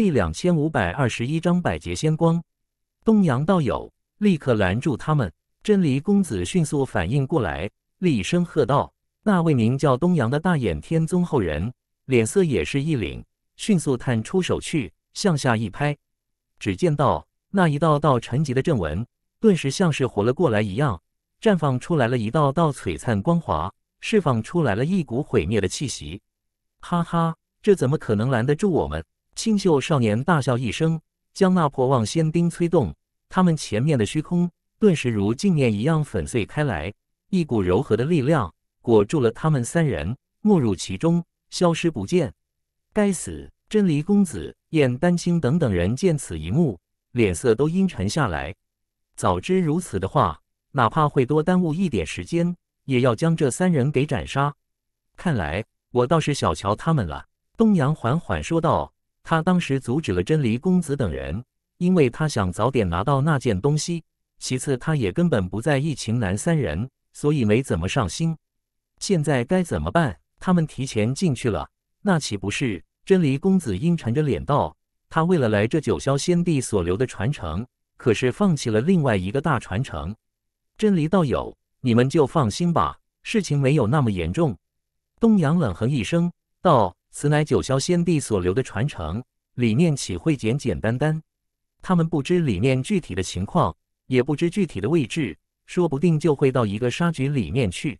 第两千五百二十一章百劫仙光。东阳道友立刻拦住他们。真离公子迅速反应过来，厉声喝道：“那位名叫东阳的大眼天宗后人，脸色也是一凛，迅速探出手去，向下一拍。只见到那一道道沉寂的阵纹，顿时像是活了过来一样，绽放出来了一道道璀璨光华，释放出来了一股毁灭的气息。哈哈，这怎么可能拦得住我们？”清秀少年大笑一声，将那破妄仙兵催动，他们前面的虚空顿时如镜面一样粉碎开来，一股柔和的力量裹住了他们三人，没入其中，消失不见。该死！真离公子、燕丹青等等人见此一幕，脸色都阴沉下来。早知如此的话，哪怕会多耽误一点时间，也要将这三人给斩杀。看来我倒是小瞧他们了。”东阳缓缓说道。他当时阻止了真离公子等人，因为他想早点拿到那件东西。其次，他也根本不在意秦南三人，所以没怎么上心。现在该怎么办？他们提前进去了，那岂不是？真离公子阴沉着脸道：“他为了来这九霄仙帝所留的传承，可是放弃了另外一个大传承。”真离道友，你们就放心吧，事情没有那么严重。”东阳冷哼一声道。此乃九霄仙帝所留的传承，里面岂会简简单单？他们不知里面具体的情况，也不知具体的位置，说不定就会到一个沙局里面去。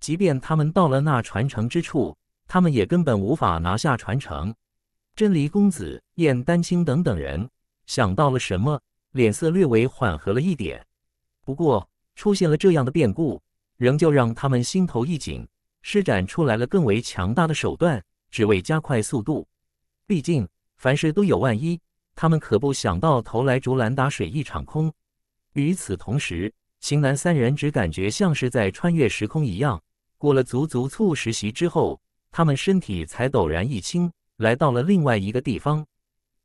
即便他们到了那传承之处，他们也根本无法拿下传承。真离公子、燕丹青等等人想到了什么，脸色略微缓和了一点。不过出现了这样的变故，仍旧让他们心头一紧，施展出来了更为强大的手段。只为加快速度，毕竟凡事都有万一。他们可不想到头来竹篮打水一场空。与此同时，秦南三人只感觉像是在穿越时空一样。过了足足促实习之后，他们身体才陡然一轻，来到了另外一个地方。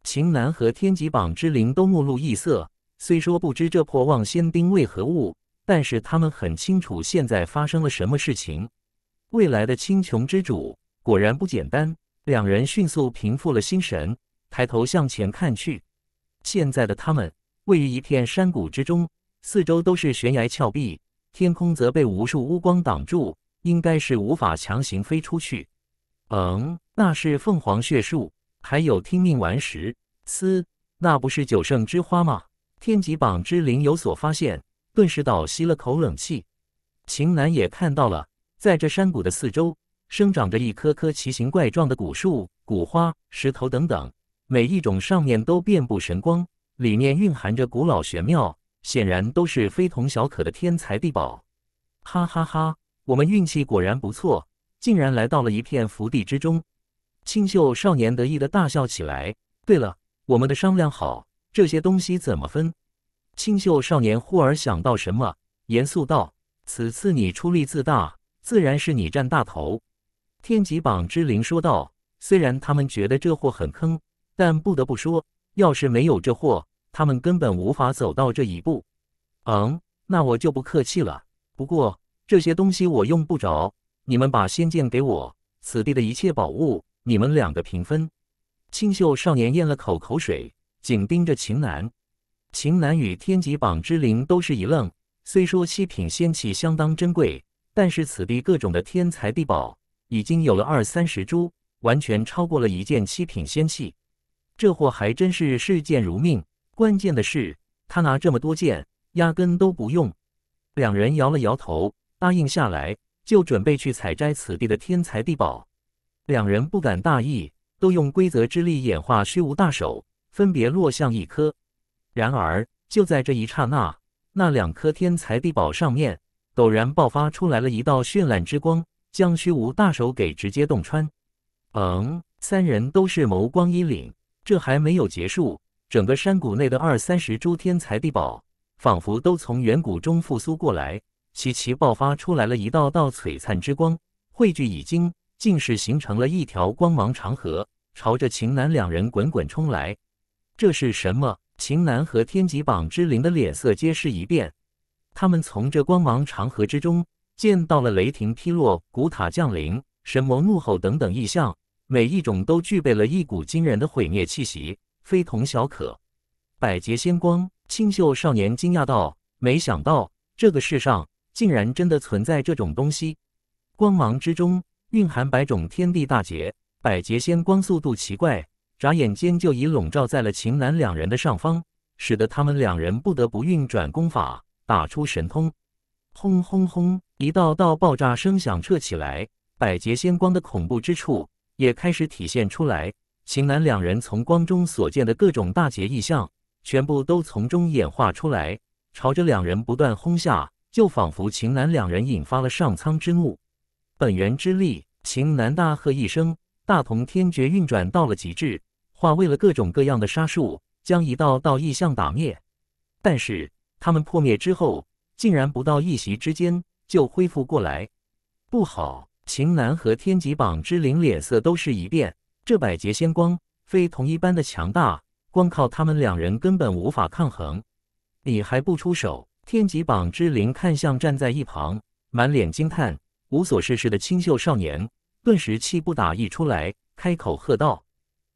秦南和天极榜之灵都目露异色。虽说不知这破望仙钉为何物，但是他们很清楚现在发生了什么事情。未来的青琼之主。果然不简单。两人迅速平复了心神，抬头向前看去。现在的他们位于一片山谷之中，四周都是悬崖峭壁，天空则被无数乌光挡住，应该是无法强行飞出去。嗯，那是凤凰血树，还有听命顽石。嘶，那不是九圣之花吗？天极榜之灵有所发现，顿时倒吸了口冷气。秦南也看到了，在这山谷的四周。生长着一棵棵奇形怪状的古树、古花、石头等等，每一种上面都遍布神光，里面蕴含着古老玄妙，显然都是非同小可的天材地宝。哈哈哈，我们运气果然不错，竟然来到了一片福地之中。清秀少年得意的大笑起来。对了，我们的商量好，这些东西怎么分？清秀少年忽而想到什么，严肃道：“此次你出力自大，自然是你占大头。”天极榜之灵说道：“虽然他们觉得这货很坑，但不得不说，要是没有这货，他们根本无法走到这一步。嗯，那我就不客气了。不过这些东西我用不着，你们把仙剑给我，此地的一切宝物，你们两个平分。”清秀少年咽了口口水，紧盯着秦南。秦南与天极榜之灵都是一愣。虽说七品仙器相当珍贵，但是此地各种的天材地宝。已经有了二三十株，完全超过了一件七品仙器。这货还真是视剑如命。关键的是，他拿这么多剑，压根都不用。两人摇了摇头，答应下来，就准备去采摘此地的天才地宝。两人不敢大意，都用规则之力演化虚无大手，分别落向一颗。然而，就在这一刹那，那两颗天才地宝上面陡然爆发出来了一道绚烂之光。将虚无大手给直接洞穿。嗯，三人都是眸光一凛。这还没有结束，整个山谷内的二三十株天才地宝，仿佛都从远古中复苏过来，齐齐爆发出来了一道道璀璨之光，汇聚已经竟是形成了一条光芒长河，朝着秦南两人滚滚冲来。这是什么？秦南和天极榜之灵的脸色皆是一变，他们从这光芒长河之中。见到了雷霆劈落、古塔降临、神魔怒吼等等异象，每一种都具备了一股惊人的毁灭气息，非同小可。百劫仙光，清秀少年惊讶道：“没想到这个世上竟然真的存在这种东西！”光芒之中蕴含百种天地大劫，百劫仙光速度奇怪，眨眼间就已笼罩在了秦南两人的上方，使得他们两人不得不运转功法，打出神通。轰轰轰！一道道爆炸声响彻起来，百劫仙光的恐怖之处也开始体现出来。秦南两人从光中所见的各种大劫异象，全部都从中演化出来，朝着两人不断轰下，就仿佛秦南两人引发了上苍之怒，本源之力。秦南大喝一声，大同天诀运转到了极致，化为了各种各样的杀术，将一道道异象打灭。但是他们破灭之后，竟然不到一席之间。就恢复过来，不好！秦南和天极榜之灵脸色都是一变。这百劫仙光非同一般的强大，光靠他们两人根本无法抗衡。你还不出手？天极榜之灵看向站在一旁满脸惊叹、无所事事的清秀少年，顿时气不打一出来，开口喝道：“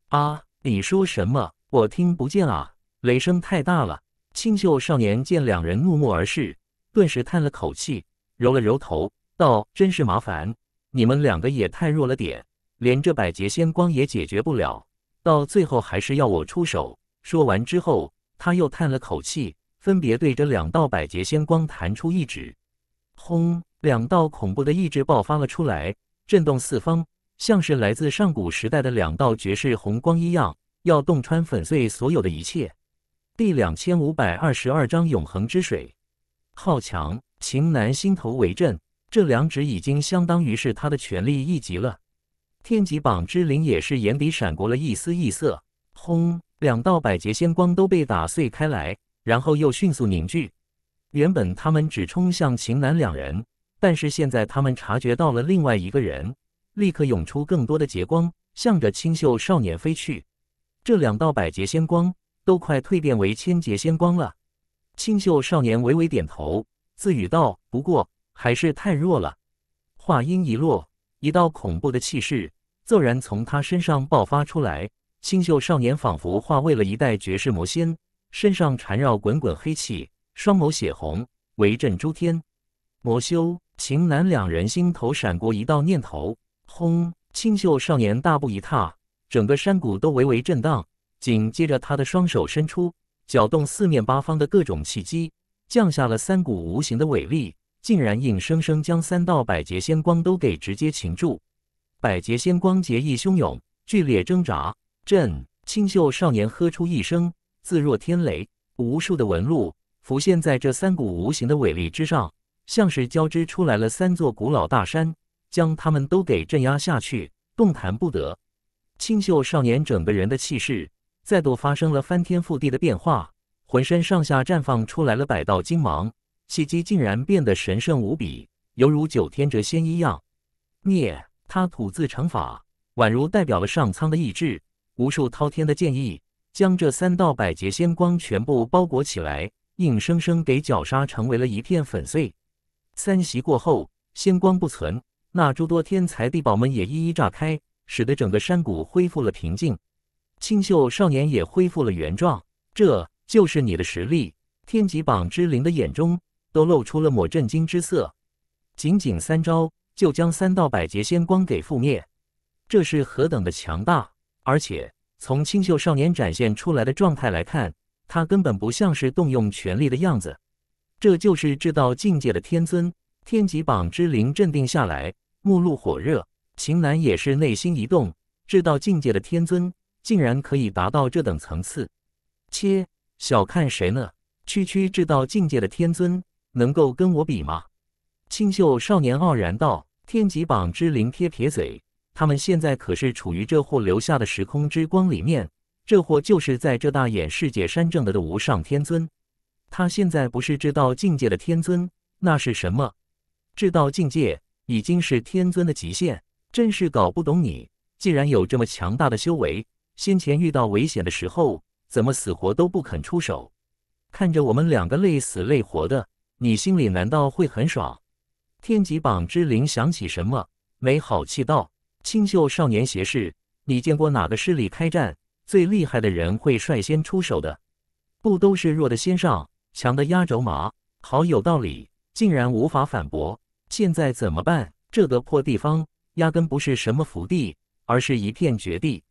啊！你说什么？我听不见啊！雷声太大了。”清秀少年见两人怒目而视，顿时叹了口气。揉了揉头，道：“真是麻烦，你们两个也太弱了点，连这百劫仙光也解决不了，到最后还是要我出手。”说完之后，他又叹了口气，分别对着两道百劫仙光弹出一指，轰！两道恐怖的意志爆发了出来，震动四方，像是来自上古时代的两道绝世红光一样，要洞穿粉碎所有的一切。第两千五百二十二章永恒之水，好强！秦南心头为震，这两指已经相当于是他的权力一级了。天极榜之灵也是眼底闪过了一丝异色。轰！两道百劫仙光都被打碎开来，然后又迅速凝聚。原本他们只冲向秦南两人，但是现在他们察觉到了另外一个人，立刻涌出更多的劫光，向着清秀少年飞去。这两道百劫仙光都快蜕变为千劫仙光了。清秀少年微微点头。自语道：“不过还是太弱了。”话音一落，一道恐怖的气势骤然从他身上爆发出来。清秀少年仿佛化为了一代绝世魔仙，身上缠绕滚滚黑气，双眸血红，威震诸天。魔修秦南两人心头闪过一道念头。轰！清秀少年大步一踏，整个山谷都微微震荡。紧接着，他的双手伸出，搅动四面八方的各种气机。降下了三股无形的伟力，竟然硬生生将三道百劫仙光都给直接擒住。百劫仙光结意汹涌，剧烈挣扎。震！清秀少年喝出一声，字若天雷，无数的纹路浮现在这三股无形的伟力之上，像是交织出来了三座古老大山，将他们都给镇压下去，动弹不得。清秀少年整个人的气势再度发生了翻天覆地的变化。浑身上下绽放出来了百道金芒，气机竟然变得神圣无比，犹如九天谪仙一样。灭！他吐字成法，宛如代表了上苍的意志。无数滔天的剑意将这三道百劫仙光全部包裹起来，硬生生给绞杀，成为了一片粉碎。三袭过后，仙光不存，那诸多天才地宝们也一一炸开，使得整个山谷恢复了平静。清秀少年也恢复了原状。这。就是你的实力，天极榜之灵的眼中都露出了抹震惊之色。仅仅三招就将三道百劫仙光给覆灭，这是何等的强大！而且从清秀少年展现出来的状态来看，他根本不像是动用全力的样子。这就是至道境界的天尊，天极榜之灵镇定下来，目露火热。秦南也是内心一动，至道境界的天尊竟然可以达到这等层次，切。小看谁呢？区区至道境界的天尊能够跟我比吗？清秀少年傲然道。天极榜之灵撇撇嘴，他们现在可是处于这货留下的时空之光里面。这货就是在这大眼世界山正的的无上天尊，他现在不是至道境界的天尊，那是什么？至道境界已经是天尊的极限，真是搞不懂你，既然有这么强大的修为，先前遇到危险的时候。怎么死活都不肯出手，看着我们两个累死累活的，你心里难道会很爽？天极榜之灵想起什么，没好气道：“清秀少年斜视，你见过哪个势力开战，最厉害的人会率先出手的？不都是弱的先上，强的压轴吗？”好有道理，竟然无法反驳。现在怎么办？这个破地方压根不是什么福地，而是一片绝地。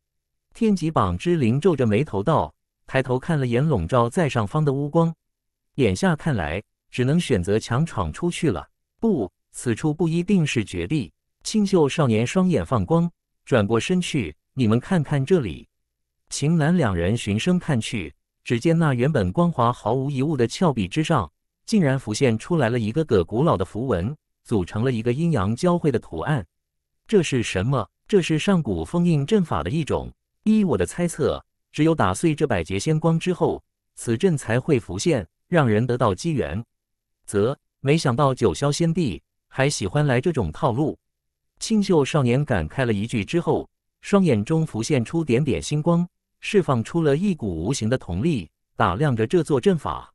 天极榜之灵皱着眉头道。抬头看了眼笼罩在上方的乌光，眼下看来只能选择强闯出去了。不，此处不一定是绝地。清秀少年双眼放光，转过身去：“你们看看这里。”秦南两人循声看去，只见那原本光滑、毫无一物的峭壁之上，竟然浮现出来了一个个古老的符文，组成了一个阴阳交汇的图案。这是什么？这是上古封印阵法的一种。依我的猜测。只有打碎这百劫仙光之后，此阵才会浮现，让人得到机缘。则没想到九霄仙帝还喜欢来这种套路。清秀少年感慨了一句之后，双眼中浮现出点点星光，释放出了一股无形的瞳力，打量着这座阵法。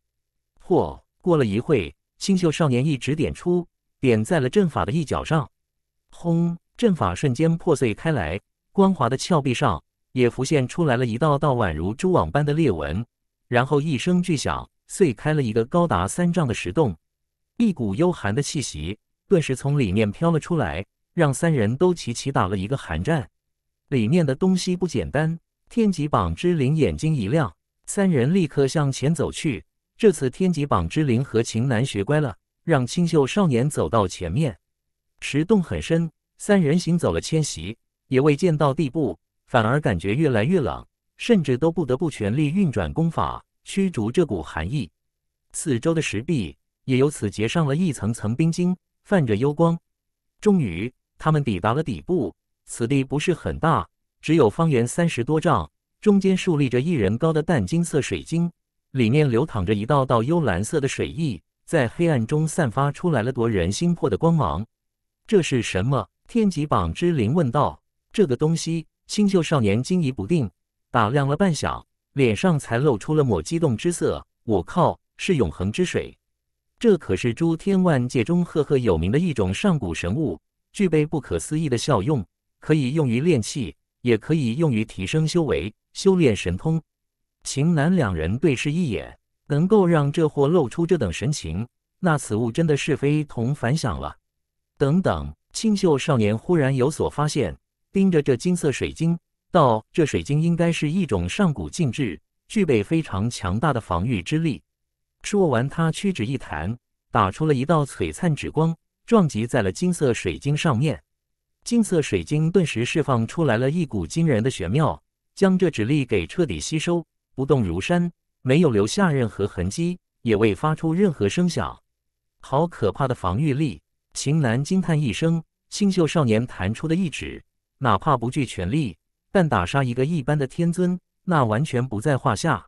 嚯！过了一会，清秀少年一指点出，点在了阵法的一角上。轰！阵法瞬间破碎开来，光滑的峭壁上。也浮现出来了一道道宛如蛛网般的裂纹，然后一声巨响，碎开了一个高达三丈的石洞，一股幽寒的气息顿时从里面飘了出来，让三人都齐齐打了一个寒战。里面的东西不简单。天极榜之灵眼睛一亮，三人立刻向前走去。这次天极榜之灵和秦南学乖了，让清秀少年走到前面。石洞很深，三人行走了千余，也未见到地步。反而感觉越来越冷，甚至都不得不全力运转功法驱逐这股寒意。四周的石壁也由此结上了一层层冰晶，泛着幽光。终于，他们抵达了底部。此地不是很大，只有方圆三十多丈，中间竖立着一人高的淡金色水晶，里面流淌着一道道幽蓝色的水液，在黑暗中散发出来了夺人心魄的光芒。这是什么？天极榜之灵问道：“这个东西。”青秀少年惊疑不定，打量了半晌，脸上才露出了抹激动之色。我靠，是永恒之水！这可是诸天万界中赫赫有名的一种上古神物，具备不可思议的效用，可以用于炼气，也可以用于提升修为、修炼神通。秦南两人对视一眼，能够让这货露出这等神情，那此物真的是非同凡响了。等等，清秀少年忽然有所发现。盯着这金色水晶，道：“这水晶应该是一种上古禁制，具备非常强大的防御之力。”说完，他屈指一弹，打出了一道璀璨之光，撞击在了金色水晶上面。金色水晶顿时释放出来了一股惊人的玄妙，将这指力给彻底吸收，不动如山，没有留下任何痕迹，也未发出任何声响。好可怕的防御力！秦岚惊叹一声。清秀少年弹出的一指。哪怕不惧全力，但打杀一个一般的天尊，那完全不在话下。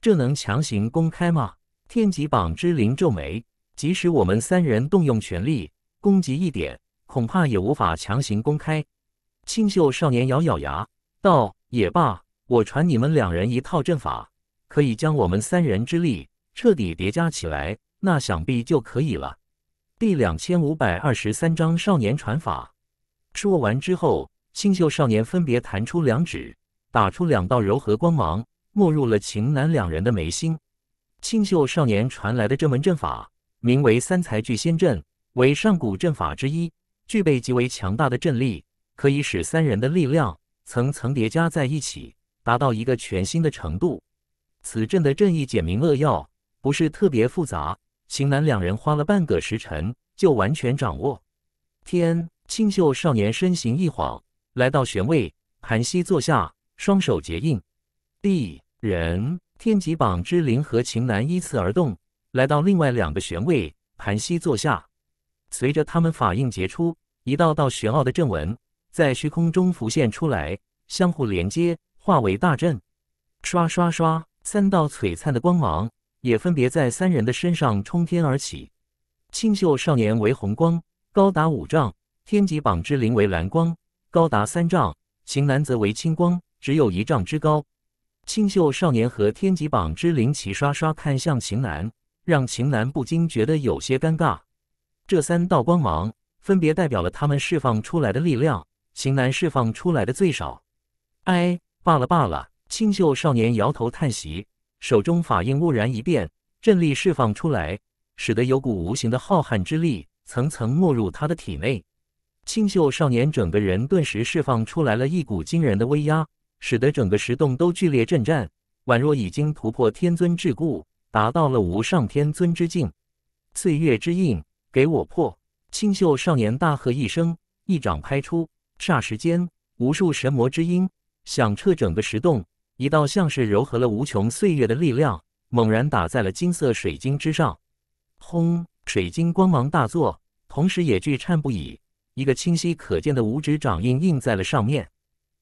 这能强行公开吗？天极榜之灵皱眉。即使我们三人动用全力攻击一点，恐怕也无法强行公开。清秀少年咬咬牙道：“也罢，我传你们两人一套阵法，可以将我们三人之力彻底叠加起来，那想必就可以了。”第两千五百二十三章少年传法。说完之后。青秀少年分别弹出两指，打出两道柔和光芒，没入了秦南两人的眉心。青秀少年传来的这门阵法名为“三才聚仙阵”，为上古阵法之一，具备极为强大的阵力，可以使三人的力量层层叠加在一起，达到一个全新的程度。此阵的阵意简明扼要，不是特别复杂。秦南两人花了半个时辰就完全掌握。天，清秀少年身形一晃。来到玄位，盘膝坐下，双手结印。地人天极榜之灵和情男依次而动，来到另外两个玄位，盘膝坐下。随着他们法印结出，一道道玄奥的阵纹在虚空中浮现出来，相互连接，化为大阵。刷刷刷，三道璀璨的光芒也分别在三人的身上冲天而起。清秀少年为红光，高达五丈；天极榜之灵为蓝光。高达三丈，秦南则为青光，只有一丈之高。清秀少年和天极榜之灵齐刷刷看向秦南，让秦南不禁觉得有些尴尬。这三道光芒分别代表了他们释放出来的力量，秦南释放出来的最少。哎，罢了罢了。清秀少年摇头叹息，手中法印蓦然一变，阵力释放出来，使得有股无形的浩瀚之力层层没入他的体内。清秀少年整个人顿时释放出来了一股惊人的威压，使得整个石洞都剧烈震颤，宛若已经突破天尊桎梏，达到了无上天尊之境。岁月之印，给我破！清秀少年大喝一声，一掌拍出，霎时间无数神魔之音响彻整个石洞，一道像是柔合了无穷岁月的力量，猛然打在了金色水晶之上。轰！水晶光芒大作，同时也巨颤不已。一个清晰可见的五指掌印印在了上面，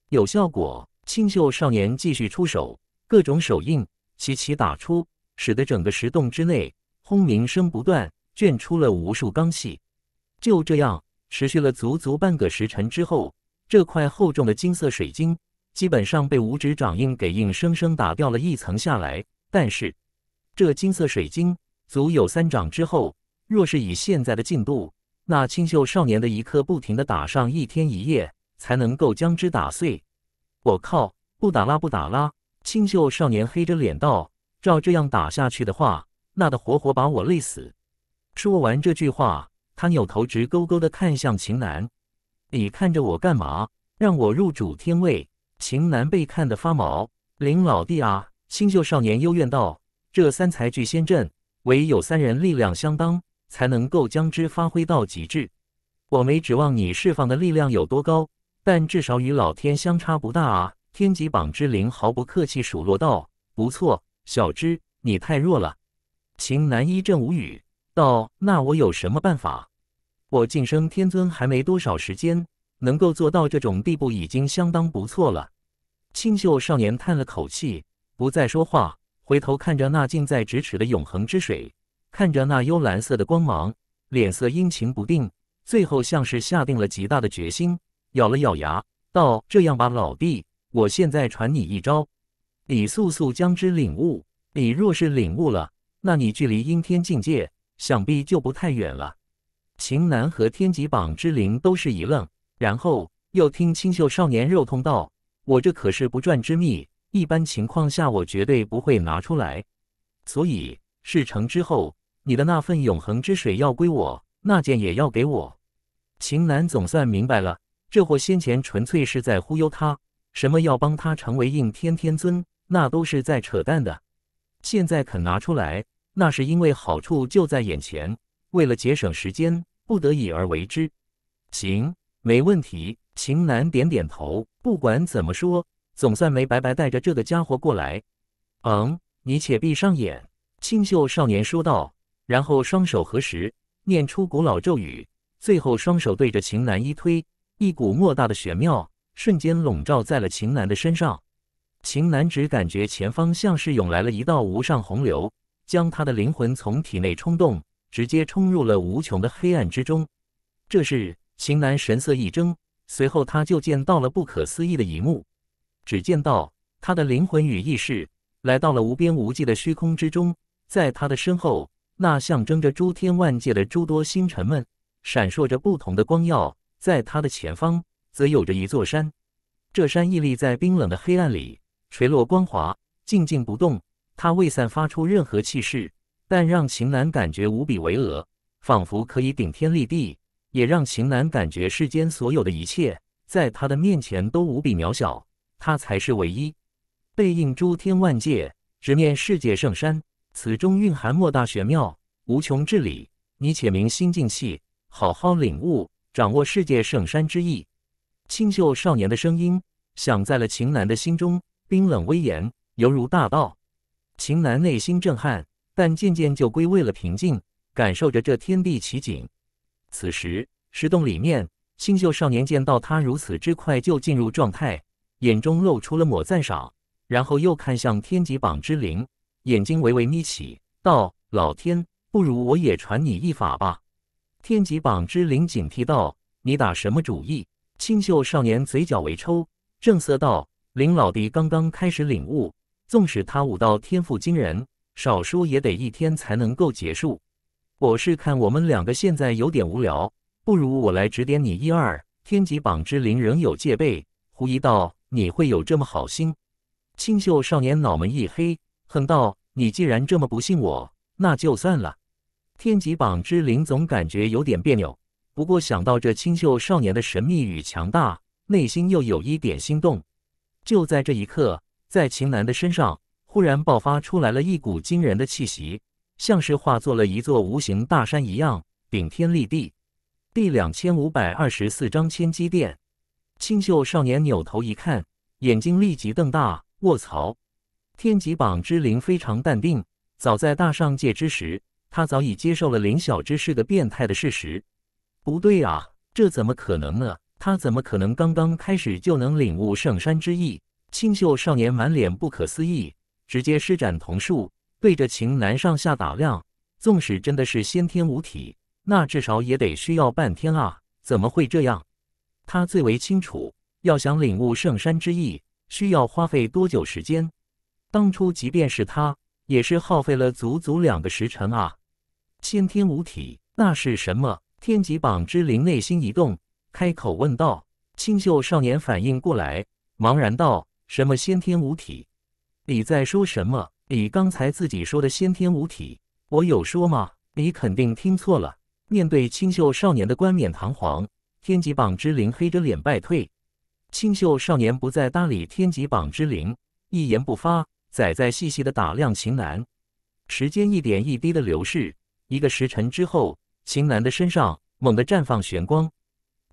有效果。清秀少年继续出手，各种手印齐齐打出，使得整个石洞之内轰鸣声不断，卷出了无数钢屑。就这样持续了足足半个时辰之后，这块厚重的金色水晶基本上被五指掌印给硬生生打掉了一层下来。但是这金色水晶足有三掌之厚，若是以现在的进度，那清秀少年的一刻不停地打上一天一夜，才能够将之打碎。我靠，不打啦不打啦！清秀少年黑着脸道：“照这样打下去的话，那得活活把我累死。”说完这句话，他扭头直勾勾地看向秦南：“你看着我干嘛？让我入主天位？”秦南被看得发毛：“林老弟啊！”清秀少年幽怨道：“这三才聚仙阵，唯有三人力量相当。”才能够将之发挥到极致。我没指望你释放的力量有多高，但至少与老天相差不大啊！天极榜之灵毫不客气数落道：“不错，小之，你太弱了。”秦南一阵无语道：“那我有什么办法？我晋升天尊还没多少时间，能够做到这种地步已经相当不错了。”清秀少年叹了口气，不再说话，回头看着那近在咫尺的永恒之水。看着那幽蓝色的光芒，脸色阴晴不定，最后像是下定了极大的决心，咬了咬牙道：“这样吧，老弟，我现在传你一招，你速速将之领悟。你若是领悟了，那你距离阴天境界想必就不太远了。”秦南和天极榜之灵都是一愣，然后又听清秀少年肉痛道：“我这可是不传之秘，一般情况下我绝对不会拿出来，所以事成之后。”你的那份永恒之水要归我，那剑也要给我。秦南总算明白了，这货先前纯粹是在忽悠他，什么要帮他成为应天天尊，那都是在扯淡的。现在肯拿出来，那是因为好处就在眼前，为了节省时间，不得已而为之。行，没问题。秦南点点头，不管怎么说，总算没白白带着这个家伙过来。嗯，你且闭上眼。”清秀少年说道。然后双手合十，念出古老咒语，最后双手对着秦南一推，一股莫大的玄妙瞬间笼罩在了秦南的身上。秦南只感觉前方像是涌来了一道无上洪流，将他的灵魂从体内冲动，直接冲入了无穷的黑暗之中。这时，秦南神色一怔，随后他就见到了不可思议的一幕：只见到他的灵魂与意识来到了无边无际的虚空之中，在他的身后。那象征着诸天万界的诸多星辰们，闪烁着不同的光耀。在它的前方，则有着一座山。这山屹立在冰冷的黑暗里，垂落光滑，静静不动。它未散发出任何气势，但让秦岚感觉无比巍峨，仿佛可以顶天立地。也让秦岚感觉世间所有的一切，在他的面前都无比渺小。他才是唯一，背应诸天万界，直面世界圣山。此中蕴含莫大玄妙，无穷至理。你且明心静气，好好领悟，掌握世界圣山之意。清秀少年的声音响在了秦岚的心中，冰冷威严，犹如大道。秦岚内心震撼，但渐渐就归位了平静，感受着这天地奇景。此时，石洞里面，清秀少年见到他如此之快就进入状态，眼中露出了抹赞赏，然后又看向天极榜之灵。眼睛微微眯起，道：“老天，不如我也传你一法吧。”天极榜之灵警惕道：“你打什么主意？”清秀少年嘴角微抽，正色道：“林老弟刚刚开始领悟，纵使他武道天赋惊人，少说也得一天才能够结束。我是看我们两个现在有点无聊，不如我来指点你一二。”天极榜之灵仍有戒备，狐疑道：“你会有这么好心？”清秀少年脑门一黑。哼道：“你既然这么不信我，那就算了。”天极榜之灵总感觉有点别扭，不过想到这清秀少年的神秘与强大，内心又有一点心动。就在这一刻，在秦南的身上忽然爆发出来了一股惊人的气息，像是化作了一座无形大山一样顶天立地。第两千五百二十四章千机殿。清秀少年扭头一看，眼睛立即瞪大：“卧槽！”天极榜之灵非常淡定。早在大上界之时，他早已接受了灵小之是的变态的事实。不对啊，这怎么可能呢？他怎么可能刚刚开始就能领悟圣山之意？清秀少年满脸不可思议，直接施展瞳术，对着秦南上下打量。纵使真的是先天无体，那至少也得需要半天啊！怎么会这样？他最为清楚，要想领悟圣山之意，需要花费多久时间？当初即便是他，也是耗费了足足两个时辰啊！先天无体，那是什么？天极榜之灵内心一动，开口问道。清秀少年反应过来，茫然道：“什么先天无体？你在说什么？你刚才自己说的先天无体，我有说吗？你肯定听错了。”面对清秀少年的冠冕堂皇，天极榜之灵黑着脸败退。清秀少年不再搭理天极榜之灵，一言不发。仔仔细细地打量秦南，时间一点一滴的流逝。一个时辰之后，秦南的身上猛地绽放玄光。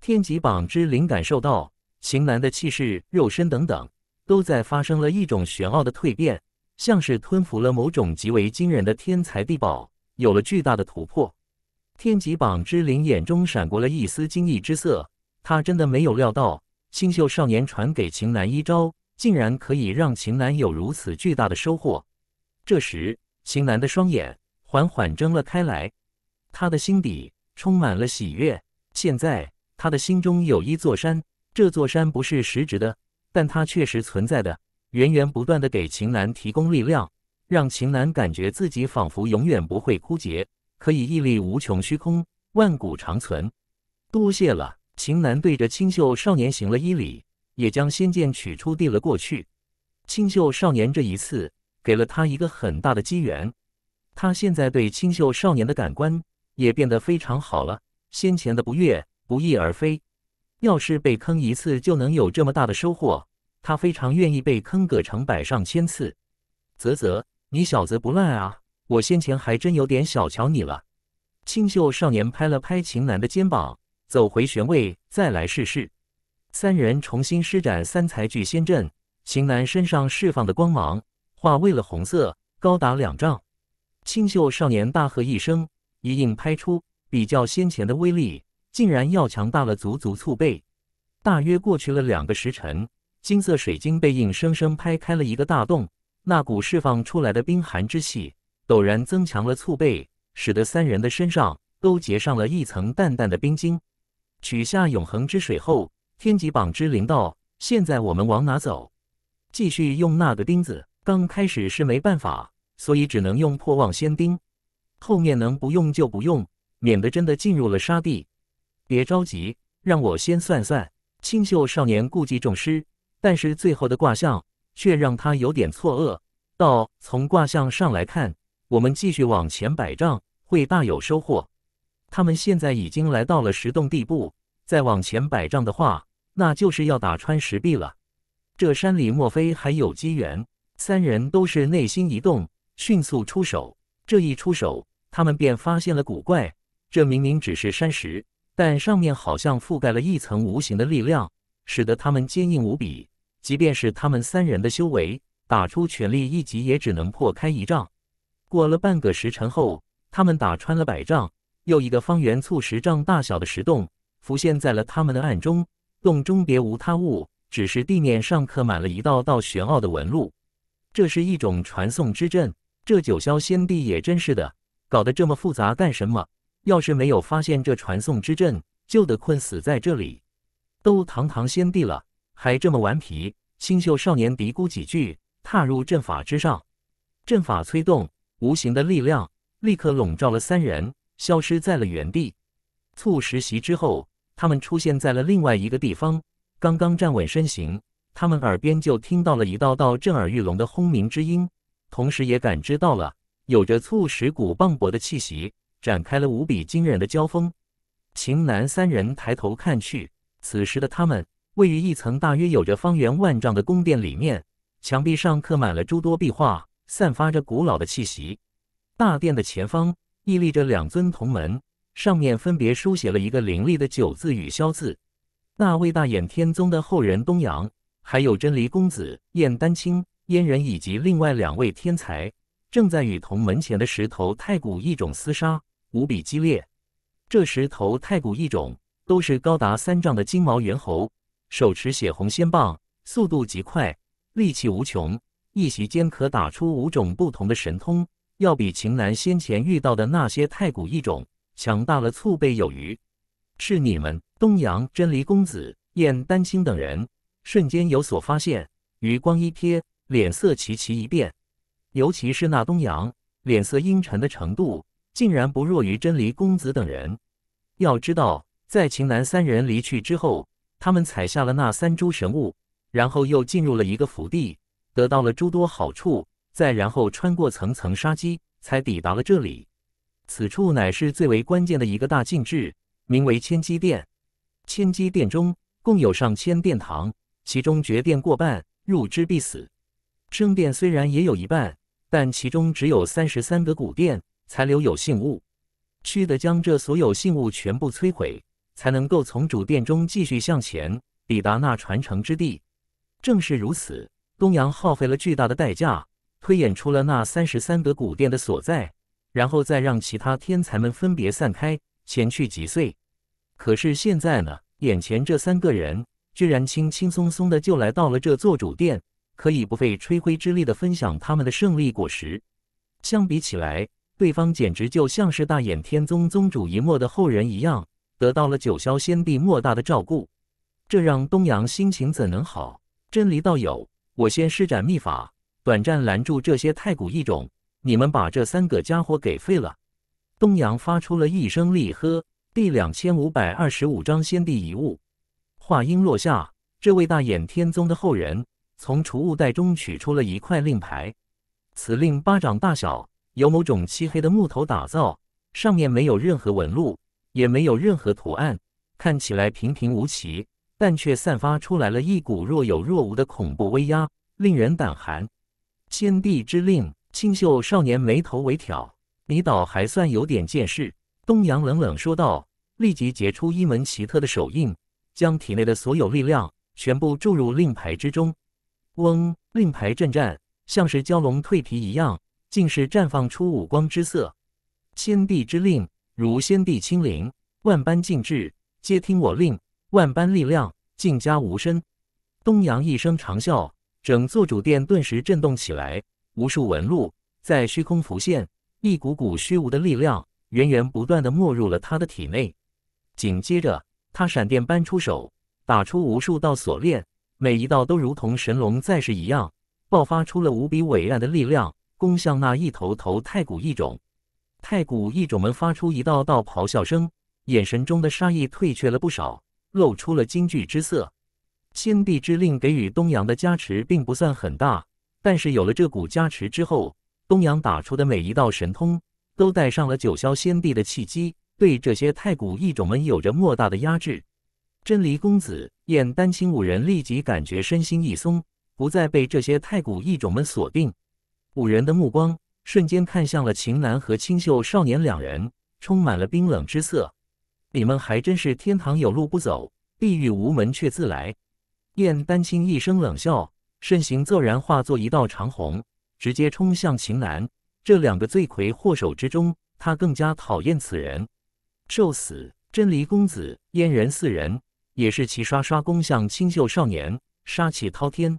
天极榜之灵感受到秦南的气势、肉身等等，都在发生了一种玄奥的蜕变，像是吞服了某种极为惊人的天材地宝，有了巨大的突破。天极榜之灵眼中闪过了一丝惊异之色，他真的没有料到星秀少年传给秦南一招。竟然可以让秦南有如此巨大的收获。这时，秦南的双眼缓缓睁了开来，他的心底充满了喜悦。现在，他的心中有一座山，这座山不是实质的，但它确实存在的，源源不断的给秦南提供力量，让秦南感觉自己仿佛永远不会枯竭，可以屹立无穷虚空，万古长存。多谢了，秦南对着清秀少年行了一礼。也将仙剑取出递了过去。清秀少年这一次给了他一个很大的机缘，他现在对清秀少年的感官也变得非常好了，先前的不悦不翼而飞。要是被坑一次就能有这么大的收获，他非常愿意被坑个成百上千次。啧啧，你小子不赖啊，我先前还真有点小瞧你了。清秀少年拍了拍秦南的肩膀，走回玄位，再来试试。三人重新施展三才聚仙阵，秦楠身上释放的光芒化为了红色，高达两丈。清秀少年大喝一声，一印拍出，比较先前的威力，竟然要强大了足足数倍。大约过去了两个时辰，金色水晶被硬生生拍开了一个大洞，那股释放出来的冰寒之气陡然增强了数倍，使得三人的身上都结上了一层淡淡的冰晶。取下永恒之水后。天极榜之灵道，现在我们往哪走？继续用那个钉子。刚开始是没办法，所以只能用破妄仙钉。后面能不用就不用，免得真的进入了沙地。别着急，让我先算算。清秀少年故技重施，但是最后的卦象却让他有点错愕。道从卦象上来看，我们继续往前百丈会大有收获。他们现在已经来到了石洞地步，再往前百丈的话。那就是要打穿石壁了。这山里莫非还有机缘？三人都是内心一动，迅速出手。这一出手，他们便发现了古怪。这明明只是山石，但上面好像覆盖了一层无形的力量，使得他们坚硬无比。即便是他们三人的修为，打出全力一击也只能破开一丈。过了半个时辰后，他们打穿了百丈，又一个方圆数十丈大小的石洞浮现在了他们的暗中。洞中别无他物，只是地面上刻满了一道道玄奥的纹路。这是一种传送之阵。这九霄仙帝也真是的，搞得这么复杂干什么？要是没有发现这传送之阵，就得困死在这里。都堂堂仙帝了，还这么顽皮！清秀少年嘀咕几句，踏入阵法之上。阵法催动，无形的力量立刻笼罩了三人，消失在了原地。促实习之后。他们出现在了另外一个地方，刚刚站稳身形，他们耳边就听到了一道道震耳欲聋的轰鸣之音，同时也感知到了有着促使骨磅礴的气息，展开了无比惊人的交锋。秦南三人抬头看去，此时的他们位于一层大约有着方圆万丈的宫殿里面，墙壁上刻满了诸多壁画，散发着古老的气息。大殿的前方屹立着两尊铜门。上面分别书写了一个凌厉的“九”字与“萧”字。那位大衍天宗的后人东阳，还有真离公子燕丹青、燕人以及另外两位天才，正在与同门前的石头太古异种厮杀，无比激烈。这石头太古异种都是高达三丈的金毛猿猴，手持血红仙棒，速度极快，力气无穷，一席间可打出五种不同的神通，要比秦南先前遇到的那些太古异种。强大了醋倍有余，是你们东阳、真离公子、燕丹青等人瞬间有所发现，余光一瞥，脸色齐齐一变。尤其是那东阳，脸色阴沉的程度竟然不弱于真离公子等人。要知道，在秦南三人离去之后，他们采下了那三株神物，然后又进入了一个府地，得到了诸多好处，再然后穿过层层杀机，才抵达了这里。此处乃是最为关键的一个大禁制，名为千机殿。千机殿中共有上千殿堂，其中绝殿过半，入之必死；生殿虽然也有一半，但其中只有三十三个古殿残留有信物，须得将这所有信物全部摧毁，才能够从主殿中继续向前，抵达那传承之地。正是如此，东阳耗费了巨大的代价，推演出了那三十三个古殿的所在。然后再让其他天才们分别散开，前去击碎。可是现在呢？眼前这三个人居然轻轻松松的就来到了这座主殿，可以不费吹灰之力的分享他们的胜利果实。相比起来，对方简直就像是大衍天宗宗主一脉的后人一样，得到了九霄仙帝莫大的照顾。这让东阳心情怎能好？真离道友，我先施展秘法，短暂拦住这些太古异种。你们把这三个家伙给废了！东阳发出了一声厉喝。第两千五百二十五章先帝遗物。话音落下，这位大眼天宗的后人从储物袋中取出了一块令牌。此令巴掌大小，由某种漆黑的木头打造，上面没有任何纹路，也没有任何图案，看起来平平无奇，但却散发出来了一股若有若无的恐怖威压，令人胆寒。先帝之令。清秀少年眉头微挑，你倒还算有点见识。东阳冷冷说道：“立即结出一门奇特的手印，将体内的所有力量全部注入令牌之中。”嗡！令牌震颤，像是蛟龙蜕皮一样，竟是绽放出五光之色。先帝之令，如先帝亲临，万般静至，皆听我令；万般力量，尽加无声。东阳一声长啸，整座主殿顿时震动起来。无数纹路在虚空浮现，一股股虚无的力量源源不断的没入了他的体内。紧接着，他闪电般出手，打出无数道锁链，每一道都如同神龙在世一样，爆发出了无比伟岸的力量，攻向那一头头太古异种。太古异种们发出一道道咆哮声，眼神中的杀意退却了不少，露出了惊惧之色。天地之令给予东阳的加持并不算很大。但是有了这股加持之后，东阳打出的每一道神通都带上了九霄仙帝的契机，对这些太古异种们有着莫大的压制。真离公子、燕丹青五人立即感觉身心一松，不再被这些太古异种们锁定。五人的目光瞬间看向了秦南和清秀少年两人，充满了冰冷之色。你们还真是天堂有路不走，地狱无门却自来。燕丹青一声冷笑。身形骤然化作一道长虹，直接冲向秦岚这两个罪魁祸首之中，他更加讨厌此人。受死！真离公子、燕人四人也是齐刷刷攻向清秀少年，杀气滔天。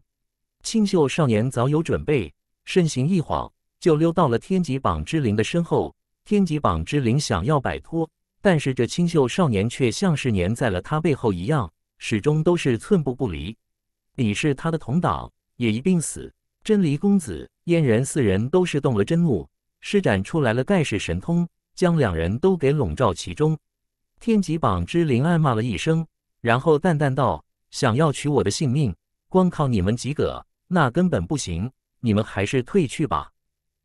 清秀少年早有准备，身形一晃就溜到了天极榜之灵的身后。天极榜之灵想要摆脱，但是这清秀少年却像是粘在了他背后一样，始终都是寸步不离。你是他的同党，也一并死。真离公子、燕人四人都是动了真怒，施展出来了盖世神通，将两人都给笼罩其中。天极榜之灵暗骂了一声，然后淡淡道：“想要取我的性命，光靠你们几个那根本不行，你们还是退去吧。”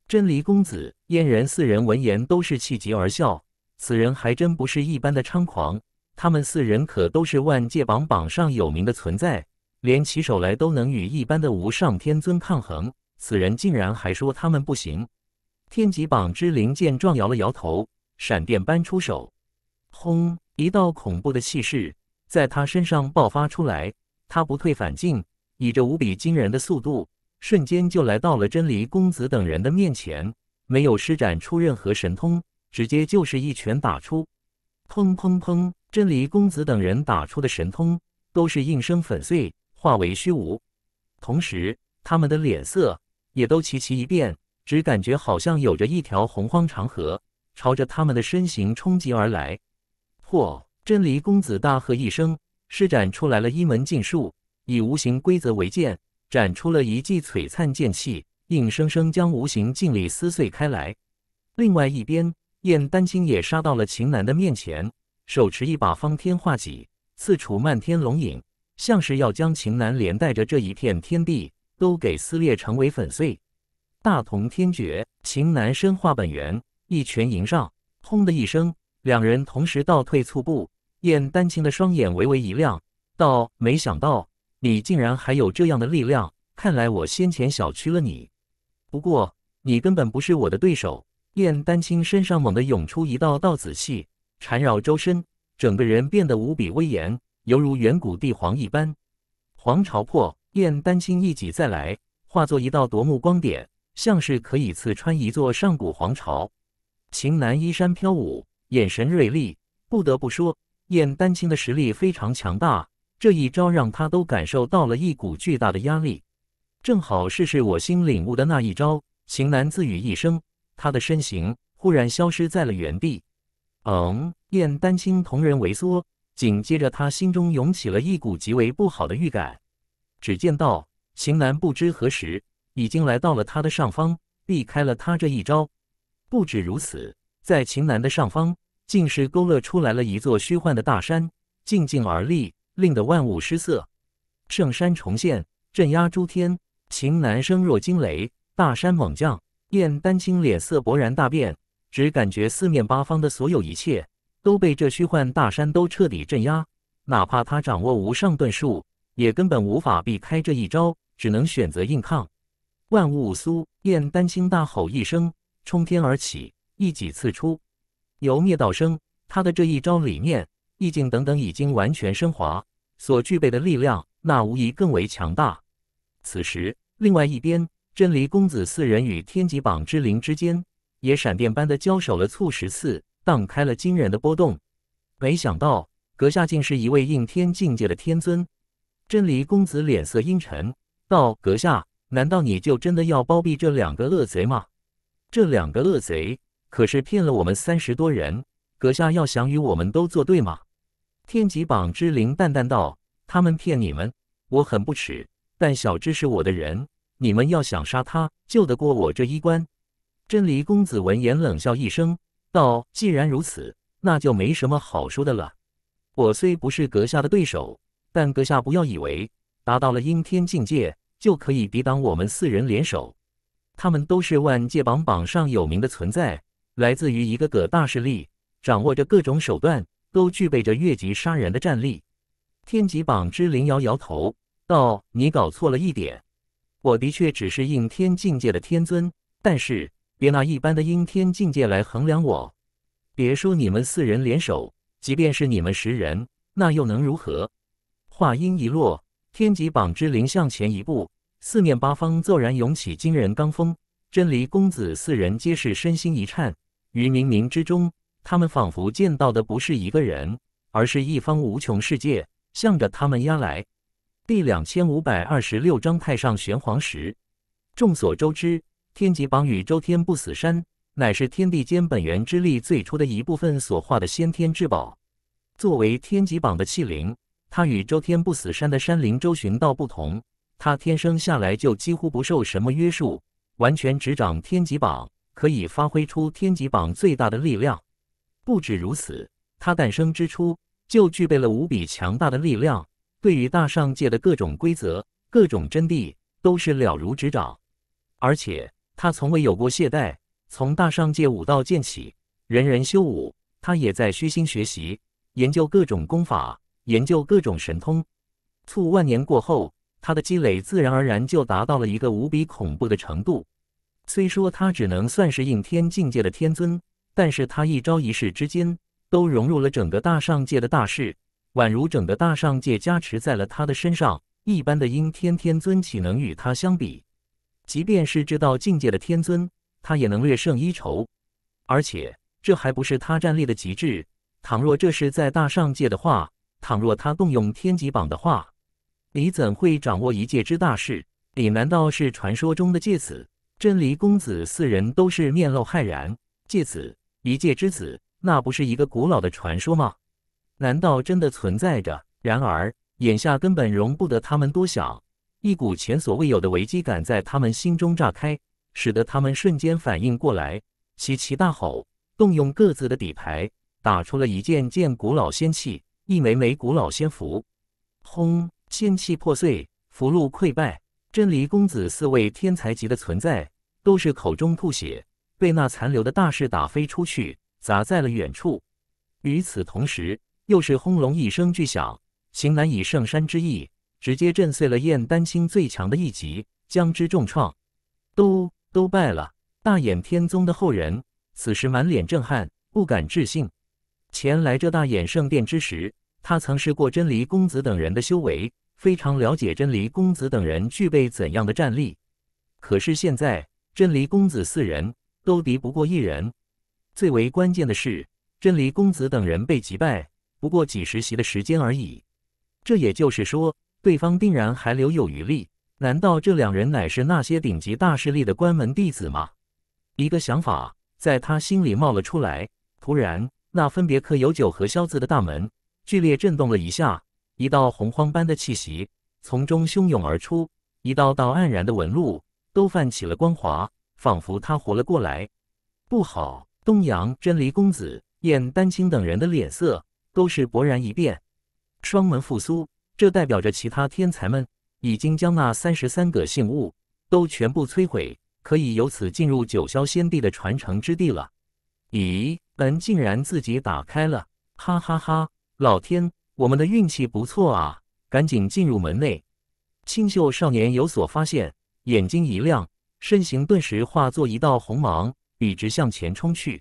真离公子、燕人四人闻言都是气急而笑，此人还真不是一般的猖狂。他们四人可都是万界榜榜上有名的存在。连起手来都能与一般的无上天尊抗衡，此人竟然还说他们不行。天极榜之灵见状摇了摇头，闪电般出手，轰！一道恐怖的气势在他身上爆发出来，他不退反进，以着无比惊人的速度，瞬间就来到了真离公子等人的面前。没有施展出任何神通，直接就是一拳打出，砰砰砰！真离公子等人打出的神通都是应声粉碎。化为虚无，同时他们的脸色也都齐齐一变，只感觉好像有着一条洪荒长河朝着他们的身形冲击而来。嚯！真离公子大喝一声，施展出来了一门禁术，以无形规则为剑，斩出了一记璀璨剑气，硬生生将无形禁力撕碎开来。另外一边，燕丹青也杀到了秦南的面前，手持一把方天画戟，刺出漫天龙影。像是要将秦南连带着这一片天地都给撕裂，成为粉碎。大同天绝，秦南深化本源，一拳迎上，轰的一声，两人同时倒退数步。燕丹青的双眼微微一亮，道：“没想到你竟然还有这样的力量，看来我先前小觑了你。不过你根本不是我的对手。”燕丹青身上猛地涌出一道道紫气，缠绕周身，整个人变得无比威严。犹如远古帝皇一般，皇朝破燕丹青一戟再来，化作一道夺目光点，像是可以刺穿一座上古皇朝。秦南衣衫飘舞，眼神锐利。不得不说，燕丹青的实力非常强大，这一招让他都感受到了一股巨大的压力。正好试试我新领悟的那一招。秦南自语一声，他的身形忽然消失在了原地。嗯，燕丹青瞳仁萎缩。紧接着，他心中涌起了一股极为不好的预感。只见到秦南不知何时已经来到了他的上方，避开了他这一招。不止如此，在秦南的上方，竟是勾勒出来了一座虚幻的大山，静静而立，令得万物失色。圣山重现，镇压诸天。秦南声若惊雷，大山猛降。燕丹青脸色勃然大变，只感觉四面八方的所有一切。都被这虚幻大山都彻底镇压，哪怕他掌握无上遁术，也根本无法避开这一招，只能选择硬抗。万物苏燕丹青大吼一声，冲天而起，一戟刺出，由灭到生。他的这一招里面意境等等已经完全升华，所具备的力量那无疑更为强大。此时，另外一边，真离公子四人与天极榜之灵之间也闪电般的交手了促十次。荡开了惊人的波动，没想到阁下竟是一位应天境界的天尊。真离公子脸色阴沉，道：“阁下难道你就真的要包庇这两个恶贼吗？这两个恶贼可是骗了我们三十多人，阁下要想与我们都作对吗？”天极榜之灵淡淡道：“他们骗你们，我很不耻。但小芝是我的人，你们要想杀他，就得过我这一关。”真离公子闻言冷笑一声。道：“既然如此，那就没什么好说的了。我虽不是阁下的对手，但阁下不要以为达到了应天境界就可以抵挡我们四人联手。他们都是万界榜榜上有名的存在，来自于一个个大势力，掌握着各种手段，都具备着越级杀人的战力。”天极榜之灵摇摇头道：“你搞错了一点，我的确只是应天境界的天尊，但是……”别拿一般的阴天境界来衡量我！别说你们四人联手，即便是你们十人，那又能如何？话音一落，天极榜之灵向前一步，四面八方骤然涌起惊人罡风。真离公子四人皆是身心一颤，于冥冥之中，他们仿佛见到的不是一个人，而是一方无穷世界向着他们压来。第两千五百二十六章太上玄黄石。众所周知。天极榜与周天不死山，乃是天地间本源之力最初的一部分所化的先天之宝。作为天极榜的器灵，它与周天不死山的山灵周寻道不同。它天生下来就几乎不受什么约束，完全执掌天极榜，可以发挥出天极榜最大的力量。不止如此，它诞生之初就具备了无比强大的力量，对于大上界的各种规则、各种真谛，都是了如指掌，而且。他从未有过懈怠，从大上界武道建起，人人修武，他也在虚心学习，研究各种功法，研究各种神通。数万年过后，他的积累自然而然就达到了一个无比恐怖的程度。虽说他只能算是应天境界的天尊，但是他一招一式之间都融入了整个大上界的大势，宛如整个大上界加持在了他的身上一般。的应天天尊岂能与他相比？即便是知道境界的天尊，他也能略胜一筹。而且这还不是他战力的极致。倘若这是在大上界的话，倘若他动用天极榜的话，你怎会掌握一界之大事？你难道是传说中的介子、真离公子？四人都是面露骇然。介子，一界之子，那不是一个古老的传说吗？难道真的存在着？然而眼下根本容不得他们多想。一股前所未有的危机感在他们心中炸开，使得他们瞬间反应过来，齐齐大吼，动用各自的底牌，打出了一件件古老仙器，一枚枚古老仙符。轰！仙器破碎，符箓溃败。真离公子四位天才级的存在都是口中吐血，被那残留的大势打飞出去，砸在了远处。与此同时，又是轰隆一声巨响，邢南以圣山之意。直接震碎了燕丹青最强的一击，将之重创，都都败了！大衍天宗的后人此时满脸震撼，不敢置信。前来这大衍圣殿之时，他曾试过真离公子等人的修为，非常了解真离公子等人具备怎样的战力。可是现在，真离公子四人都敌不过一人。最为关键的是，真离公子等人被击败不过几十席的时间而已。这也就是说。对方定然还留有余力，难道这两人乃是那些顶级大势力的关门弟子吗？一个想法在他心里冒了出来。突然，那分别刻有“九”和“萧”字的大门剧烈震动了一下，一道洪荒般的气息从中汹涌而出，一道道黯然的纹路都泛起了光华，仿佛他活了过来。不好！东阳真离公子、燕丹青等人的脸色都是勃然一变，双门复苏。这代表着其他天才们已经将那三十三个信物都全部摧毁，可以由此进入九霄仙帝的传承之地了。咦，门竟然自己打开了！哈哈哈，老天，我们的运气不错啊！赶紧进入门内。清秀少年有所发现，眼睛一亮，身形顿时化作一道红芒，笔直向前冲去。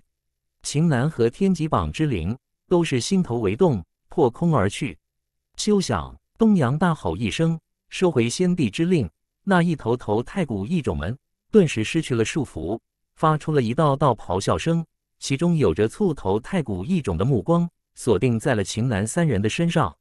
秦南和天极榜之灵都是心头为动，破空而去，休想！东阳大吼一声，收回先帝之令，那一头头太古异种们顿时失去了束缚，发出了一道道咆哮声，其中有着簇头太古异种的目光锁定在了秦南三人的身上，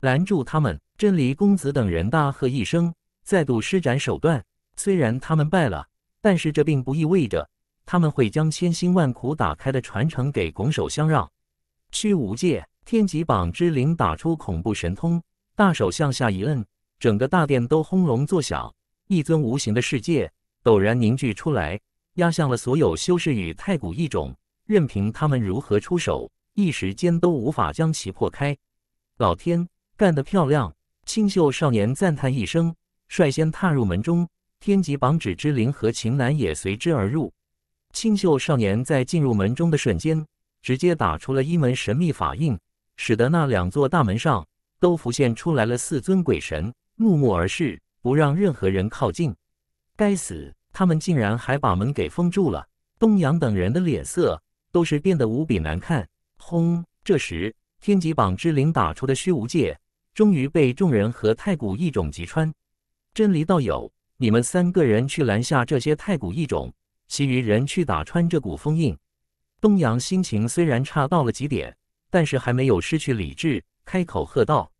拦住他们。真离公子等人大喝一声，再度施展手段。虽然他们败了，但是这并不意味着他们会将千辛万苦打开的传承给拱手相让。虚无界天极榜之灵打出恐怖神通。大手向下一摁，整个大殿都轰隆作响，一尊无形的世界陡然凝聚出来，压向了所有修士与太古异种。任凭他们如何出手，一时间都无法将其破开。老天，干得漂亮！清秀少年赞叹一声，率先踏入门中。天极榜指之灵和秦男也随之而入。清秀少年在进入门中的瞬间，直接打出了一门神秘法印，使得那两座大门上。都浮现出来了，四尊鬼神怒目而视，不让任何人靠近。该死，他们竟然还把门给封住了！东阳等人的脸色都是变得无比难看。轰！这时，天极榜之灵打出的虚无界，终于被众人和太古异种击穿。真离道友，你们三个人去拦下这些太古异种，其余人去打穿这股封印。东阳心情虽然差到了极点，但是还没有失去理智。开口喝道：“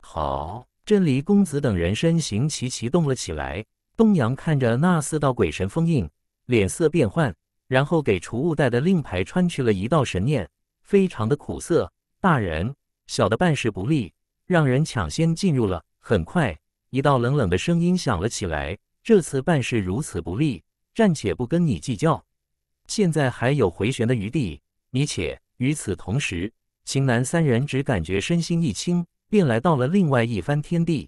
好！”真离公子等人身形齐齐动了起来。东阳看着那四道鬼神封印，脸色变幻，然后给储物袋的令牌穿去了一道神念，非常的苦涩。大人，小的办事不利，让人抢先进入了。很快，一道冷冷的声音响了起来：“这次办事如此不利，暂且不跟你计较，现在还有回旋的余地，你且……”与此同时。秦南三人只感觉身心一轻，便来到了另外一番天地。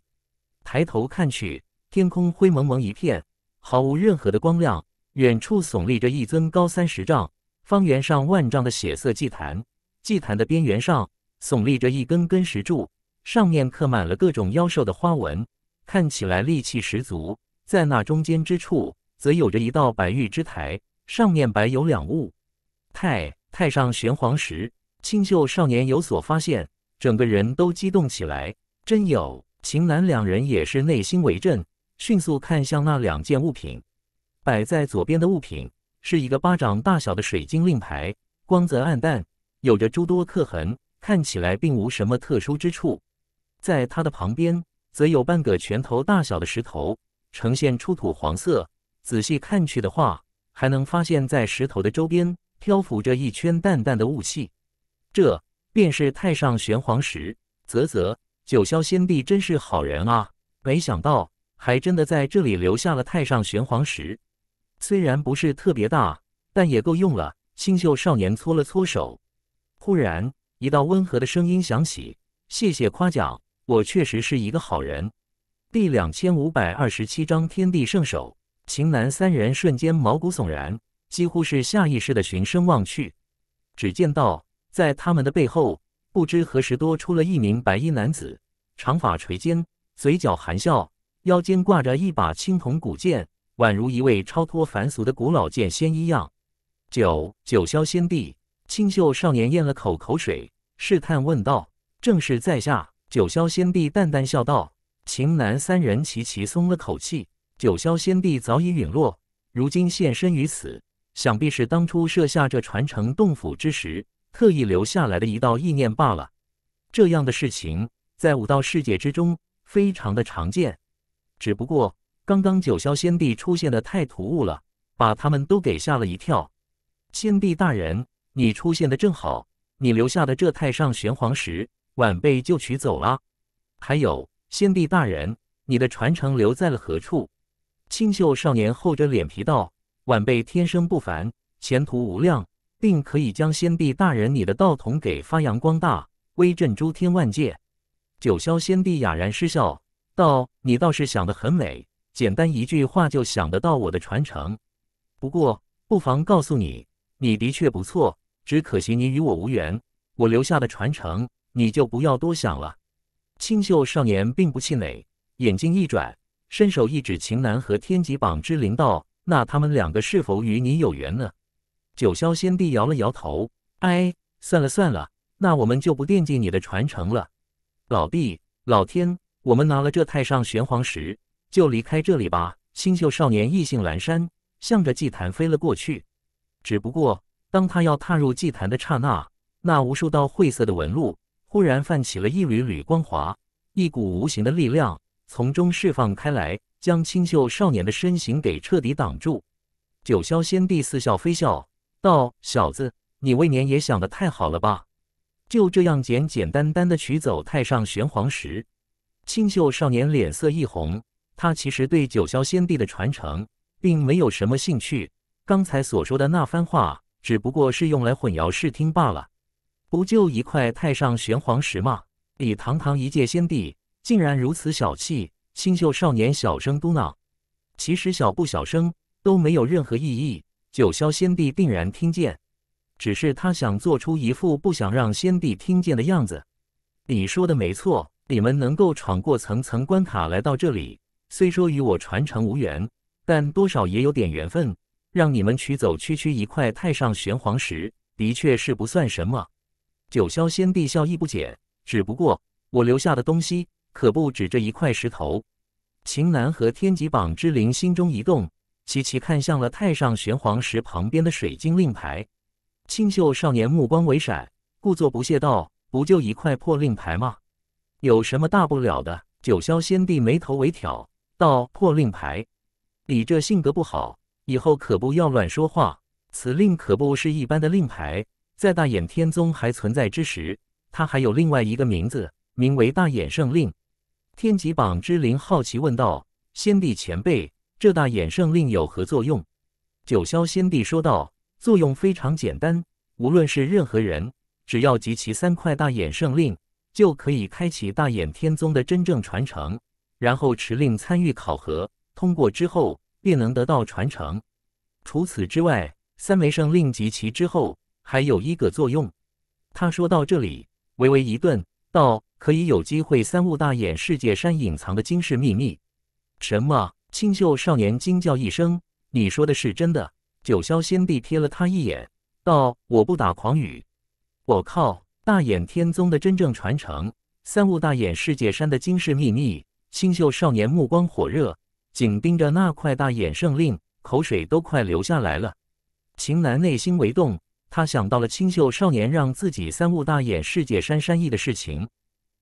抬头看去，天空灰蒙蒙一片，毫无任何的光亮。远处耸立着一尊高三十丈、方圆上万丈的血色祭坛。祭坛的边缘上耸立着一根根石柱，上面刻满了各种妖兽的花纹，看起来戾气十足。在那中间之处，则有着一道白玉之台，上面摆有两物：太太上玄黄石。清秀少年有所发现，整个人都激动起来。真有秦岚两人也是内心为震，迅速看向那两件物品。摆在左边的物品是一个巴掌大小的水晶令牌，光泽暗淡，有着诸多刻痕，看起来并无什么特殊之处。在它的旁边，则有半个拳头大小的石头，呈现出土黄色。仔细看去的话，还能发现在石头的周边漂浮着一圈淡淡的雾气。这便是太上玄黄石，啧啧，九霄仙帝真是好人啊！没想到还真的在这里留下了太上玄黄石，虽然不是特别大，但也够用了。星秀少年搓了搓手，忽然一道温和的声音响起：“谢谢夸奖，我确实是一个好人。”第两千五百二十七章天地圣手，秦南三人瞬间毛骨悚然，几乎是下意识的循声望去，只见到。在他们的背后，不知何时多出了一名白衣男子，长发垂肩，嘴角含笑，腰间挂着一把青铜古剑，宛如一位超脱凡俗的古老剑仙一样。九九霄仙帝，清秀少年咽了口口水，试探问道：“正是在下。”九霄仙帝淡淡笑道。秦南三人齐齐松了口气。九霄仙帝早已陨落，如今现身于此，想必是当初设下这传承洞府之时。特意留下来的一道意念罢了。这样的事情在武道世界之中非常的常见。只不过刚刚九霄仙帝出现的太突兀了，把他们都给吓了一跳。先帝大人，你出现的正好，你留下的这太上玄黄石，晚辈就取走了。还有，先帝大人，你的传承留在了何处？清秀少年厚着脸皮道：“晚辈天生不凡，前途无量。”并可以将先帝大人你的道统给发扬光大，威震诸天万界。九霄仙帝哑然失笑，道：“你倒是想得很美，简单一句话就想得到我的传承。不过，不妨告诉你，你的确不错，只可惜你与我无缘。我留下的传承，你就不要多想了。”清秀少年并不气馁，眼睛一转，伸手一指秦南和天极榜之灵，道：“那他们两个是否与你有缘呢？”九霄仙帝摇了摇头，哎，算了算了，那我们就不惦记你的传承了。老弟，老天，我们拿了这太上玄黄石，就离开这里吧。清秀少年意兴阑珊，向着祭坛飞了过去。只不过，当他要踏入祭坛的刹那，那无数道晦涩的纹路忽然泛起了一缕缕光华，一股无形的力量从中释放开来，将清秀少年的身形给彻底挡住。九霄仙帝似笑非笑。道：“小子，你未免也想得太好了吧？就这样简简单单的取走太上玄黄石？”清秀少年脸色一红，他其实对九霄先帝的传承并没有什么兴趣。刚才所说的那番话，只不过是用来混淆视听罢了。不就一块太上玄黄石吗？你堂堂一介先帝，竟然如此小气！清秀少年小声嘟囔：“其实小不小声都没有任何意义。”九霄仙帝定然听见，只是他想做出一副不想让仙帝听见的样子。你说的没错，你们能够闯过层层关卡来到这里，虽说与我传承无缘，但多少也有点缘分。让你们取走区区一块太上玄黄石，的确是不算什么。九霄仙帝笑意不减，只不过我留下的东西可不止这一块石头。秦南和天极榜之灵心中一动。齐齐看向了太上玄黄石旁边的水晶令牌，清秀少年目光微闪，故作不屑道：“不就一块破令牌吗？有什么大不了的？”九霄仙帝眉头微挑，道：“破令牌？你这性格不好，以后可不要乱说话。此令可不是一般的令牌，在大眼天宗还存在之时，它还有另外一个名字，名为大眼圣令。”天极榜之灵好奇问道：“仙帝前辈。”这大衍圣令有何作用？九霄仙帝说道：“作用非常简单，无论是任何人，只要集齐三块大衍圣令，就可以开启大衍天宗的真正传承，然后持令参与考核，通过之后便能得到传承。除此之外，三枚圣令集齐之后，还有一个作用。”他说到这里，微微一顿，道：“可以有机会三悟大衍世界山隐藏的惊世秘密。”什么？清秀少年惊叫一声：“你说的是真的？”九霄仙帝瞥了他一眼，道：“我不打诳语。”我靠！大眼天宗的真正传承，三目大眼世界山的惊世秘密。清秀少年目光火热，紧盯着那块大眼圣令，口水都快流下来了。秦南内心为动，他想到了清秀少年让自己三目大眼世界山山意的事情，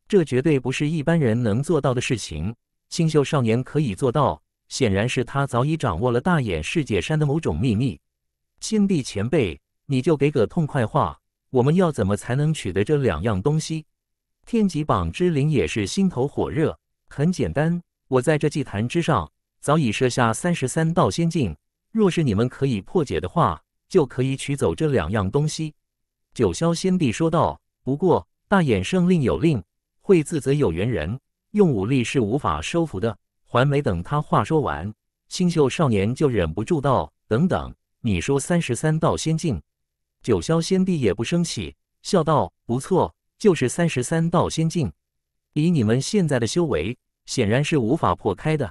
这绝对不是一般人能做到的事情。清秀少年可以做到。显然是他早已掌握了大眼世界山的某种秘密，先帝前辈，你就给个痛快话，我们要怎么才能取得这两样东西？天极榜之灵也是心头火热。很简单，我在这祭坛之上早已设下三十三道仙境，若是你们可以破解的话，就可以取走这两样东西。九霄仙帝说道。不过，大眼圣令有令，会自责有缘人，用武力是无法收服的。还没等他话说完，星宿少年就忍不住道：“等等，你说三十三道仙境？”九霄仙帝也不生气，笑道：“不错，就是三十三道仙境。以你们现在的修为，显然是无法破开的。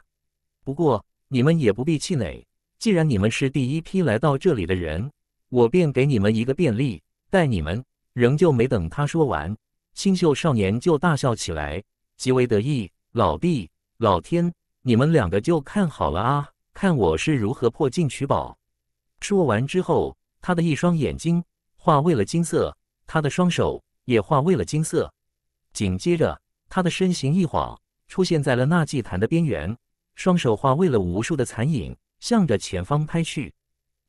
不过，你们也不必气馁。既然你们是第一批来到这里的人，我便给你们一个便利，带你们……”仍旧没等他说完，星宿少年就大笑起来，极为得意：“老弟，老天！”你们两个就看好了啊！看我是如何破镜取宝。说完之后，他的一双眼睛化为了金色，他的双手也化为了金色。紧接着，他的身形一晃，出现在了那祭坛的边缘，双手化为了无数的残影，向着前方拍去。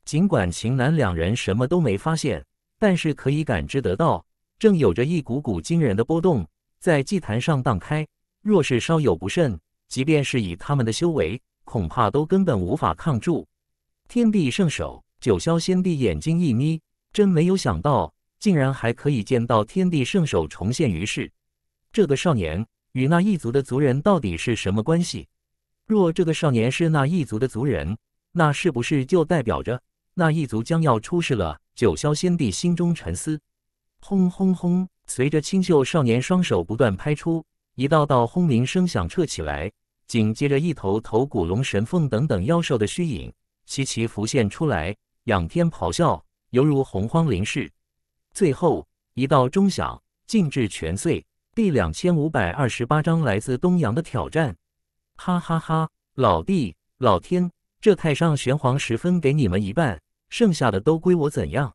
尽管秦楠两人什么都没发现，但是可以感知得到，正有着一股股惊人的波动在祭坛上荡开。若是稍有不慎，即便是以他们的修为，恐怕都根本无法抗住。天地圣手九霄仙帝眼睛一眯，真没有想到，竟然还可以见到天地圣手重现于世。这个少年与那一族的族人到底是什么关系？若这个少年是那一族的族人，那是不是就代表着那一族将要出世了？九霄仙帝心中沉思。轰轰轰！随着清秀少年双手不断拍出，一道道轰鸣声响彻起来。紧接着，一头头古龙、神凤等等妖兽的虚影齐齐浮现出来，仰天咆哮，犹如洪荒临世。最后一道钟响，静至全碎。第两千五百二十八章：来自东阳的挑战。哈哈哈，老弟，老天，这太上玄黄十分给你们一半，剩下的都归我，怎样？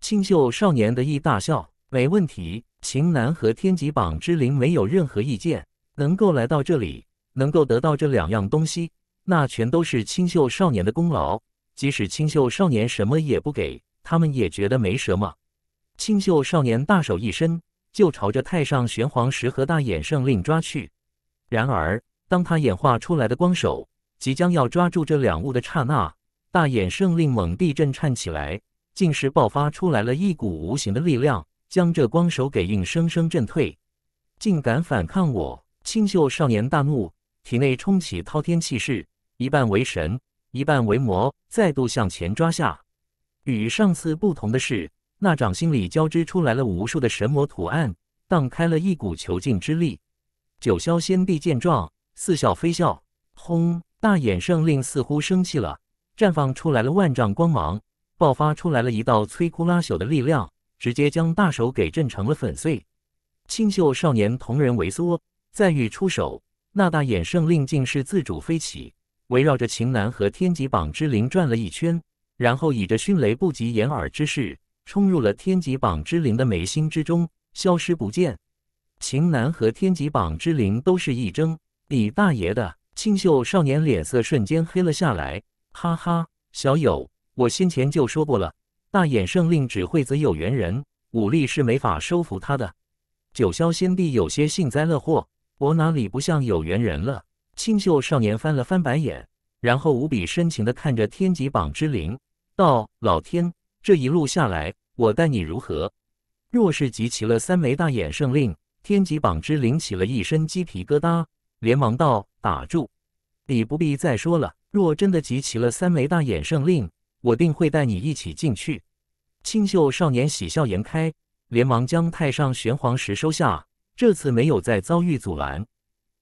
清秀少年得意大笑，没问题。秦南和天极榜之灵没有任何意见，能够来到这里。能够得到这两样东西，那全都是清秀少年的功劳。即使清秀少年什么也不给，他们也觉得没什么。清秀少年大手一伸，就朝着太上玄黄石和大衍圣令抓去。然而，当他演化出来的光手即将要抓住这两物的刹那，大衍圣令猛地震颤起来，竟是爆发出来了一股无形的力量，将这光手给硬生生震退。竟敢反抗我！清秀少年大怒。体内冲起滔天气势，一半为神，一半为魔，再度向前抓下。与上次不同的是，那掌心里交织出来了无数的神魔图案，荡开了一股囚禁之力。九霄仙帝见状，似笑非笑。轰！大衍圣令似乎生气了，绽放出来了万丈光芒，爆发出来了一道摧枯拉朽的力量，直接将大手给震成了粉碎。清秀少年瞳仁萎缩，再欲出手。那大衍圣令竟是自主飞起，围绕着秦南和天极榜之灵转了一圈，然后以着迅雷不及掩耳之势冲入了天极榜之灵的眉心之中，消失不见。秦南和天极榜之灵都是一怔：“李大爷的！”清秀少年脸色瞬间黑了下来。“哈哈，小友，我先前就说过了，大衍圣令只会择有缘人，武力是没法收服他的。”九霄仙帝有些幸灾乐祸。我哪里不像有缘人了？清秀少年翻了翻白眼，然后无比深情的看着天极榜之灵，道：“老天，这一路下来，我待你如何？若是集齐了三枚大衍圣令，天极榜之灵起了一身鸡皮疙瘩，连忙道：‘打住，你不必再说了。若真的集齐了三枚大衍圣令，我定会带你一起进去。’清秀少年喜笑颜开，连忙将太上玄黄石收下。”这次没有再遭遇阻拦，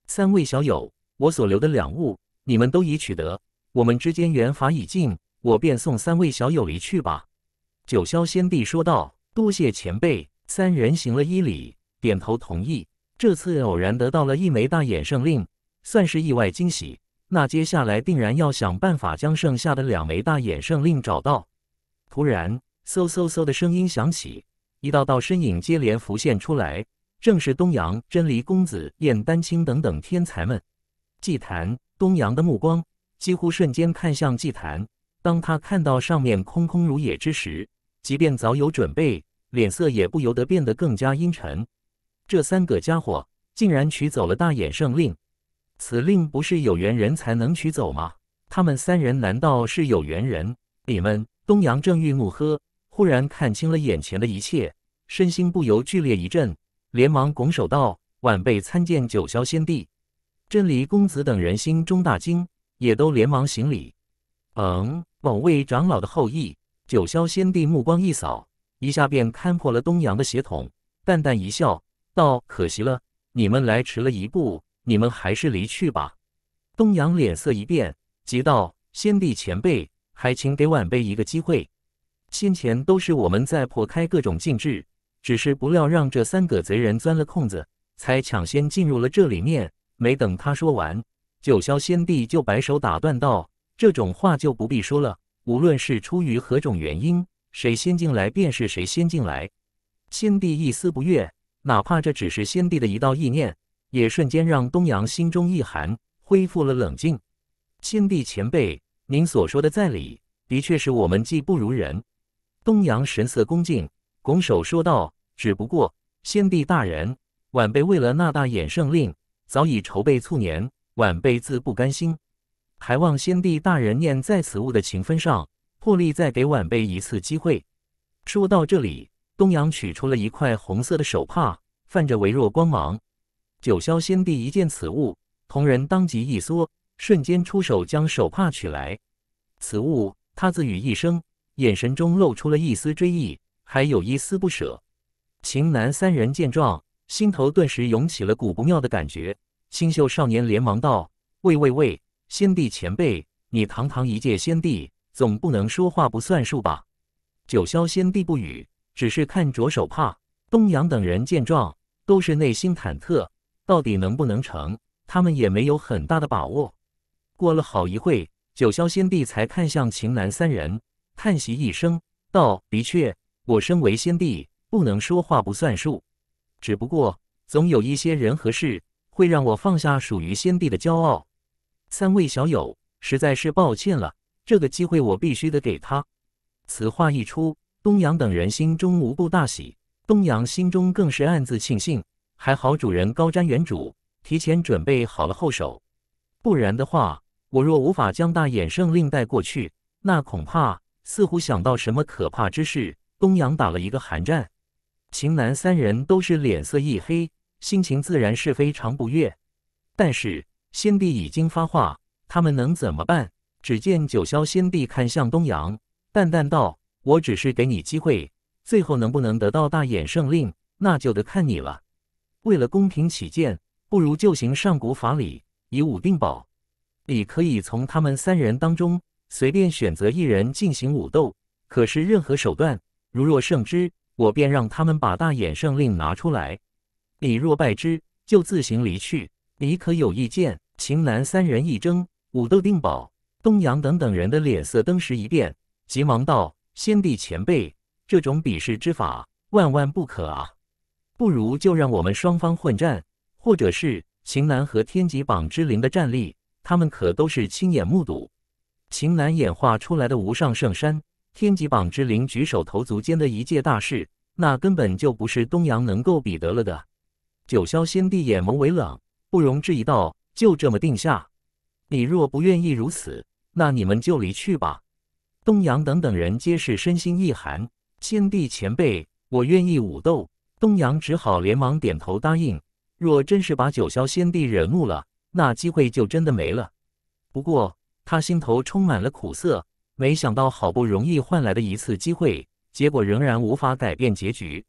三位小友，我所留的两物你们都已取得，我们之间缘法已尽，我便送三位小友离去吧。”九霄仙帝说道。“多谢前辈。”三人行了一礼，点头同意。这次偶然得到了一枚大衍圣令，算是意外惊喜。那接下来定然要想办法将剩下的两枚大衍圣令找到。突然，嗖嗖嗖的声音响起，一道道身影接连浮现出来。正是东阳真离公子燕丹青等等天才们，祭坛。东阳的目光几乎瞬间看向祭坛。当他看到上面空空如也之时，即便早有准备，脸色也不由得变得更加阴沉。这三个家伙竟然取走了大衍圣令，此令不是有缘人才能取走吗？他们三人难道是有缘人？你们！东阳正欲怒喝，忽然看清了眼前的一切，身心不由剧烈一震。连忙拱手道：“晚辈参见九霄仙帝。”镇离公子等人心中大惊，也都连忙行礼。嗯，某位长老的后裔。九霄仙帝目光一扫，一下便看破了东阳的血统，淡淡一笑，道：“可惜了，你们来迟了一步，你们还是离去吧。”东阳脸色一变，急道：“仙帝前辈，还请给晚辈一个机会。先前都是我们在破开各种禁制。”只是不料让这三个贼人钻了空子，才抢先进入了这里面。没等他说完，九霄仙帝就摆手打断道：“这种话就不必说了。无论是出于何种原因，谁先进来便是谁先进来。”仙帝一丝不悦，哪怕这只是仙帝的一道意念，也瞬间让东阳心中一寒，恢复了冷静。仙帝前辈，您所说的在理，的确是我们技不如人。东阳神色恭敬。拱手说道：“只不过，先帝大人，晚辈为了那大衍圣令，早已筹备数年，晚辈自不甘心，还望先帝大人念在此物的情分上，破例再给晚辈一次机会。”说到这里，东阳取出了一块红色的手帕，泛着微弱光芒。九霄先帝一见此物，瞳仁当即一缩，瞬间出手将手帕取来。此物，他自语一声，眼神中露出了一丝追忆。还有一丝不舍，秦南三人见状，心头顿时涌起了股不妙的感觉。星宿少年连忙道：“喂喂喂，先帝前辈，你堂堂一介先帝，总不能说话不算数吧？”九霄先帝不语，只是看着手帕。东阳等人见状，都是内心忐忑，到底能不能成，他们也没有很大的把握。过了好一会，九霄先帝才看向秦南三人，叹息一声道：“的确。”我身为先帝，不能说话不算数。只不过，总有一些人和事会让我放下属于先帝的骄傲。三位小友，实在是抱歉了。这个机会我必须得给他。此话一出，东阳等人心中无不大喜。东阳心中更是暗自庆幸，还好主人高瞻远瞩，提前准备好了后手。不然的话，我若无法将大衍圣令带过去，那恐怕似乎想到什么可怕之事。东阳打了一个寒战，秦南三人都是脸色一黑，心情自然是非常不悦。但是先帝已经发话，他们能怎么办？只见九霄先帝看向东阳，淡淡道：“我只是给你机会，最后能不能得到大衍圣令，那就得看你了。为了公平起见，不如就行上古法礼，以武定宝，你可以从他们三人当中随便选择一人进行武斗，可是任何手段。”如若胜之，我便让他们把大衍圣令拿出来；你若败之，就自行离去。你可有意见？秦南三人一争，武斗定宝、东阳等等人的脸色登时一变，急忙道：“先帝前辈，这种比试之法万万不可啊！不如就让我们双方混战，或者是秦南和天极榜之灵的战力，他们可都是亲眼目睹秦南演化出来的无上圣山。”天极榜之灵举手投足间的一件大事，那根本就不是东阳能够比得了的。九霄仙帝眼眸微冷，不容置疑道：“就这么定下。你若不愿意如此，那你们就离去吧。”东阳等等人皆是身心一寒。先帝前辈，我愿意武斗。东阳只好连忙点头答应。若真是把九霄仙帝惹怒了，那机会就真的没了。不过他心头充满了苦涩。没想到好不容易换来的一次机会，结果仍然无法改变结局。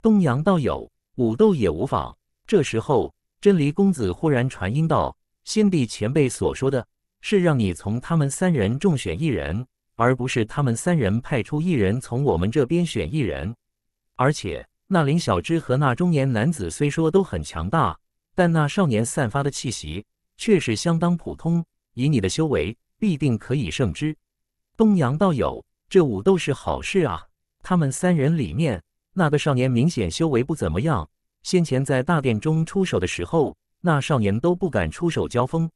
东阳道友，武斗也无妨。这时候，真离公子忽然传音道：“先帝前辈所说的是让你从他们三人中选一人，而不是他们三人派出一人从我们这边选一人。而且，那林小之和那中年男子虽说都很强大，但那少年散发的气息却是相当普通。以你的修为，必定可以胜之。”东阳道友，这武斗是好事啊！他们三人里面，那个少年明显修为不怎么样。先前在大殿中出手的时候，那少年都不敢出手交锋。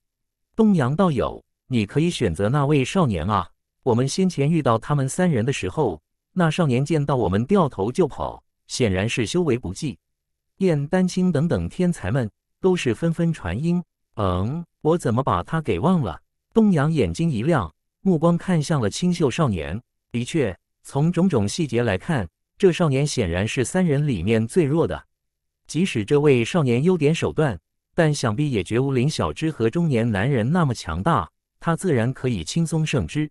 东阳道友，你可以选择那位少年啊！我们先前遇到他们三人的时候，那少年见到我们掉头就跑，显然是修为不济。燕丹青等等天才们都是纷纷传音：“嗯，我怎么把他给忘了？”东阳眼睛一亮。目光看向了清秀少年。的确，从种种细节来看，这少年显然是三人里面最弱的。即使这位少年有点手段，但想必也绝无林小芝和中年男人那么强大。他自然可以轻松胜之。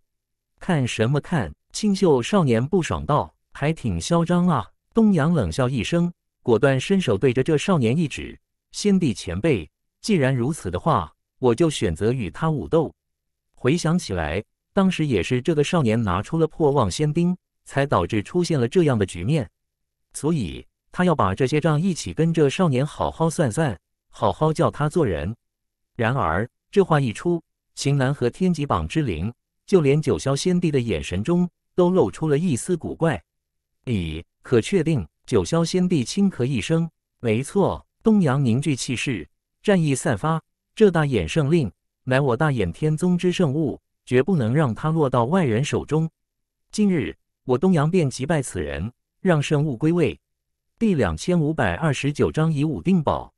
看什么看？清秀少年不爽道：“还挺嚣张啊！”东阳冷笑一声，果断伸手对着这少年一指：“先帝前辈，既然如此的话，我就选择与他武斗。”回想起来。当时也是这个少年拿出了破妄仙兵，才导致出现了这样的局面。所以他要把这些账一起跟着少年好好算算，好好教他做人。然而这话一出，秦岚和天极榜之灵，就连九霄仙帝的眼神中都露出了一丝古怪。咦？可确定？九霄仙帝轻咳一声：“没错，东阳凝聚气势，战意散发。这大衍圣令，乃我大衍天宗之圣物。”绝不能让他落到外人手中。今日我东阳便击败此人，让圣物归位。第两千五百二十九章以武定宝，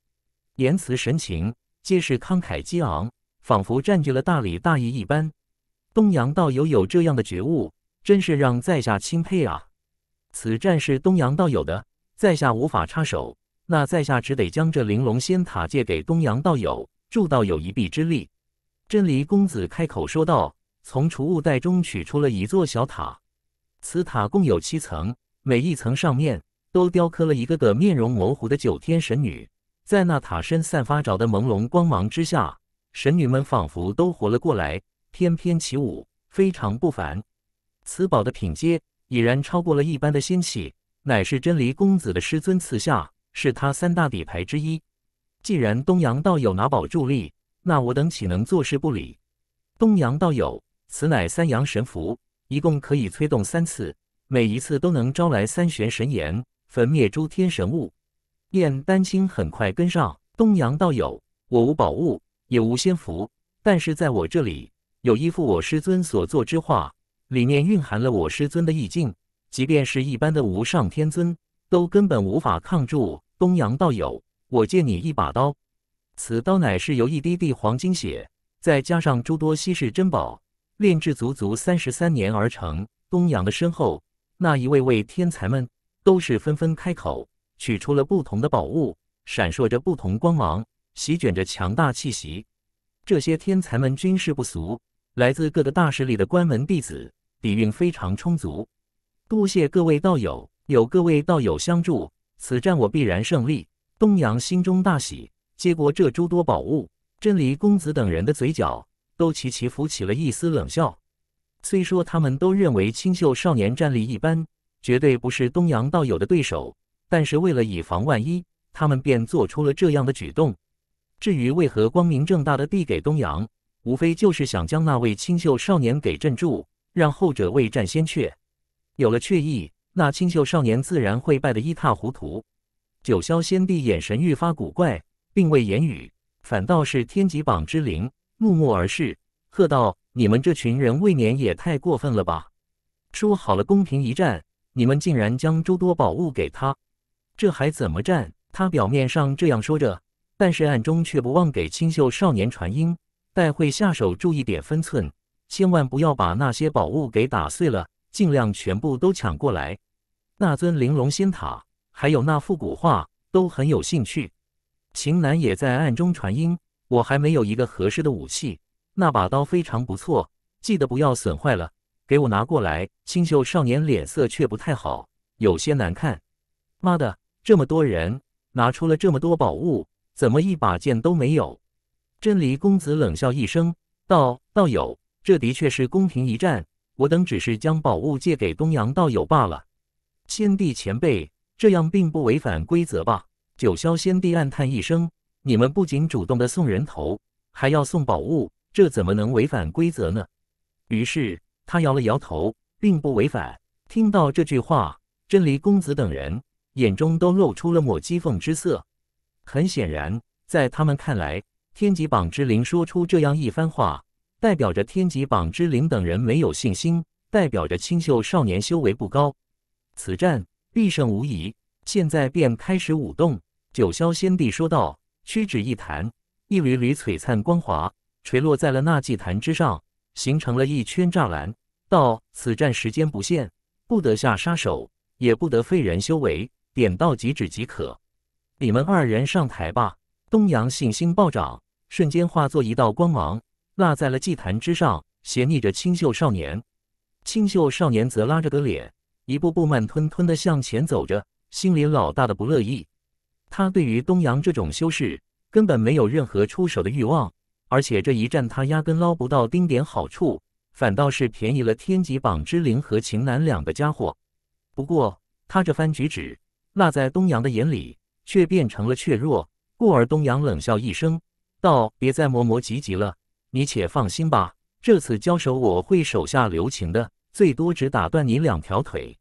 言辞神情皆是慷慨激昂，仿佛占据了大理大义一般。东阳道友有这样的觉悟，真是让在下钦佩啊！此战是东阳道友的，在下无法插手，那在下只得将这玲珑仙塔借给东阳道友，助道友一臂之力。真离公子开口说道：“从储物袋中取出了一座小塔，此塔共有七层，每一层上面都雕刻了一个个面容模糊的九天神女。在那塔身散发着的朦胧光芒之下，神女们仿佛都活了过来，翩翩起舞，非常不凡。此宝的品阶已然超过了一般的仙器，乃是真离公子的师尊赐下，是他三大底牌之一。既然东阳道友拿宝助力。”那我等岂能坐视不理？东阳道友，此乃三阳神符，一共可以催动三次，每一次都能招来三玄神炎，焚灭诸天神物。燕丹青很快跟上，东阳道友，我无宝物，也无仙符，但是在我这里有一幅我师尊所作之画，里面蕴含了我师尊的意境，即便是一般的无上天尊，都根本无法抗住。东阳道友，我借你一把刀。此刀乃是由一滴滴黄金血，再加上诸多稀世珍宝炼制，足足三十三年而成。东阳的身后，那一位位天才们都是纷纷开口，取出了不同的宝物，闪烁着不同光芒，席卷着强大气息。这些天才们均是不俗，来自各个大势力的关门弟子，底蕴非常充足。多谢各位道友，有各位道友相助，此战我必然胜利。东阳心中大喜。接过这诸多宝物，真离公子等人的嘴角都齐齐浮起了一丝冷笑。虽说他们都认为清秀少年战力一般，绝对不是东阳道友的对手，但是为了以防万一，他们便做出了这样的举动。至于为何光明正大的递给东阳，无非就是想将那位清秀少年给镇住，让后者未战先怯。有了怯意，那清秀少年自然会败得一塌糊涂。九霄仙帝眼神愈发古怪。并未言语，反倒是天极榜之灵怒目而视，喝道：“你们这群人未免也太过分了吧！说好了公平一战，你们竟然将诸多宝物给他，这还怎么战？”他表面上这样说着，但是暗中却不忘给清秀少年传音：“待会下手注意点分寸，千万不要把那些宝物给打碎了，尽量全部都抢过来。那尊玲珑仙塔，还有那幅古画，都很有兴趣。”秦南也在暗中传音：“我还没有一个合适的武器，那把刀非常不错，记得不要损坏了，给我拿过来。”清秀少年脸色却不太好，有些难看。“妈的，这么多人，拿出了这么多宝物，怎么一把剑都没有？”真离公子冷笑一声道：“道友，这的确是公平一战，我等只是将宝物借给东阳道友罢了。”先帝前辈，这样并不违反规则吧？九霄仙帝暗叹一声：“你们不仅主动的送人头，还要送宝物，这怎么能违反规则呢？”于是他摇了摇头，并不违反。听到这句话，真离公子等人眼中都露出了抹讥讽之色。很显然，在他们看来，天极榜之灵说出这样一番话，代表着天极榜之灵等人没有信心，代表着清秀少年修为不高，此战必胜无疑。现在便开始舞动。九霄仙帝说道：“屈指一弹，一缕缕璀璨光华垂落在了那祭坛之上，形成了一圈栅栏。道此战时间不限，不得下杀手，也不得废人修为，点到即止即可。你们二人上台吧。”东阳信心暴涨，瞬间化作一道光芒，落在了祭坛之上，斜睨着清秀少年。清秀少年则拉着个脸，一步步慢吞吞地向前走着，心里老大的不乐意。他对于东阳这种修士根本没有任何出手的欲望，而且这一战他压根捞不到丁点好处，反倒是便宜了天极榜之灵和秦南两个家伙。不过他这番举止落在东阳的眼里却变成了怯弱，故而东阳冷笑一声道：“别再磨磨唧唧了，你且放心吧，这次交手我会手下留情的，最多只打断你两条腿。”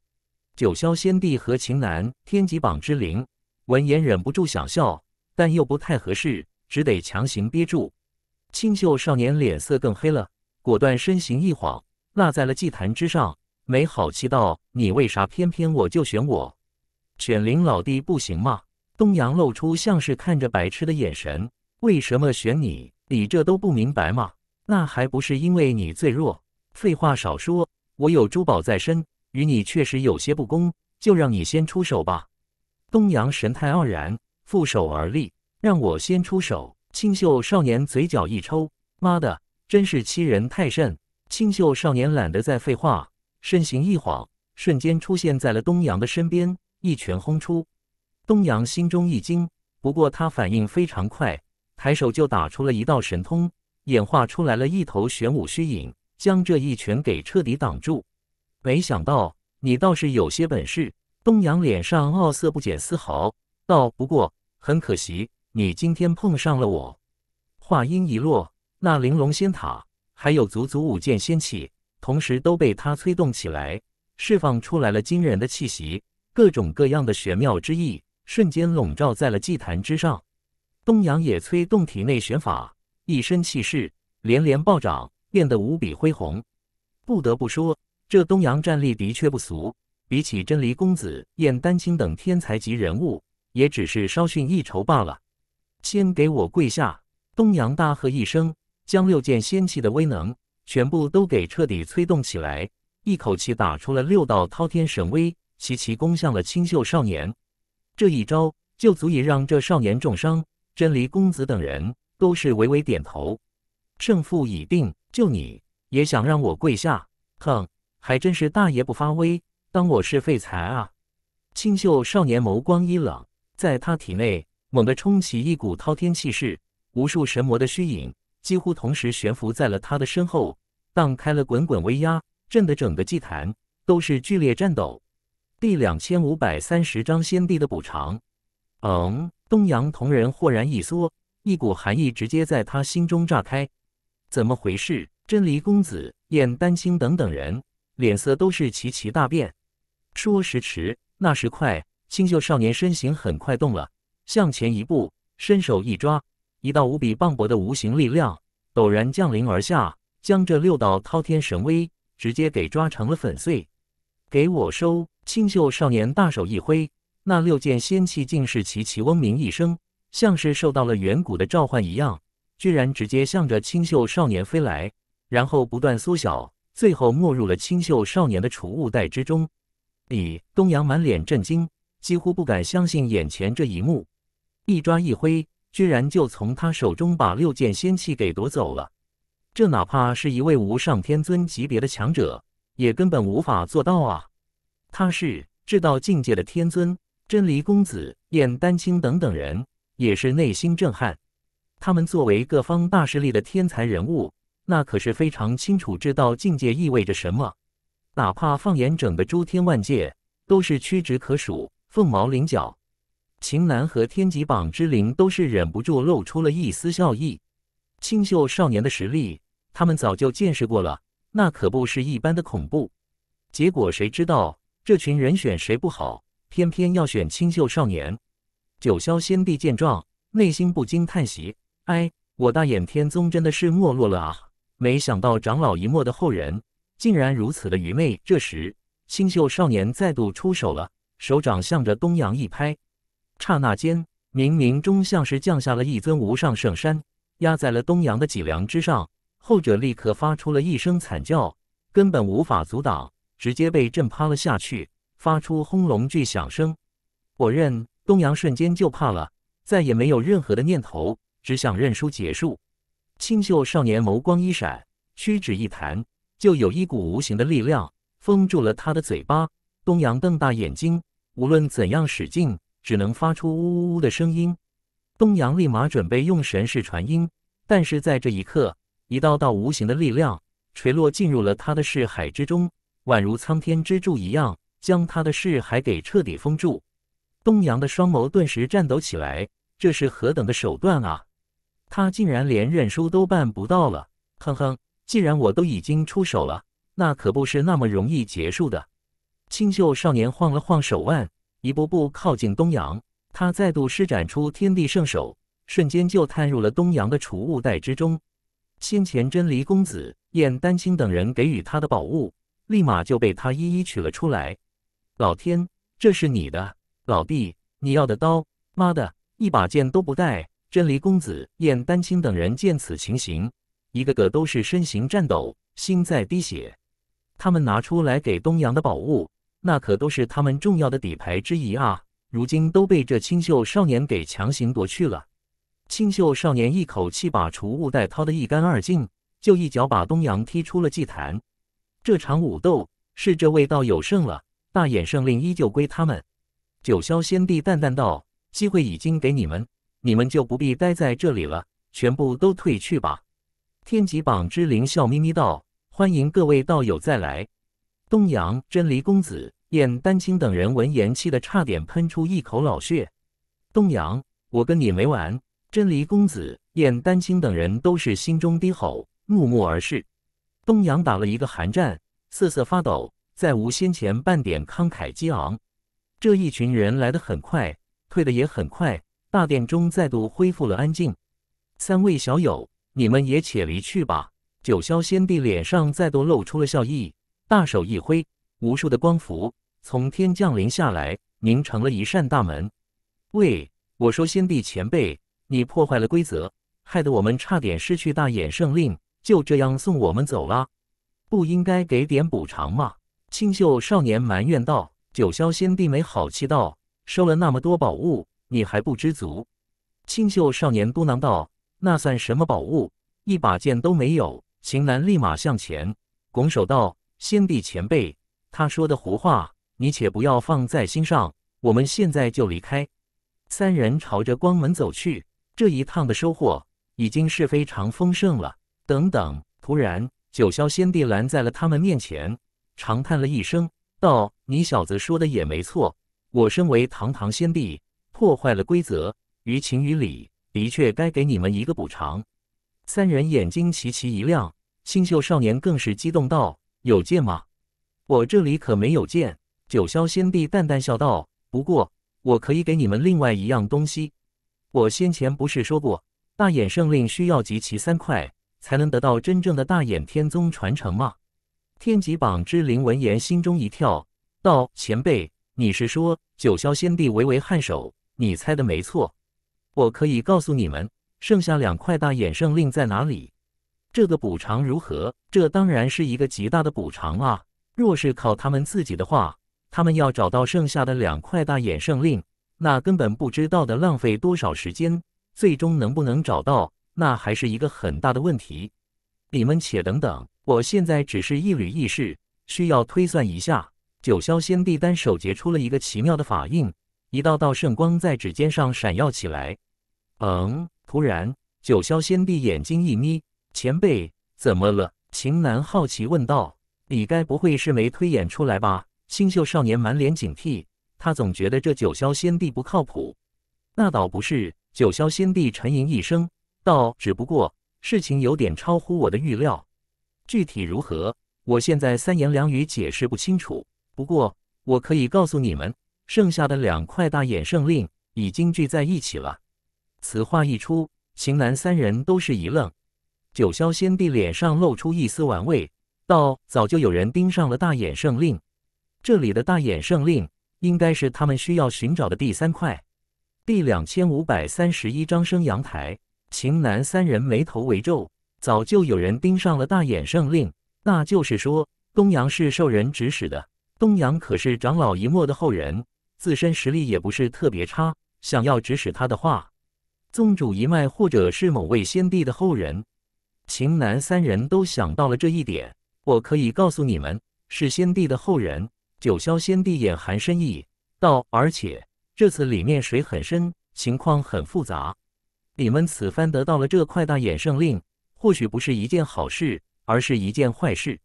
九霄仙帝和秦南，天极榜之灵。闻言忍不住想笑，但又不太合适，只得强行憋住。清秀少年脸色更黑了，果断身形一晃，落在了祭坛之上，没好气道：“你为啥偏偏我就选我？犬灵老弟不行吗？”东阳露出像是看着白痴的眼神：“为什么选你？你这都不明白吗？那还不是因为你最弱？废话少说，我有珠宝在身，与你确实有些不公，就让你先出手吧。”东阳神态傲然，负手而立，让我先出手。清秀少年嘴角一抽，妈的，真是欺人太甚！清秀少年懒得再废话，身形一晃，瞬间出现在了东阳的身边，一拳轰出。东阳心中一惊，不过他反应非常快，抬手就打出了一道神通，演化出来了一头玄武虚影，将这一拳给彻底挡住。没想到你倒是有些本事。东阳脸上傲色不减丝毫，道：“不过很可惜，你今天碰上了我。”话音一落，那玲珑仙塔还有足足五件仙器，同时都被他催动起来，释放出来了惊人的气息，各种各样的玄妙之意，瞬间笼罩在了祭坛之上。东阳也催动体内玄法，一身气势连连暴涨，变得无比恢宏。不得不说，这东阳战力的确不俗。比起真离公子、燕丹青等天才级人物，也只是稍逊一筹罢了。先给我跪下！东阳大喝一声，将六件仙器的威能全部都给彻底催动起来，一口气打出了六道滔天神威，齐齐攻向了清秀少年。这一招就足以让这少年重伤。真离公子等人都是微微点头。胜负已定，就你也想让我跪下？哼，还真是大爷不发威！当我是废材啊！清秀少年眸光一冷，在他体内猛地冲起一股滔天气势，无数神魔的虚影几乎同时悬浮在了他的身后，荡开了滚滚威压，震得整个祭坛都是剧烈颤抖。第两千五百三十章先帝的补偿。嗯，东阳同人豁然一缩，一股寒意直接在他心中炸开。怎么回事？真离公子、燕丹青等等人脸色都是齐齐大变。说时迟，那时快，清秀少年身形很快动了，向前一步，伸手一抓，一道无比磅礴的无形力量陡然降临而下，将这六道滔天神威直接给抓成了粉碎。给我收！清秀少年大手一挥，那六件仙器竟是齐齐嗡鸣一声，像是受到了远古的召唤一样，居然直接向着清秀少年飞来，然后不断缩小，最后没入了清秀少年的储物袋之中。李东阳满脸震惊，几乎不敢相信眼前这一幕。一抓一挥，居然就从他手中把六件仙器给夺走了。这哪怕是一位无上天尊级别的强者，也根本无法做到啊！他是至道境界的天尊，真离公子、燕丹青等等人，也是内心震撼。他们作为各方大势力的天才人物，那可是非常清楚至道境界意味着什么。哪怕放眼整个诸天万界，都是屈指可数、凤毛麟角。秦南和天极榜之灵都是忍不住露出了一丝笑意。清秀少年的实力，他们早就见识过了，那可不是一般的恐怖。结果谁知道这群人选谁不好，偏偏要选清秀少年。九霄仙帝见状，内心不禁叹息：，哎，我大衍天宗真的是没落了啊！没想到长老一脉的后人。竟然如此的愚昧！这时，清秀少年再度出手了，手掌向着东阳一拍，刹那间，冥冥中像是降下了一尊无上圣山，压在了东阳的脊梁之上。后者立刻发出了一声惨叫，根本无法阻挡，直接被震趴了下去，发出轰隆巨响声。我认！东阳瞬间就怕了，再也没有任何的念头，只想认输结束。清秀少年眸光一闪，屈指一弹。就有一股无形的力量封住了他的嘴巴。东阳瞪大眼睛，无论怎样使劲，只能发出呜呜呜的声音。东阳立马准备用神识传音，但是在这一刻，一道道无形的力量垂落进入了他的视海之中，宛如苍天之柱一样，将他的视海给彻底封住。东阳的双眸顿时颤抖起来，这是何等的手段啊！他竟然连认输都办不到了。哼哼。既然我都已经出手了，那可不是那么容易结束的。清秀少年晃了晃手腕，一步步靠近东阳。他再度施展出天地圣手，瞬间就探入了东阳的储物袋之中。先前真离公子、燕丹青等人给予他的宝物，立马就被他一一取了出来。老天，这是你的！老弟，你要的刀！妈的，一把剑都不带！真离公子、燕丹青等人见此情形。一个个都是身形颤抖，心在滴血。他们拿出来给东阳的宝物，那可都是他们重要的底牌之一啊！如今都被这清秀少年给强行夺去了。清秀少年一口气把储物袋掏得一干二净，就一脚把东阳踢出了祭坛。这场武斗是这位道友胜了，大衍圣令依旧归他们。九霄仙帝淡淡道：“机会已经给你们，你们就不必待在这里了，全部都退去吧。”天极榜之灵笑眯眯道：“欢迎各位道友再来。”东阳、真离公子、燕丹青等人闻言，气得差点喷出一口老血。东阳，我跟你没完！真离公子、燕丹青等人都是心中低吼，怒目而视。东阳打了一个寒战，瑟瑟发抖，再无先前半点慷慨激昂。这一群人来得很快，退得也很快，大殿中再度恢复了安静。三位小友。你们也且离去吧。九霄仙帝脸上再度露出了笑意，大手一挥，无数的光符从天降临下来，凝成了一扇大门。喂，我说仙帝前辈，你破坏了规则，害得我们差点失去大衍圣令，就这样送我们走了，不应该给点补偿吗？清秀少年埋怨道。九霄仙帝没好气道：“收了那么多宝物，你还不知足？”清秀少年嘟囔道。那算什么宝物？一把剑都没有。秦岚立马向前，拱手道：“先帝前辈，他说的胡话，你且不要放在心上。我们现在就离开。”三人朝着光门走去。这一趟的收获已经是非常丰盛了。等等，突然，九霄仙帝拦在了他们面前，长叹了一声，道：“你小子说的也没错，我身为堂堂先帝，破坏了规则，于情于理。”的确该给你们一个补偿。三人眼睛齐齐一亮，星宿少年更是激动道：“有剑吗？我这里可没有剑。”九霄仙帝淡淡笑道：“不过我可以给你们另外一样东西。我先前不是说过，大衍圣令需要集齐三块，才能得到真正的大衍天宗传承吗？”天极榜之灵闻言心中一跳，道：“前辈，你是说……”九霄仙帝微微颔首：“你猜的没错。”我可以告诉你们，剩下两块大衍圣令在哪里？这个补偿如何？这当然是一个极大的补偿啊！若是靠他们自己的话，他们要找到剩下的两块大衍圣令，那根本不知道的浪费多少时间。最终能不能找到，那还是一个很大的问题。你们且等等，我现在只是一缕意识，需要推算一下。九霄仙帝单手结出了一个奇妙的法印。一道道圣光在指尖上闪耀起来。嗯，突然，九霄仙帝眼睛一眯，“前辈，怎么了？”秦南好奇问道，“你该不会是没推演出来吧？”星宿少年满脸警惕，他总觉得这九霄仙帝不靠谱。“那倒不是。”九霄仙帝沉吟一声，道，“只不过事情有点超乎我的预料。具体如何，我现在三言两语解释不清楚。不过，我可以告诉你们。”剩下的两块大衍圣令已经聚在一起了。此话一出，秦南三人都是一愣。九霄仙帝脸上露出一丝玩味，道：“早就有人盯上了大衍圣令，这里的大衍圣令应该是他们需要寻找的第三块。”第两千五百三十一章升阳台。秦南三人眉头微皱：“早就有人盯上了大衍圣令，那就是说东阳是受人指使的。东阳可是长老一墨的后人。”自身实力也不是特别差，想要指使他的话，宗主一脉或者是某位先帝的后人，秦南三人都想到了这一点。我可以告诉你们，是先帝的后人。九霄先帝眼含深意道，而且这次里面水很深，情况很复杂。你们此番得到了这块大衍圣令，或许不是一件好事，而是一件坏事。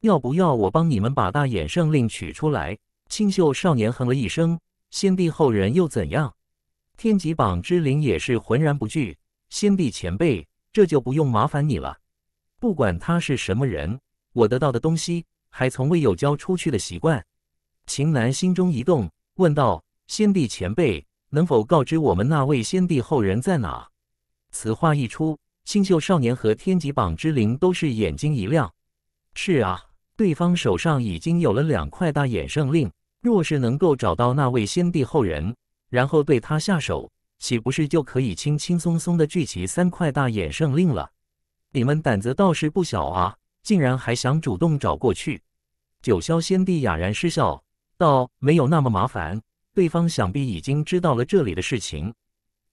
要不要我帮你们把大衍圣令取出来？清秀少年哼了一声：“先帝后人又怎样？天极榜之灵也是浑然不惧。先帝前辈，这就不用麻烦你了。不管他是什么人，我得到的东西还从未有交出去的习惯。”秦南心中一动，问道：“先帝前辈，能否告知我们那位先帝后人在哪？”此话一出，清秀少年和天极榜之灵都是眼睛一亮。“是啊，对方手上已经有了两块大衍圣令。”若是能够找到那位先帝后人，然后对他下手，岂不是就可以轻轻松松的聚齐三块大衍圣令了？你们胆子倒是不小啊，竟然还想主动找过去。九霄先帝哑然失笑道：“没有那么麻烦，对方想必已经知道了这里的事情。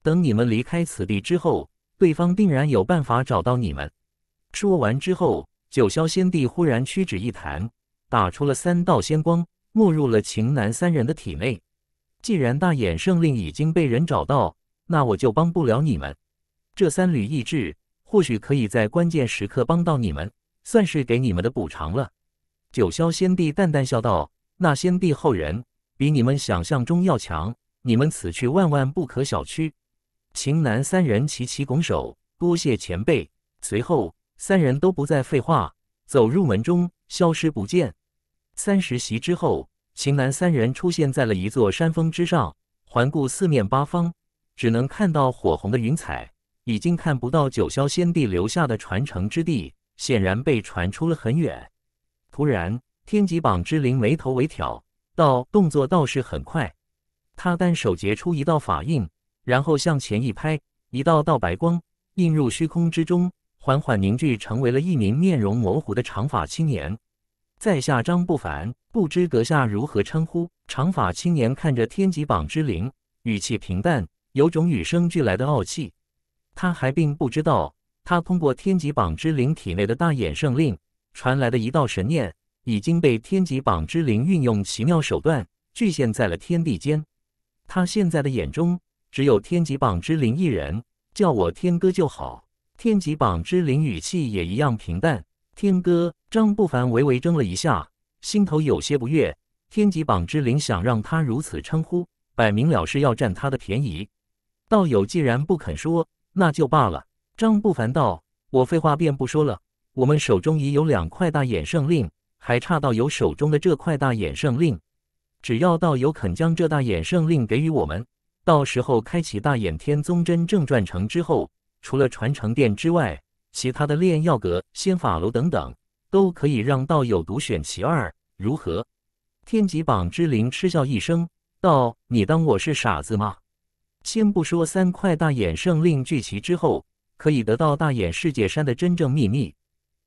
等你们离开此地之后，对方定然有办法找到你们。”说完之后，九霄先帝忽然屈指一弹，打出了三道仙光。没入了秦南三人的体内。既然大衍圣令已经被人找到，那我就帮不了你们。这三缕意志或许可以在关键时刻帮到你们，算是给你们的补偿了。九霄仙帝淡淡笑道：“那先帝后人比你们想象中要强，你们此去万万不可小觑。”秦南三人齐齐拱手，多谢前辈。随后，三人都不再废话，走入门中，消失不见。三十席之后，秦南三人出现在了一座山峰之上，环顾四面八方，只能看到火红的云彩，已经看不到九霄仙帝留下的传承之地，显然被传出了很远。突然，天极榜之灵眉头微挑，道：“动作倒是很快。”他单手结出一道法印，然后向前一拍，一道道白光映入虚空之中，缓缓凝聚成为了一名面容模糊的长发青年。在下张不凡，不知阁下如何称呼？长发青年看着天极榜之灵，语气平淡，有种与生俱来的傲气。他还并不知道，他通过天极榜之灵体内的大衍圣令传来的一道神念，已经被天极榜之灵运用奇妙手段聚现在了天地间。他现在的眼中只有天极榜之灵一人，叫我天哥就好。天极榜之灵语气也一样平淡。天哥，张不凡微微怔了一下，心头有些不悦。天极榜之灵想让他如此称呼，摆明了是要占他的便宜。道友既然不肯说，那就罢了。张不凡道：“我废话便不说了。我们手中已有两块大衍圣令，还差道友手中的这块大衍圣令。只要道友肯将这大衍圣令给予我们，到时候开启大衍天宗真正传承之后，除了传承殿之外，”其他的炼药阁、仙法楼等等，都可以让道友独选其二，如何？天极榜之灵嗤笑一声，道：“你当我是傻子吗？先不说三块大眼圣令聚齐之后可以得到大眼世界山的真正秘密，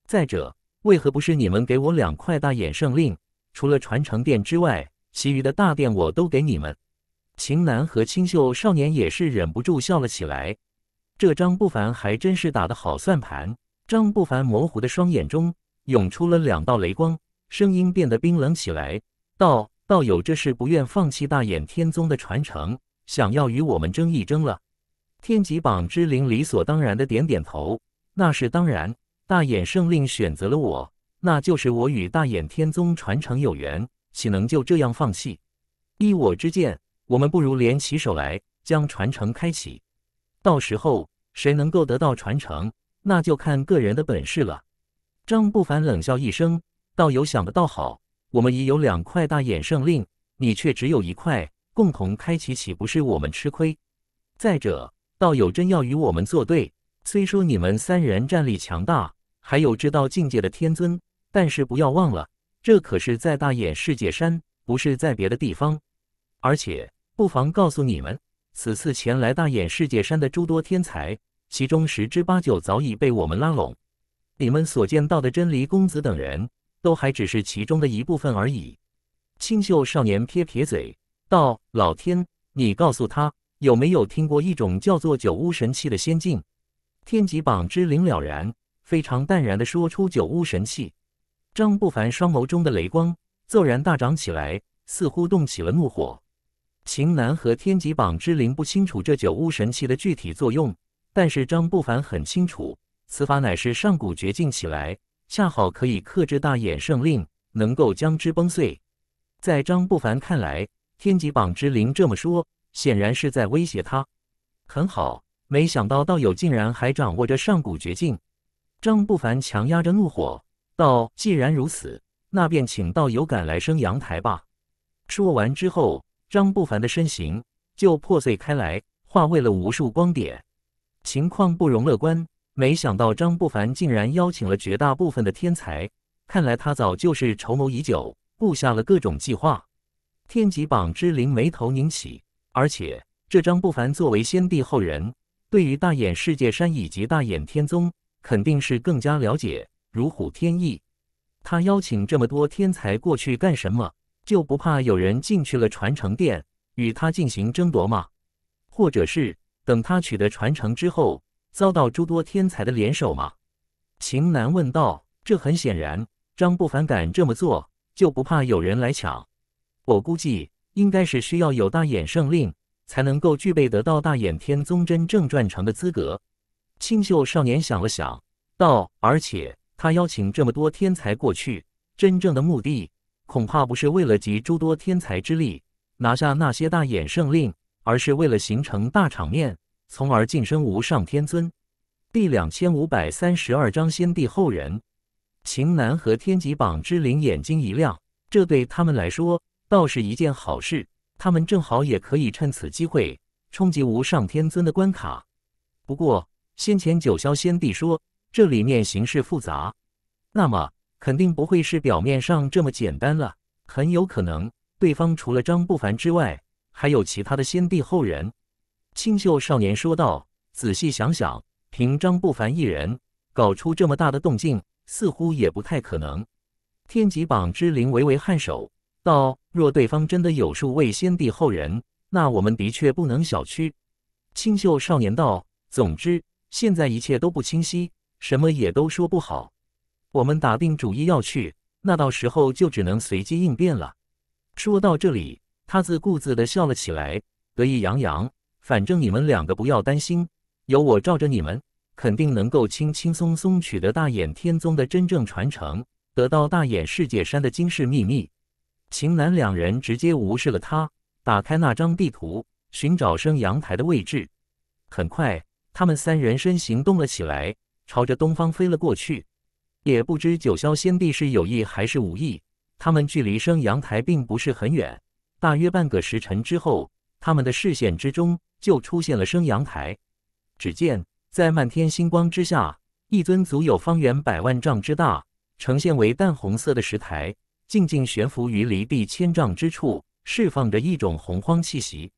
再者，为何不是你们给我两块大眼圣令？除了传承殿之外，其余的大殿我都给你们。”秦南和清秀少年也是忍不住笑了起来。这张不凡还真是打的好算盘。张不凡模糊的双眼中涌出了两道雷光，声音变得冰冷起来：“道道友，这是不愿放弃大眼天宗的传承，想要与我们争一争了。”天极榜之灵理所当然的点点头：“那是当然，大眼圣令选择了我，那就是我与大眼天宗传承有缘，岂能就这样放弃？依我之见，我们不如联起手来，将传承开启。”到时候谁能够得到传承，那就看个人的本事了。张不凡冷笑一声：“道友想的倒好，我们已有两块大衍圣令，你却只有一块，共同开启岂不是我们吃亏？再者，道友真要与我们作对，虽说你们三人战力强大，还有知道境界的天尊，但是不要忘了，这可是在大衍世界山，不是在别的地方。而且，不妨告诉你们。”此次前来大衍世界山的诸多天才，其中十之八九早已被我们拉拢。你们所见到的真离公子等人，都还只是其中的一部分而已。清秀少年撇撇嘴道：“老天，你告诉他有没有听过一种叫做九巫神器的仙境？”天极榜之灵了然，非常淡然的说出：“九巫神器。”张不凡双眸中的雷光骤然大涨起来，似乎动起了怒火。秦南和天极榜之灵不清楚这九物神器的具体作用，但是张不凡很清楚，此法乃是上古绝境起来，恰好可以克制大衍圣令，能够将之崩碎。在张不凡看来，天极榜之灵这么说，显然是在威胁他。很好，没想到道友竟然还掌握着上古绝境。张不凡强压着怒火道：“既然如此，那便请道友赶来升阳台吧。”说完之后。张不凡的身形就破碎开来，化为了无数光点。情况不容乐观。没想到张不凡竟然邀请了绝大部分的天才，看来他早就是筹谋已久，布下了各种计划。天极榜之灵眉头拧起，而且这张不凡作为先帝后人，对于大眼世界山以及大眼天宗肯定是更加了解。如虎添翼，他邀请这么多天才过去干什么？就不怕有人进去了传承殿与他进行争夺吗？或者是等他取得传承之后遭到诸多天才的联手吗？秦南问道。这很显然，张不凡敢这么做，就不怕有人来抢？我估计应该是需要有大衍圣令才能够具备得到大衍天宗真正传承的资格。清秀少年想了想，道：“而且他邀请这么多天才过去，真正的目的……”恐怕不是为了集诸多天才之力拿下那些大衍圣令，而是为了形成大场面，从而晋升无上天尊。第两千五百三十二章先帝后人，秦南和天极榜之灵眼睛一亮，这对他们来说倒是一件好事，他们正好也可以趁此机会冲击无上天尊的关卡。不过先前九霄先帝说这里面形势复杂，那么。肯定不会是表面上这么简单了，很有可能对方除了张不凡之外，还有其他的先帝后人。”清秀少年说道，“仔细想想，凭张不凡一人搞出这么大的动静，似乎也不太可能。”天极榜之灵微微颔首道：“若对方真的有数位先帝后人，那我们的确不能小觑。”清秀少年道：“总之，现在一切都不清晰，什么也都说不好。”我们打定主意要去，那到时候就只能随机应变了。说到这里，他自顾自地笑了起来，得意洋洋。反正你们两个不要担心，有我罩着你们，肯定能够轻轻松松取得大眼天宗的真正传承，得到大眼世界山的惊世秘密。秦南两人直接无视了他，打开那张地图，寻找升阳台的位置。很快，他们三人身行动了起来，朝着东方飞了过去。也不知九霄仙帝是有意还是无意，他们距离升阳台并不是很远。大约半个时辰之后，他们的视线之中就出现了升阳台。只见在漫天星光之下，一尊足有方圆百万丈之大、呈现为淡红色的石台，静静悬浮于离地千丈之处，释放着一种洪荒气息。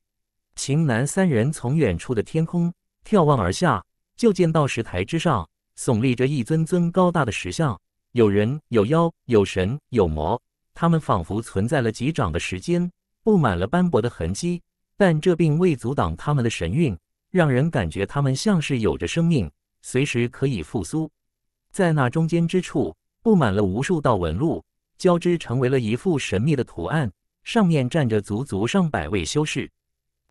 秦南三人从远处的天空眺望而下，就见到石台之上。耸立着一尊尊高大的石像，有人有妖有神有魔，他们仿佛存在了几掌的时间，布满了斑驳的痕迹，但这并未阻挡他们的神韵，让人感觉他们像是有着生命，随时可以复苏。在那中间之处，布满了无数道纹路，交织成为了一幅神秘的图案，上面站着足足上百位修士。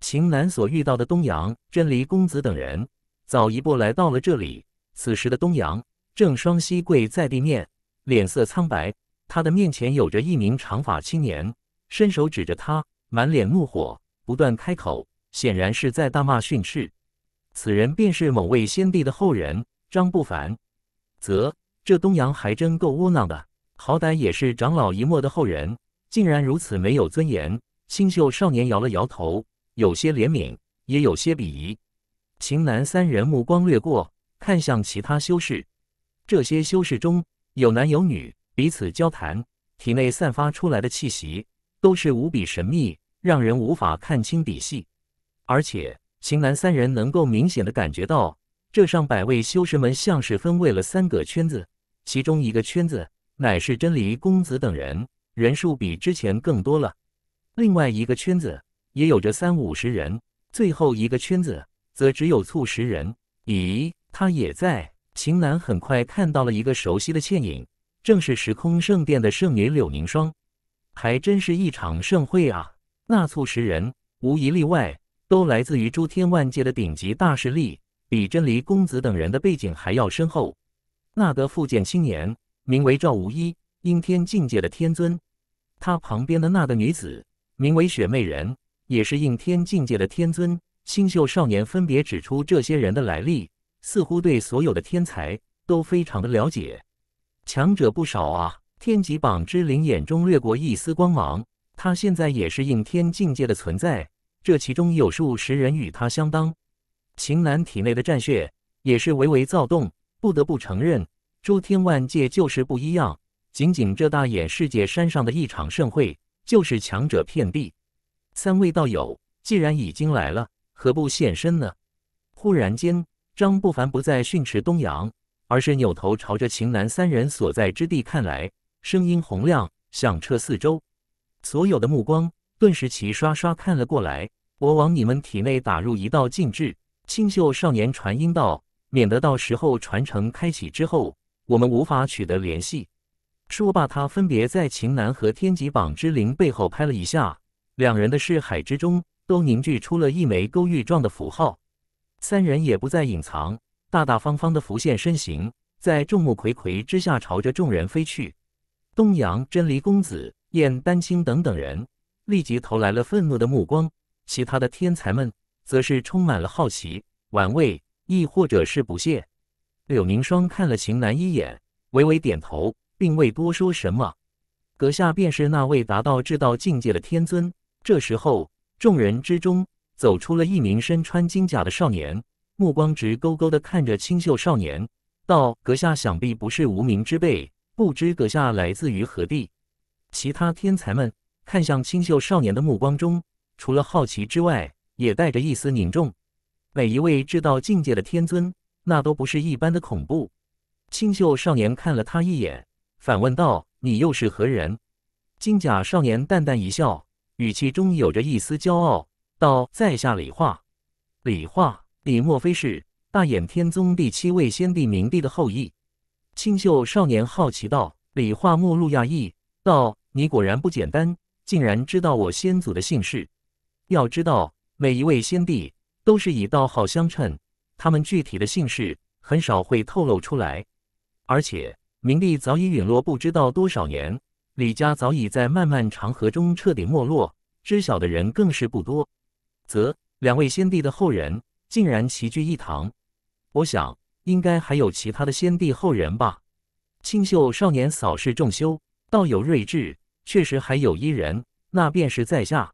秦南所遇到的东阳、真离公子等人，早一步来到了这里。此时的东阳正双膝跪在地面，脸色苍白。他的面前有着一名长发青年，伸手指着他，满脸怒火，不断开口，显然是在大骂训斥。此人便是某位先帝的后人张不凡。啧，这东阳还真够窝囊的，好歹也是长老一脉的后人，竟然如此没有尊严。清秀少年摇了摇头，有些怜悯，也有些鄙夷。秦南三人目光掠过。看向其他修士，这些修士中有男有女，彼此交谈，体内散发出来的气息都是无比神秘，让人无法看清底细。而且，秦南三人能够明显的感觉到，这上百位修士们像是分为了三个圈子，其中一个圈子乃是真离公子等人，人数比之前更多了；另外一个圈子也有着三五十人，最后一个圈子则只有数十人。咦？他也在。秦岚很快看到了一个熟悉的倩影，正是时空圣殿的圣女柳凝霜。还真是一场盛会啊！那促十人无一例外，都来自于诸天万界的顶级大势力，比真离公子等人的背景还要深厚。那个复剑青年名为赵无一，应天境界的天尊。他旁边的那个女子名为雪媚人，也是应天境界的天尊。星宿少年分别指出这些人的来历。似乎对所有的天才都非常的了解，强者不少啊！天极榜之灵眼中掠过一丝光芒，他现在也是应天境界的存在，这其中有数十人与他相当。秦岚体内的战血也是微微躁动，不得不承认，诸天万界就是不一样。仅仅这大眼世界山上的一场盛会，就是强者遍地。三位道友，既然已经来了，何不现身呢？忽然间。张不凡不再训斥东阳，而是扭头朝着秦南三人所在之地看来，声音洪亮，响彻四周。所有的目光顿时齐刷刷看了过来。我往你们体内打入一道禁制。”清秀少年传音道，“免得到时候传承开启之后，我们无法取得联系。”说罢，他分别在秦南和天极榜之灵背后拍了一下，两人的视海之中都凝聚出了一枚勾玉状的符号。三人也不再隐藏，大大方方的浮现身形，在众目睽睽之下朝着众人飞去。东阳真离公子、燕丹青等等人立即投来了愤怒的目光，其他的天才们则是充满了好奇、玩味，亦或者是不屑。柳凝霜看了秦南一眼，微微点头，并未多说什么。阁下便是那位达到至道境界的天尊。这时候，众人之中。走出了一名身穿金甲的少年，目光直勾勾的看着清秀少年，道：“阁下想必不是无名之辈，不知阁下来自于何地？”其他天才们看向清秀少年的目光中，除了好奇之外，也带着一丝凝重。每一位至道境界的天尊，那都不是一般的恐怖。清秀少年看了他一眼，反问道：“你又是何人？”金甲少年淡淡一笑，语气中有着一丝骄傲。道：“在下李化，李化，李莫非是大衍天宗第七位先帝明帝的后裔？”清秀少年好奇道：“李化莫路亚裔。”道：“你果然不简单，竟然知道我先祖的姓氏。要知道，每一位先帝都是以道号相称，他们具体的姓氏很少会透露出来。而且，明帝早已陨落，不知道多少年，李家早已在漫漫长河中彻底没落，知晓的人更是不多。”则两位先帝的后人竟然齐聚一堂，我想应该还有其他的先帝后人吧。清秀少年扫视众修，道友睿智，确实还有一人，那便是在下，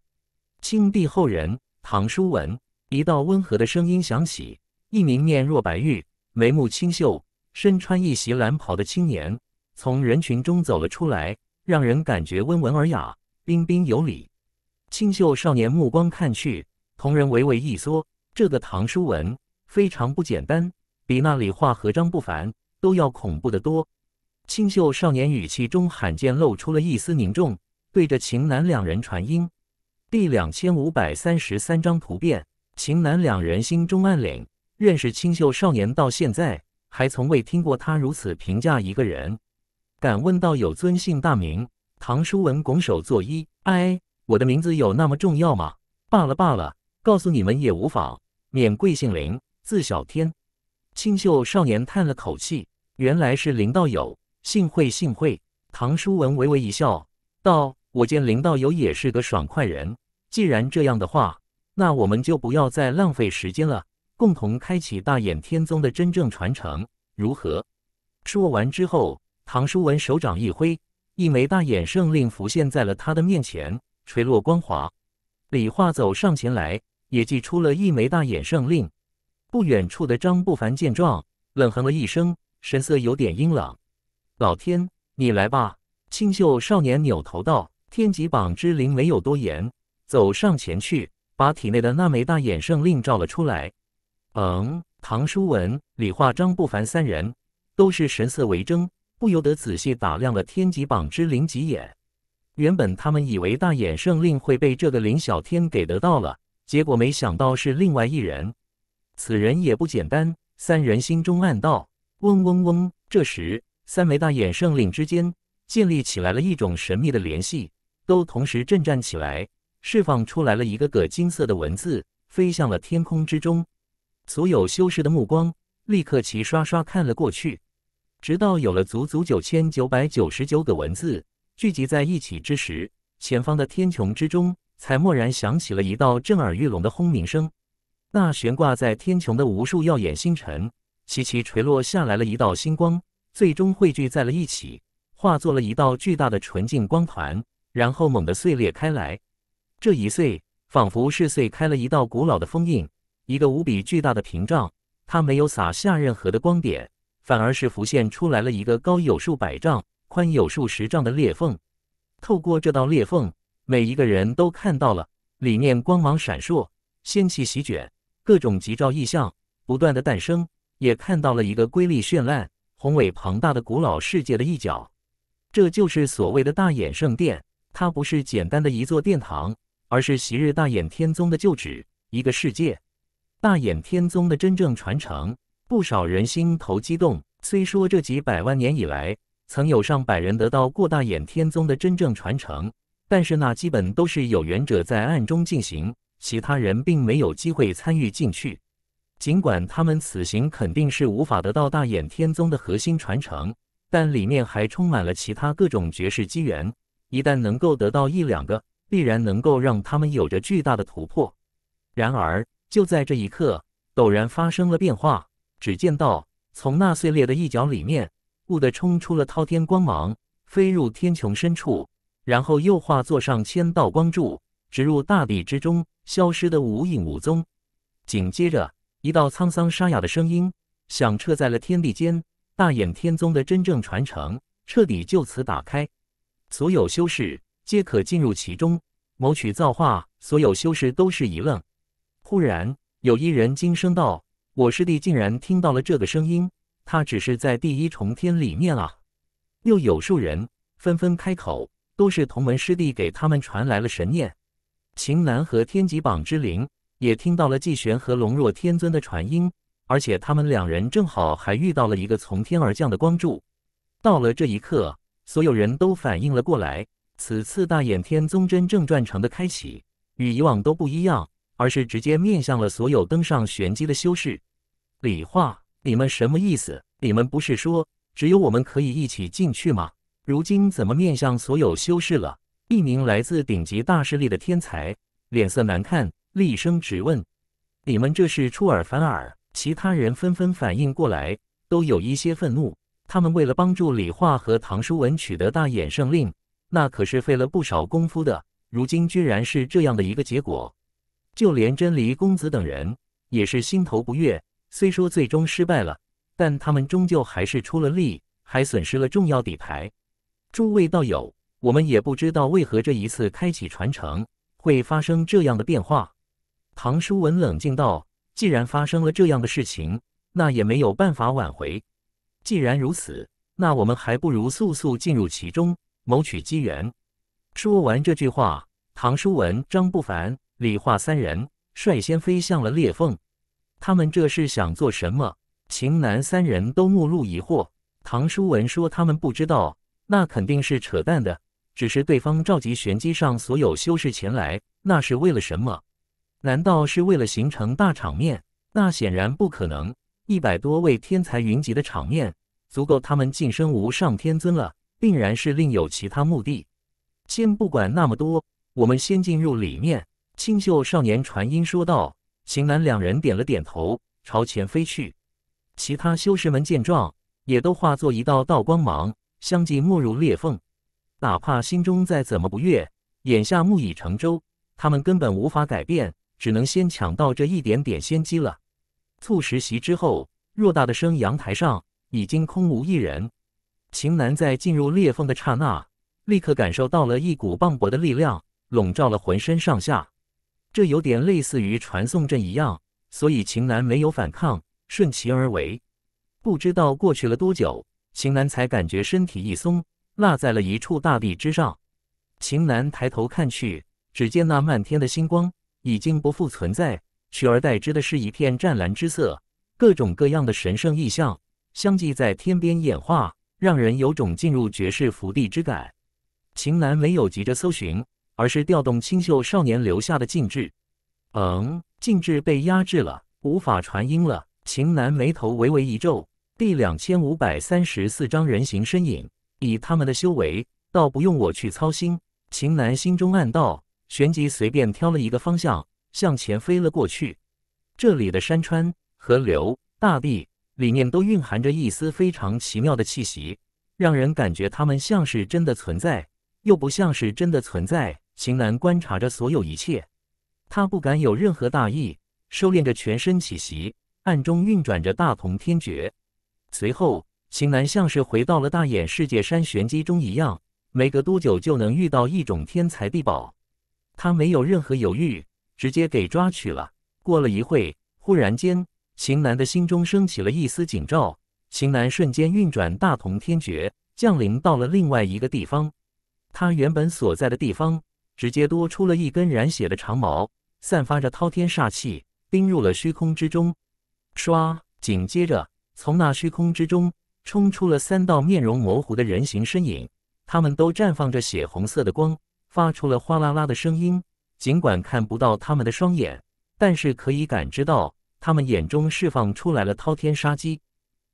清帝后人唐书文。一道温和的声音响起，一名面若白玉、眉目清秀、身穿一袭蓝袍的青年从人群中走了出来，让人感觉温文尔雅、彬彬有礼。清秀少年目光看去。同人微微一缩，这个唐书文非常不简单，比那李化和张不凡都要恐怖得多。清秀少年语气中罕见露出了一丝凝重，对着秦南两人传音。第两千五百三十三张图片，秦南两人心中暗凛，认识清秀少年到现在，还从未听过他如此评价一个人。敢问道友尊姓大名？唐书文拱手作揖。哎，我的名字有那么重要吗？罢了罢了。告诉你们也无妨，免贵姓林，字小天。清秀少年叹了口气：“原来是林道友，幸会幸会。”唐书文微微一笑，道：“我见林道友也是个爽快人，既然这样的话，那我们就不要再浪费时间了，共同开启大衍天宗的真正传承，如何？”说完之后，唐书文手掌一挥，一枚大衍圣令浮现在了他的面前，垂落光华。李化走上前来。也祭出了一枚大衍圣令。不远处的张不凡见状，冷哼了一声，神色有点阴冷。老天，你来吧！清秀少年扭头道。天极榜之灵没有多言，走上前去，把体内的那枚大衍圣令照了出来。嗯，唐书文、李化、张不凡三人都是神色为怔，不由得仔细打量了天极榜之灵几眼。原本他们以为大衍圣令会被这个林小天给得到了。结果没想到是另外一人，此人也不简单。三人心中暗道：“嗡嗡嗡！”这时，三枚大眼圣令之间建立起来了一种神秘的联系，都同时震颤起来，释放出来了一个个金色的文字，飞向了天空之中。所有修士的目光立刻齐刷刷看了过去，直到有了足足九千九百九十九个文字聚集在一起之时，前方的天穹之中。才蓦然响起了一道震耳欲聋的轰鸣声，那悬挂在天穹的无数耀眼星辰，齐齐垂落下来了一道星光，最终汇聚在了一起，化作了一道巨大的纯净光团，然后猛地碎裂开来。这一碎，仿佛是碎开了一道古老的封印，一个无比巨大的屏障。它没有洒下任何的光点，反而是浮现出来了一个高有数百丈、宽有数十丈的裂缝。透过这道裂缝。每一个人都看到了里面光芒闪烁、仙气席卷、各种吉兆异象不断的诞生，也看到了一个瑰丽绚烂、宏伟庞大的古老世界的一角。这就是所谓的大眼圣殿，它不是简单的一座殿堂，而是昔日大眼天宗的旧址，一个世界。大眼天宗的真正传承，不少人心头激动。虽说这几百万年以来，曾有上百人得到过大眼天宗的真正传承。但是那基本都是有缘者在暗中进行，其他人并没有机会参与进去。尽管他们此行肯定是无法得到大衍天宗的核心传承，但里面还充满了其他各种绝世机缘。一旦能够得到一两个，必然能够让他们有着巨大的突破。然而就在这一刻，陡然发生了变化。只见到从那碎裂的一角里面，兀地冲出了滔天光芒，飞入天穹深处。然后又化作上千道光柱，直入大地之中，消失得无影无踪。紧接着，一道沧桑沙哑的声音响彻在了天地间，大衍天宗的真正传承彻底就此打开，所有修士皆可进入其中，谋取造化。所有修士都是一愣。忽然，有一人惊声道：“我师弟竟然听到了这个声音，他只是在第一重天里面啊！”又有数人纷纷开口。都是同门师弟给他们传来了神念，秦南和天极榜之灵也听到了季玄和龙若天尊的传音，而且他们两人正好还遇到了一个从天而降的光柱。到了这一刻，所有人都反应了过来，此次大衍天宗真正传承的开启与以往都不一样，而是直接面向了所有登上玄机的修士。李化，你们什么意思？你们不是说只有我们可以一起进去吗？如今怎么面向所有修士了？一名来自顶级大势力的天才脸色难看，厉声质问：“你们这是出尔反尔！”其他人纷纷反应过来，都有一些愤怒。他们为了帮助李化和唐书文取得大衍圣令，那可是费了不少功夫的。如今居然是这样的一个结果，就连真离公子等人也是心头不悦。虽说最终失败了，但他们终究还是出了力，还损失了重要底牌。诸位道友，我们也不知道为何这一次开启传承会发生这样的变化。唐书文冷静道：“既然发生了这样的事情，那也没有办法挽回。既然如此，那我们还不如速速进入其中，谋取机缘。”说完这句话，唐书文、张不凡、李化三人率先飞向了裂缝。他们这是想做什么？秦南三人都目露疑惑。唐书文说：“他们不知道。”那肯定是扯淡的。只是对方召集玄机上所有修士前来，那是为了什么？难道是为了形成大场面？那显然不可能。一百多位天才云集的场面，足够他们晋升无上天尊了。定然是另有其他目的。先不管那么多，我们先进入里面。”清秀少年传音说道。秦南两人点了点头，朝前飞去。其他修士们见状，也都化作一道道光芒。相继没入裂缝，哪怕心中再怎么不悦，眼下木已成舟，他们根本无法改变，只能先抢到这一点点先机了。促石席之后，偌大的升阳台上已经空无一人。秦楠在进入裂缝的刹那，立刻感受到了一股磅礴的力量笼罩了浑身上下，这有点类似于传送阵一样，所以秦楠没有反抗，顺其而为。不知道过去了多久。秦南才感觉身体一松，落在了一处大地之上。秦南抬头看去，只见那漫天的星光已经不复存在，取而代之的是一片湛蓝之色，各种各样的神圣意象相继在天边演化，让人有种进入绝世福地之感。秦南没有急着搜寻，而是调动清秀少年留下的禁制。嗯，禁制被压制了，无法传音了。秦南眉头微微一皱。第两千五百三十四章人形身影。以他们的修为，倒不用我去操心。秦南心中暗道，旋即随便挑了一个方向向前飞了过去。这里的山川、河流、大地里面都蕴含着一丝非常奇妙的气息，让人感觉他们像是真的存在，又不像是真的存在。秦南观察着所有一切，他不敢有任何大意，收敛着全身气息，暗中运转着大同天诀。随后，秦楠像是回到了大眼世界山玄机中一样，没隔多久就能遇到一种天才地宝。他没有任何犹豫，直接给抓取了。过了一会，忽然间，秦楠的心中升起了一丝警兆。秦楠瞬间运转大同天诀，降临到了另外一个地方。他原本所在的地方，直接多出了一根染血的长矛，散发着滔天煞气，钉入了虚空之中。唰，紧接着。从那虚空之中冲出了三道面容模糊的人形身影，他们都绽放着血红色的光，发出了哗啦啦的声音。尽管看不到他们的双眼，但是可以感知到他们眼中释放出来了滔天杀机。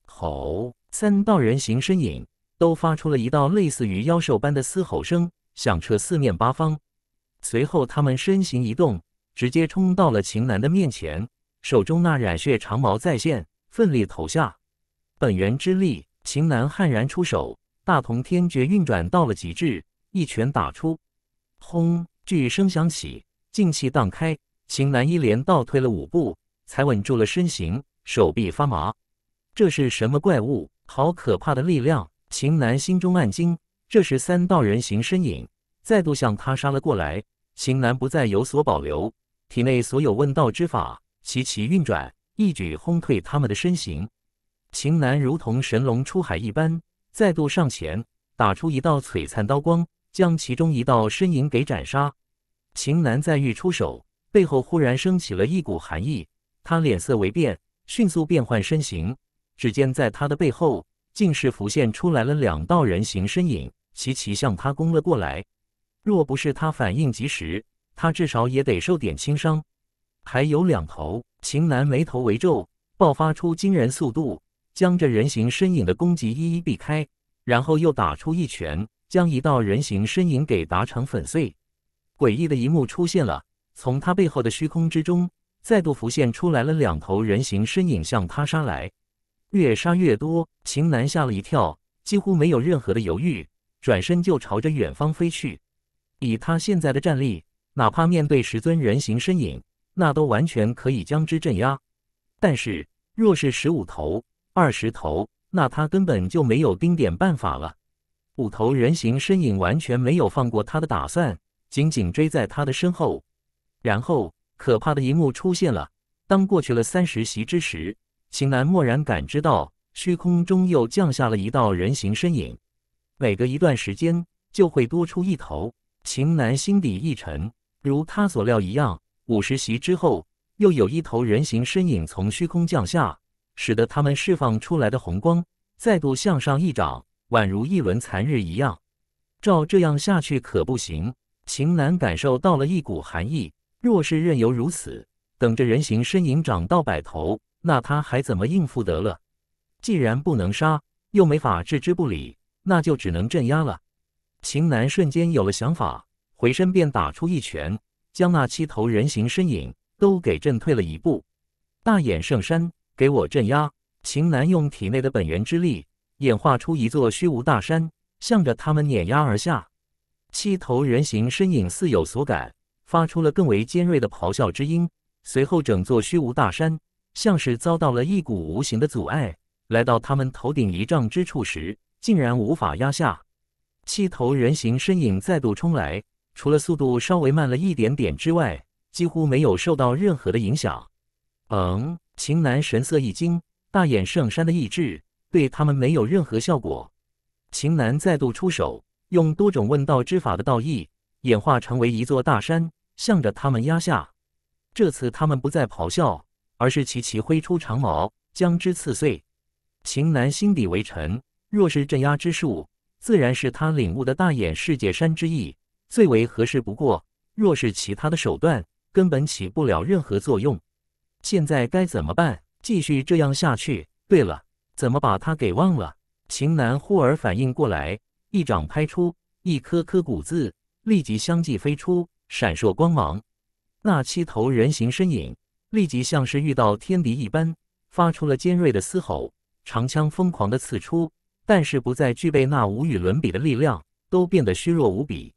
吼！三道人形身影都发出了一道类似于妖兽般的嘶吼声，响彻四面八方。随后，他们身形一动，直接冲到了秦岚的面前，手中那染血长矛再现。奋力投下本源之力，秦南悍然出手，大同天诀运转到了极致，一拳打出，轰！巨声响起，劲气荡开，秦南一连倒退了五步，才稳住了身形，手臂发麻。这是什么怪物？好可怕的力量！秦南心中暗惊。这时，三道人形身影再度向他杀了过来，秦南不再有所保留，体内所有问道之法齐齐运转。一举轰退他们的身形，秦南如同神龙出海一般，再度上前，打出一道璀璨刀光，将其中一道身影给斩杀。秦南再欲出手，背后忽然升起了一股寒意，他脸色微变，迅速变换身形。只见在他的背后，竟是浮现出来了两道人形身影，齐齐向他攻了过来。若不是他反应及时，他至少也得受点轻伤。还有两头。秦楠眉头微皱，爆发出惊人速度，将这人形身影的攻击一一避开，然后又打出一拳，将一道人形身影给打成粉碎。诡异的一幕出现了，从他背后的虚空之中，再度浮现出来了两头人形身影向他杀来，越杀越多。秦楠吓了一跳，几乎没有任何的犹豫，转身就朝着远方飞去。以他现在的战力，哪怕面对十尊人形身影。那都完全可以将之镇压，但是若是十五头、二十头，那他根本就没有丁点办法了。五头人形身影完全没有放过他的打算，紧紧追在他的身后。然后，可怕的一幕出现了。当过去了三十席之时，秦楠蓦然感知到虚空中又降下了一道人形身影，每隔一段时间就会多出一头。秦楠心底一沉，如他所料一样。五十席之后，又有一头人形身影从虚空降下，使得他们释放出来的红光再度向上一涨，宛如一轮残日一样。照这样下去可不行。秦南感受到了一股寒意，若是任由如此，等着人形身影涨到百头，那他还怎么应付得了？既然不能杀，又没法置之不理，那就只能镇压了。秦南瞬间有了想法，回身便打出一拳。将那七头人形身影都给震退了一步。大眼圣山给我镇压，秦南用体内的本源之力演化出一座虚无大山，向着他们碾压而下。七头人形身影似有所感，发出了更为尖锐的咆哮之音。随后，整座虚无大山像是遭到了一股无形的阻碍，来到他们头顶一丈之处时，竟然无法压下。七头人形身影再度冲来。除了速度稍微慢了一点点之外，几乎没有受到任何的影响。嗯，秦南神色一惊，大眼圣山的意志对他们没有任何效果。秦南再度出手，用多种问道之法的道意演化成为一座大山，向着他们压下。这次他们不再咆哮，而是齐齐挥出长矛，将之刺碎。秦南心底为沉，若是镇压之术，自然是他领悟的大眼世界山之意。最为合适不过。若是其他的手段，根本起不了任何作用。现在该怎么办？继续这样下去？对了，怎么把他给忘了？秦南忽而反应过来，一掌拍出，一颗颗骨子立即相继飞出，闪烁光芒。那七头人形身影立即像是遇到天敌一般，发出了尖锐的嘶吼，长枪疯狂的刺出，但是不再具备那无与伦比的力量，都变得虚弱无比。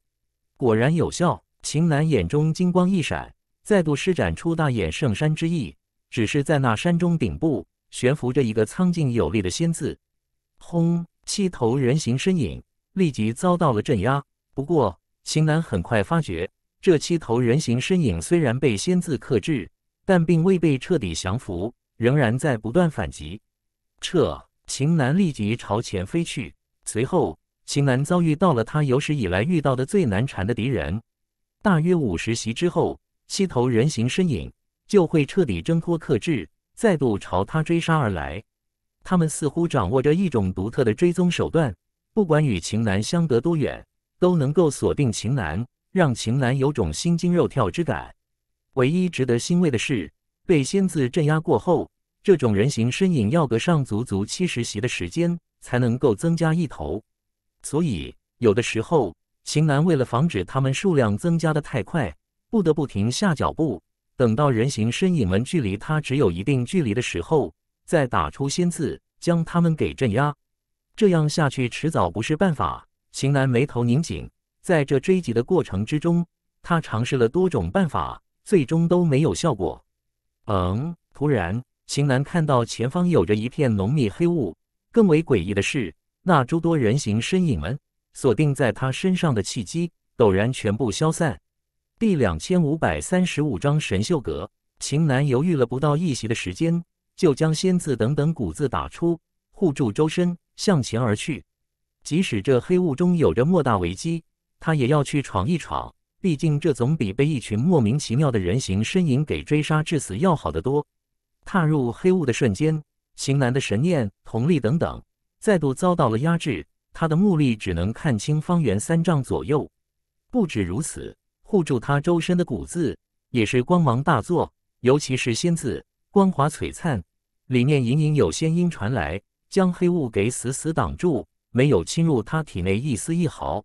果然有效，秦南眼中金光一闪，再度施展出大眼圣山之翼。只是在那山中顶部悬浮着一个苍劲有力的仙字，轰！七头人形身影立即遭到了镇压。不过，秦南很快发觉，这七头人形身影虽然被仙字克制，但并未被彻底降服，仍然在不断反击。撤！秦南立即朝前飞去，随后。秦楠遭遇到了他有史以来遇到的最难缠的敌人。大约五十席之后，七头人形身影就会彻底挣脱克制，再度朝他追杀而来。他们似乎掌握着一种独特的追踪手段，不管与秦楠相隔多远，都能够锁定秦楠，让秦楠有种心惊肉跳之感。唯一值得欣慰的是，被仙子镇压过后，这种人形身影要个上足足七十席的时间才能够增加一头。所以，有的时候，秦楠为了防止他们数量增加的太快，不得不停下脚步，等到人形身影们距离他只有一定距离的时候，再打出仙字，将他们给镇压。这样下去，迟早不是办法。秦楠眉头拧紧，在这追击的过程之中，他尝试了多种办法，最终都没有效果。嗯，突然，秦楠看到前方有着一片浓密黑雾，更为诡异的是。那诸多人形身影们锁定在他身上的契机，陡然全部消散。第两千五百三十五章神秀阁。秦南犹豫了不到一息的时间，就将仙字等等古字打出，护住周身，向前而去。即使这黑雾中有着莫大危机，他也要去闯一闯。毕竟这总比被一群莫名其妙的人形身影给追杀致死要好得多。踏入黑雾的瞬间，秦南的神念、瞳力等等。再度遭到了压制，他的目力只能看清方圆三丈左右。不止如此，护住他周身的骨字也是光芒大作，尤其是仙字，光华璀璨，里面隐隐有仙音传来，将黑雾给死死挡住，没有侵入他体内一丝一毫。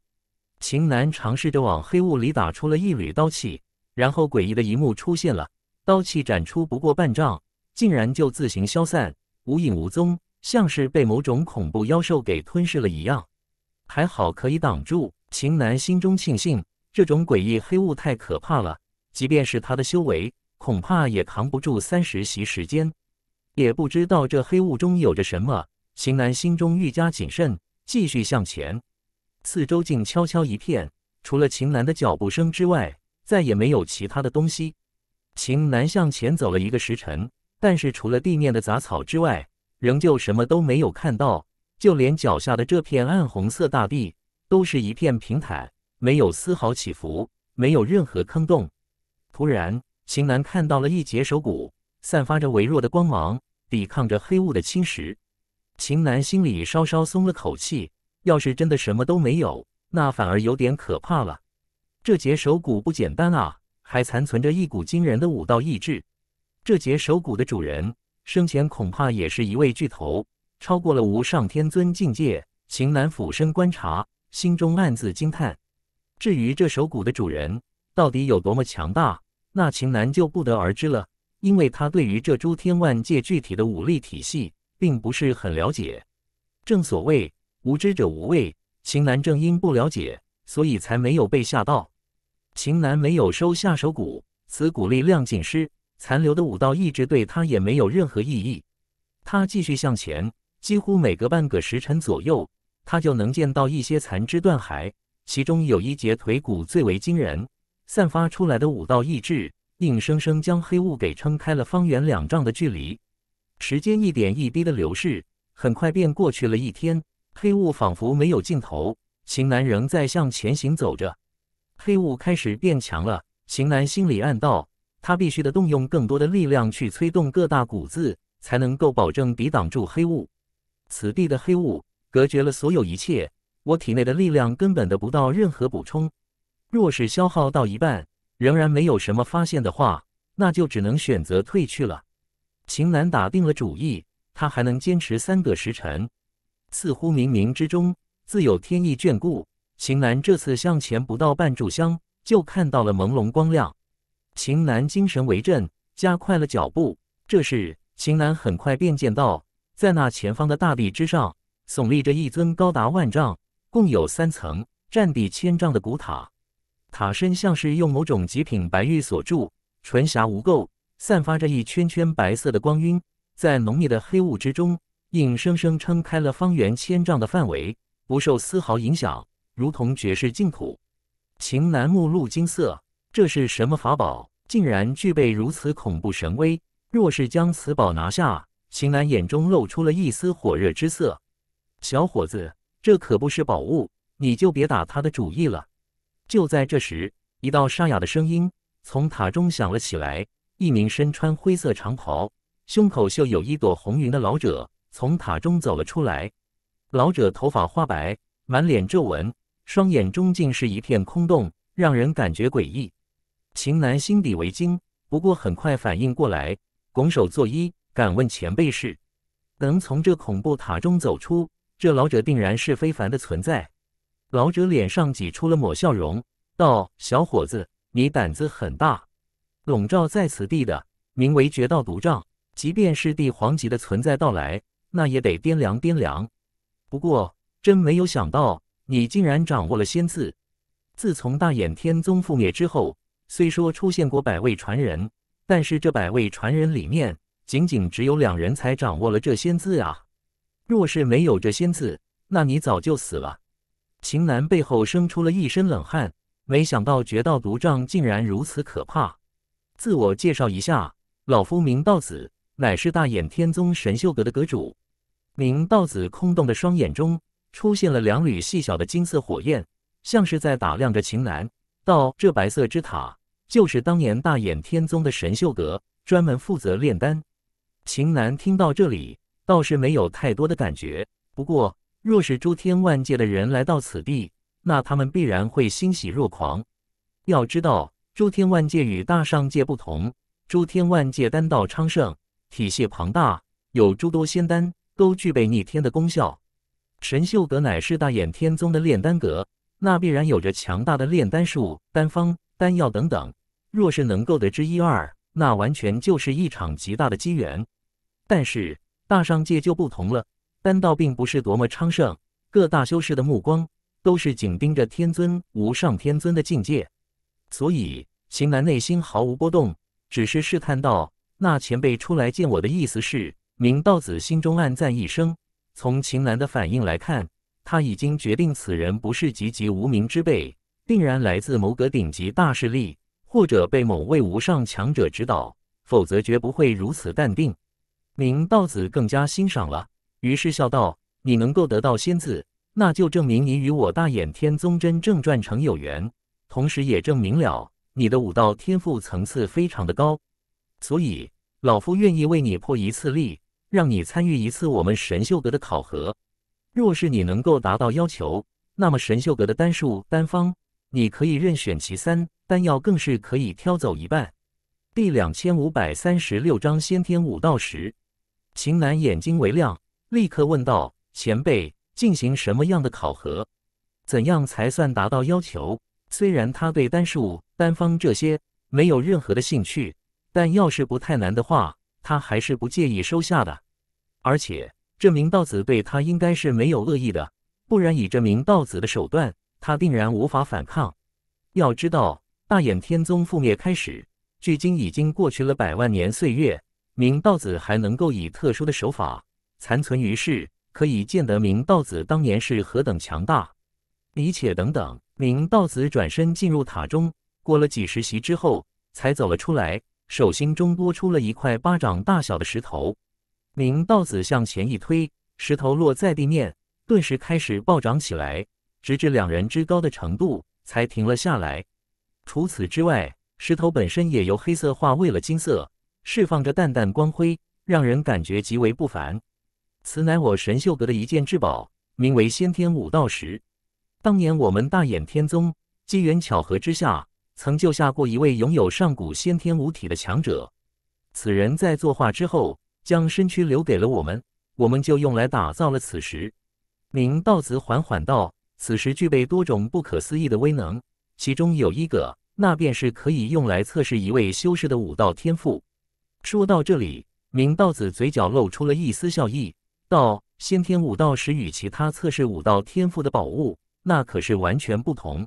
秦南尝试着往黑雾里打出了一缕刀气，然后诡异的一幕出现了，刀气展出不过半丈，竟然就自行消散，无影无踪。像是被某种恐怖妖兽给吞噬了一样，还好可以挡住。秦南心中庆幸，这种诡异黑雾太可怕了，即便是他的修为，恐怕也扛不住三十息时间。也不知道这黑雾中有着什么，秦南心中愈加谨慎，继续向前。四周静悄悄一片，除了秦南的脚步声之外，再也没有其他的东西。秦南向前走了一个时辰，但是除了地面的杂草之外，仍旧什么都没有看到，就连脚下的这片暗红色大地都是一片平坦，没有丝毫起伏，没有任何坑洞。突然，秦南看到了一截手骨，散发着微弱的光芒，抵抗着黑雾的侵蚀。秦南心里稍稍松了口气，要是真的什么都没有，那反而有点可怕了。这截手骨不简单啊，还残存着一股惊人的武道意志。这截手骨的主人。生前恐怕也是一位巨头，超过了无上天尊境界。秦南俯身观察，心中暗自惊叹。至于这手骨的主人到底有多么强大，那秦南就不得而知了，因为他对于这诸天万界具体的武力体系并不是很了解。正所谓无知者无畏，秦南正因不了解，所以才没有被吓到。秦南没有收下手骨，此骨力量尽失。残留的武道意志对他也没有任何意义，他继续向前，几乎每隔半个时辰左右，他就能见到一些残肢断骸，其中有一节腿骨最为惊人，散发出来的武道意志硬生生将黑雾给撑开了方圆两丈的距离。时间一点一滴的流逝，很快便过去了一天，黑雾仿佛没有尽头，秦南仍在向前行走着。黑雾开始变强了，秦南心里暗道。他必须得动用更多的力量去催动各大谷子，才能够保证抵挡住黑雾。此地的黑雾隔绝了所有一切，我体内的力量根本得不到任何补充。若是消耗到一半，仍然没有什么发现的话，那就只能选择退去了。秦南打定了主意，他还能坚持三个时辰。似乎冥冥之中自有天意眷顾。秦南这次向前不到半炷香，就看到了朦胧光亮。秦南精神为振，加快了脚步。这时，秦南很快便见到，在那前方的大地之上，耸立着一尊高达万丈、共有三层、占地千丈的古塔。塔身像是用某种极品白玉所铸，纯瑕无垢，散发着一圈圈白色的光晕，在浓密的黑雾之中，硬生生撑开了方圆千丈的范围，不受丝毫影响，如同绝世净土。秦南目露金色。这是什么法宝？竟然具备如此恐怖神威！若是将此宝拿下，秦岚眼中露出了一丝火热之色。小伙子，这可不是宝物，你就别打他的主意了。就在这时，一道沙哑的声音从塔中响了起来。一名身穿灰色长袍、胸口绣有一朵红云的老者从塔中走了出来。老者头发花白，满脸皱纹，双眼中竟是一片空洞，让人感觉诡异。秦南心底为惊，不过很快反应过来，拱手作揖，敢问前辈是？能从这恐怖塔中走出，这老者定然是非凡的存在。老者脸上挤出了抹笑容，道：“小伙子，你胆子很大。笼罩在此地的名为绝道毒瘴，即便是帝皇级的存在到来，那也得掂量掂量。不过，真没有想到你竟然掌握了仙字。自从大衍天宗覆灭之后。”虽说出现过百位传人，但是这百位传人里面，仅仅只有两人才掌握了这仙字啊！若是没有这仙字，那你早就死了。秦南背后生出了一身冷汗，没想到绝道毒瘴竟然如此可怕。自我介绍一下，老夫名道子，乃是大衍天宗神秀阁的阁主。名道子空洞的双眼中出现了两缕细小的金色火焰，像是在打量着秦南，道：这白色之塔。就是当年大衍天宗的神秀阁，专门负责炼丹。秦南听到这里，倒是没有太多的感觉。不过，若是诸天万界的人来到此地，那他们必然会欣喜若狂。要知道，诸天万界与大上界不同，诸天万界丹道昌盛，体系庞大，有诸多仙丹都具备逆天的功效。神秀阁乃是大衍天宗的炼丹阁，那必然有着强大的炼丹术、丹方。丹药等等，若是能够得知一二，那完全就是一场极大的机缘。但是大上界就不同了，丹道并不是多么昌盛，各大修士的目光都是紧盯着天尊、无上天尊的境界。所以秦岚内心毫无波动，只是试探道：“那前辈出来见我的意思是……”明道子心中暗赞一声，从秦岚的反应来看，他已经决定此人不是籍籍无名之辈。定然来自某个顶级大势力，或者被某位无上强者指导，否则绝不会如此淡定。明道子更加欣赏了，于是笑道：“你能够得到仙字，那就证明你与我大衍天宗真正传承有缘，同时也证明了你的武道天赋层次非常的高。所以老夫愿意为你破一次例，让你参与一次我们神秀阁的考核。若是你能够达到要求，那么神秀阁的单数单方。”你可以任选其三，丹药更是可以挑走一半。第两千五百三十六章先天五道时，秦南眼睛微亮，立刻问道：“前辈进行什么样的考核？怎样才算达到要求？”虽然他对丹术、丹方这些没有任何的兴趣，但要是不太难的话，他还是不介意收下的。而且这名道子对他应该是没有恶意的，不然以这名道子的手段。他定然无法反抗。要知道，大衍天宗覆灭开始，距今已经过去了百万年岁月。明道子还能够以特殊的手法残存于世，可以见得明道子当年是何等强大。你且等等。明道子转身进入塔中，过了几十席之后，才走了出来，手心中多出了一块巴掌大小的石头。明道子向前一推，石头落在地面，顿时开始暴涨起来。直至两人之高的程度才停了下来。除此之外，石头本身也由黑色化为了金色，释放着淡淡光辉，让人感觉极为不凡。此乃我神秀阁的一件至宝，名为先天武道石。当年我们大衍天宗机缘巧合之下，曾救下过一位拥有上古先天武体的强者。此人在作画之后，将身躯留给了我们，我们就用来打造了此石。明道子缓缓道。此时具备多种不可思议的威能，其中有一个，那便是可以用来测试一位修士的武道天赋。说到这里，明道子嘴角露出了一丝笑意，道：“先天武道石与其他测试武道天赋的宝物，那可是完全不同。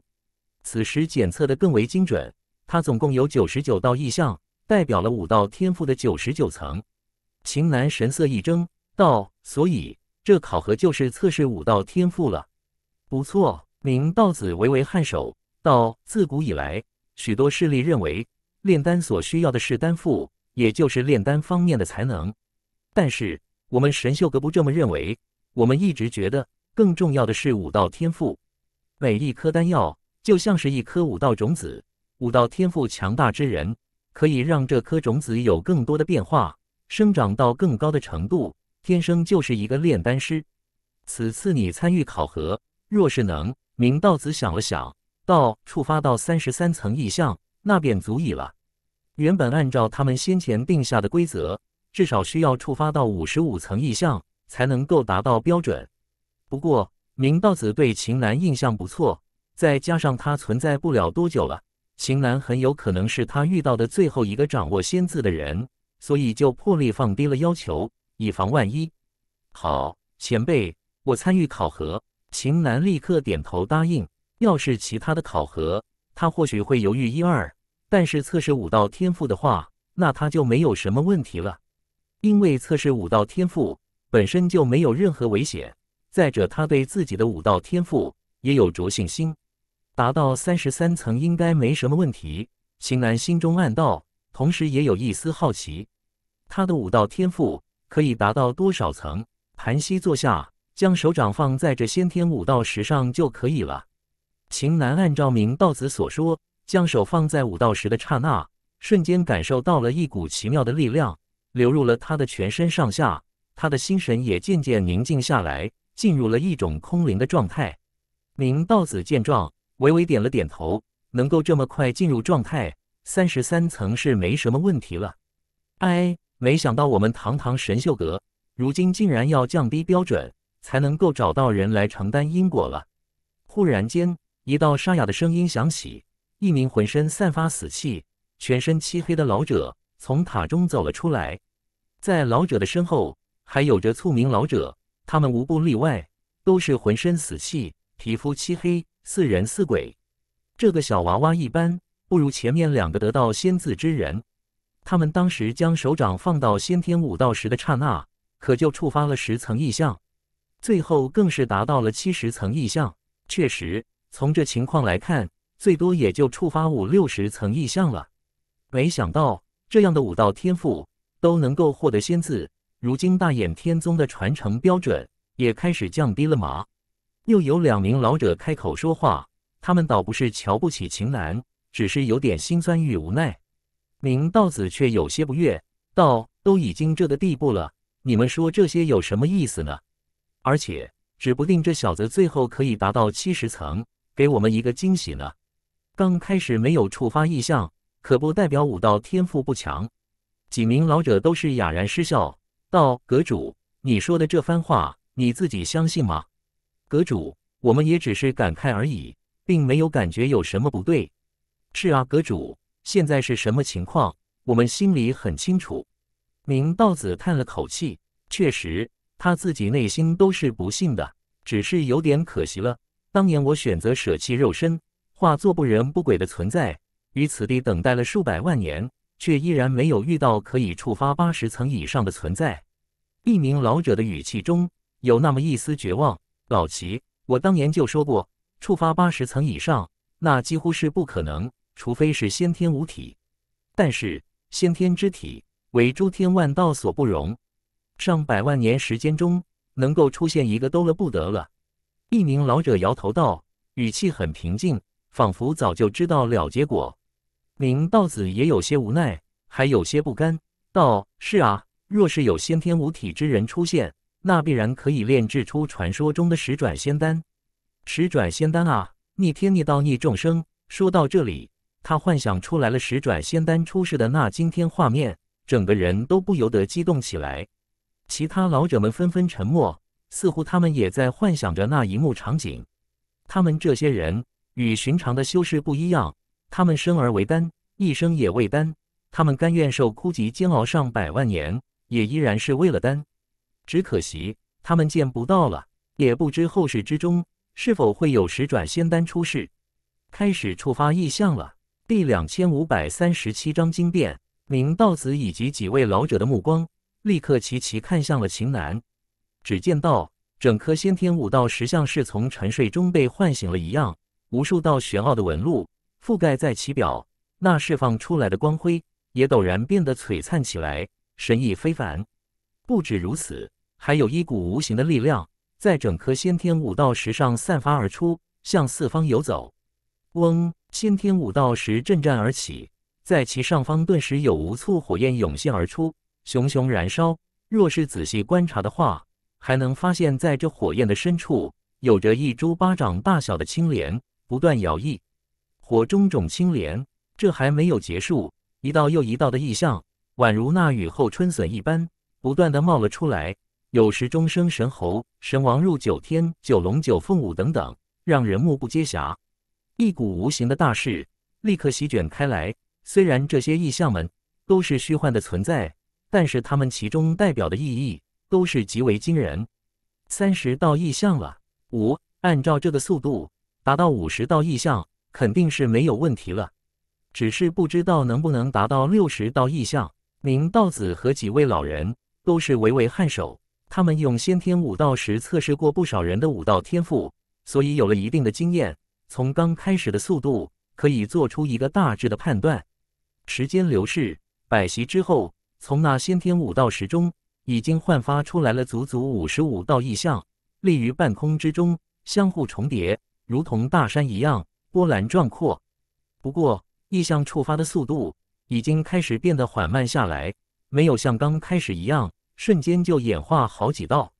此时检测的更为精准。它总共有九十九道异象，代表了武道天赋的九十九层。”秦南神色一怔，道：“所以这考核就是测试武道天赋了。”不错，明道子微微颔首道：“自古以来，许多势力认为炼丹所需要的是丹赋，也就是炼丹方面的才能。但是我们神秀阁不这么认为，我们一直觉得更重要的是武道天赋。每一颗丹药就像是一颗武道种子，武道天赋强大之人可以让这颗种子有更多的变化，生长到更高的程度。天生就是一个炼丹师。此次你参与考核。”若是能，明道子想了想，道：“触发到三十三层意象，那便足以了。原本按照他们先前定下的规则，至少需要触发到五十五层意象才能够达到标准。不过，明道子对秦岚印象不错，再加上他存在不了多久了，秦岚很有可能是他遇到的最后一个掌握仙字的人，所以就破例放低了要求，以防万一。好，前辈，我参与考核。”秦楠立刻点头答应。要是其他的考核，他或许会犹豫一二；但是测试武道天赋的话，那他就没有什么问题了。因为测试武道天赋本身就没有任何危险。再者，他对自己的武道天赋也有着信心，达到三十三层应该没什么问题。秦楠心中暗道，同时也有一丝好奇：他的武道天赋可以达到多少层？盘膝坐下。将手掌放在这先天五道石上就可以了。秦南按照明道子所说，将手放在五道石的刹那，瞬间感受到了一股奇妙的力量流入了他的全身上下，他的心神也渐渐宁静下来，进入了一种空灵的状态。明道子见状，微微点了点头，能够这么快进入状态，三十三层是没什么问题了。哎，没想到我们堂堂神秀阁，如今竟然要降低标准。才能够找到人来承担因果了。忽然间，一道沙哑的声音响起，一名浑身散发死气、全身漆黑的老者从塔中走了出来。在老者的身后，还有着数名老者，他们无不例外，都是浑身死气、皮肤漆黑，似人似鬼。这个小娃娃一般不如前面两个得到仙字之人。他们当时将手掌放到先天五道时的刹那，可就触发了十层异象。最后更是达到了七十层意象。确实，从这情况来看，最多也就触发五六十层意象了。没想到这样的武道天赋都能够获得仙字，如今大衍天宗的传承标准也开始降低了嘛？又有两名老者开口说话，他们倒不是瞧不起秦岚，只是有点心酸与无奈。明道子却有些不悦，道：“都已经这个地步了，你们说这些有什么意思呢？”而且指不定这小子最后可以达到七十层，给我们一个惊喜呢。刚开始没有触发异象，可不代表武道天赋不强。几名老者都是哑然失笑，道：“阁主，你说的这番话，你自己相信吗？”阁主，我们也只是感慨而已，并没有感觉有什么不对。是啊，阁主，现在是什么情况？我们心里很清楚。明道子叹了口气，确实。他自己内心都是不幸的，只是有点可惜了。当年我选择舍弃肉身，化作不人不鬼的存在，于此地等待了数百万年，却依然没有遇到可以触发八十层以上的存在。一名老者的语气中有那么一丝绝望：“老齐，我当年就说过，触发八十层以上，那几乎是不可能，除非是先天无体。但是先天之体，为诸天万道所不容。”上百万年时间中，能够出现一个都了不得了。一名老者摇头道，语气很平静，仿佛早就知道了结果。明道子也有些无奈，还有些不甘，道：“是啊，若是有先天五体之人出现，那必然可以炼制出传说中的十转仙丹。十转仙丹啊，逆天逆道逆众生。”说到这里，他幻想出来了十转仙丹出世的那惊天画面，整个人都不由得激动起来。其他老者们纷纷沉默，似乎他们也在幻想着那一幕场景。他们这些人与寻常的修士不一样，他们生而为丹，一生也为丹。他们甘愿受枯竭煎熬上百万年，也依然是为了丹。只可惜他们见不到了，也不知后世之中是否会有十转仙丹出世。开始触发异象了。第两千五百三十七章经变。明道子以及几位老者的目光。立刻齐齐看向了秦南，只见到整颗先天五道石像是从沉睡中被唤醒了一样，无数道玄奥的纹路覆盖在其表，那释放出来的光辉也陡然变得璀璨起来，神意非凡。不止如此，还有一股无形的力量在整颗先天五道石上散发而出，向四方游走。嗡！先天五道石震颤而起，在其上方顿时有无数火焰涌现而出。熊熊燃烧，若是仔细观察的话，还能发现，在这火焰的深处，有着一株巴掌大小的青莲，不断摇曳。火中种青莲，这还没有结束，一道又一道的异象，宛如那雨后春笋一般，不断的冒了出来。有时钟声神猴、神王入九天、九龙九凤舞等等，让人目不接暇。一股无形的大势立刻席卷开来。虽然这些异象们都是虚幻的存在。但是他们其中代表的意义都是极为惊人，三十道意象了。五，按照这个速度达到五十道意象肯定是没有问题了，只是不知道能不能达到六十道意象。明道子和几位老人都是唯唯颔首，他们用先天武道石测试过不少人的武道天赋，所以有了一定的经验，从刚开始的速度可以做出一个大致的判断。时间流逝，百息之后。从那先天五道石中，已经焕发出来了足足五十五道异象，立于半空之中，相互重叠，如同大山一样波澜壮阔。不过，意象触发的速度已经开始变得缓慢下来，没有像刚开始一样瞬间就演化好几道。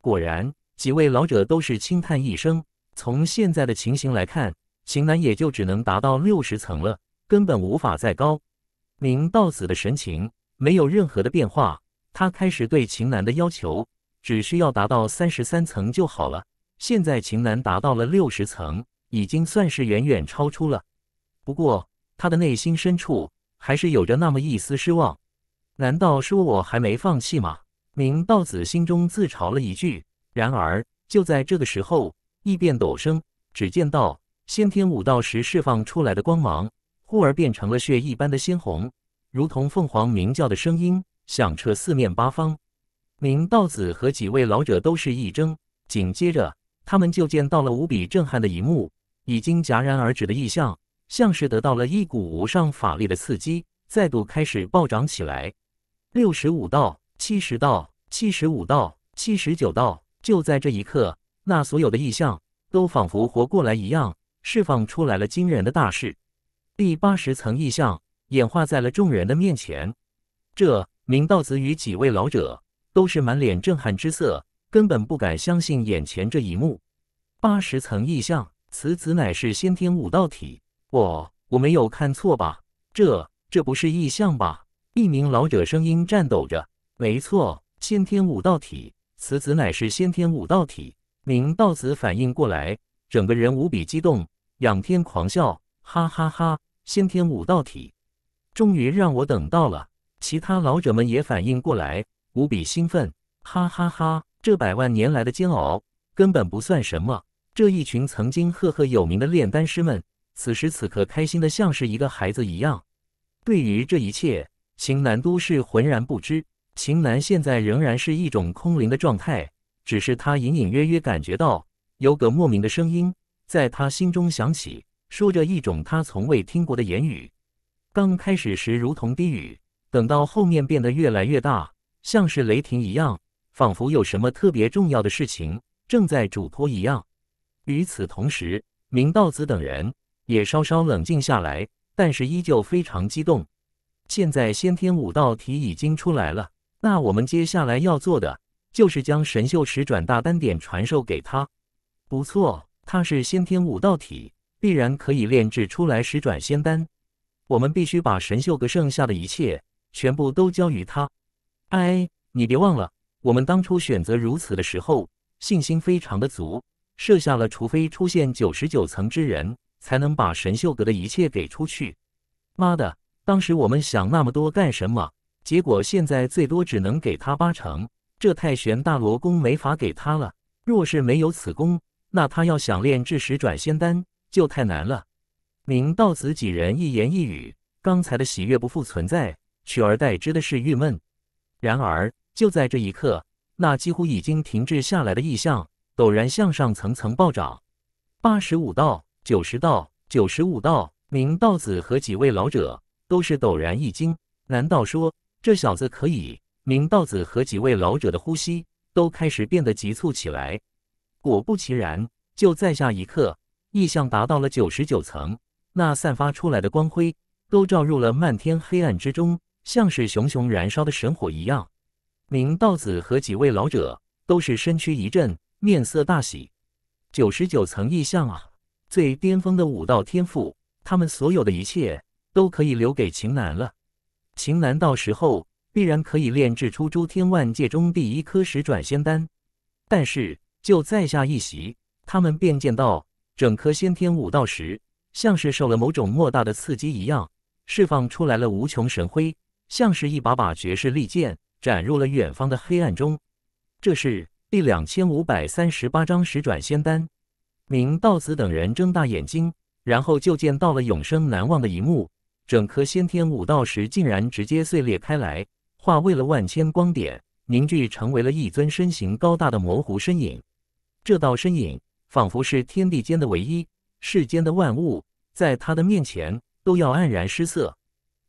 果然，几位老者都是轻叹一声。从现在的情形来看，秦南也就只能达到六十层了，根本无法再高。明道子的神情。没有任何的变化，他开始对秦楠的要求只需要达到三十三层就好了。现在秦楠达到了六十层，已经算是远远超出了。不过他的内心深处还是有着那么一丝失望。难道说我还没放弃吗？明道子心中自嘲了一句。然而就在这个时候，异变陡生，只见到先天武道石释放出来的光芒，忽而变成了血一般的鲜红。如同凤凰鸣叫的声音响彻四面八方，明道子和几位老者都是一怔，紧接着他们就见到了无比震撼的一幕：已经戛然而止的异象，像是得到了一股无上法力的刺激，再度开始暴涨起来。六十五道、七十道、七十五道、七十九道，就在这一刻，那所有的异象都仿佛活过来一样，释放出来了惊人的大事。第八十层意象。演化在了众人的面前，这明道子与几位老者都是满脸震撼之色，根本不敢相信眼前这一幕。八十层意象，此子乃是先天五道体！我我没有看错吧？这这不是意象吧？一名老者声音颤抖着：“没错，先天五道体，此子乃是先天五道体。”明道子反应过来，整个人无比激动，仰天狂笑：“哈哈哈！先天五道体！”终于让我等到了！其他老者们也反应过来，无比兴奋，哈哈哈！这百万年来的煎熬根本不算什么。这一群曾经赫赫有名的炼丹师们，此时此刻开心的像是一个孩子一样。对于这一切，秦南都是浑然不知。秦南现在仍然是一种空灵的状态，只是他隐隐约约感觉到有个莫名的声音在他心中响起，说着一种他从未听过的言语。刚开始时如同低语，等到后面变得越来越大，像是雷霆一样，仿佛有什么特别重要的事情正在嘱托一样。与此同时，明道子等人也稍稍冷静下来，但是依旧非常激动。现在先天五道体已经出来了，那我们接下来要做的就是将神秀十转大丹点传授给他。不错，他是先天五道体，必然可以炼制出来十转仙丹。我们必须把神秀阁剩下的一切全部都交于他。哎，你别忘了，我们当初选择如此的时候，信心非常的足，设下了除非出现九十九层之人，才能把神秀阁的一切给出去。妈的，当时我们想那么多干什么？结果现在最多只能给他八成，这太玄大罗功没法给他了。若是没有此功，那他要想炼制十转仙丹就太难了。明道子几人一言一语，刚才的喜悦不复存在，取而代之的是郁闷。然而就在这一刻，那几乎已经停滞下来的意象，陡然向上层层暴涨，八十五道、九十道、九十五道。明道子和几位老者都是陡然一惊，难道说这小子可以？明道子和几位老者的呼吸都开始变得急促起来。果不其然，就在下一刻，意象达到了九十九层。那散发出来的光辉，都照入了漫天黑暗之中，像是熊熊燃烧的神火一样。明道子和几位老者都是身躯一震，面色大喜。九十九层异象啊，最巅峰的武道天赋，他们所有的一切都可以留给秦南了。秦南到时候必然可以炼制出诸天万界中第一颗十转仙丹。但是就在下一席，他们便见到整颗先天武道石。像是受了某种莫大的刺激一样，释放出来了无穷神辉，像是一把把绝世利剑，斩入了远方的黑暗中。这是第两千五百三十八章十转仙丹。明道子等人睁大眼睛，然后就见到了永生难忘的一幕：整颗先天武道石竟然直接碎裂开来，化为了万千光点，凝聚成为了一尊身形高大的模糊身影。这道身影仿佛是天地间的唯一，世间的万物。在他的面前都要黯然失色，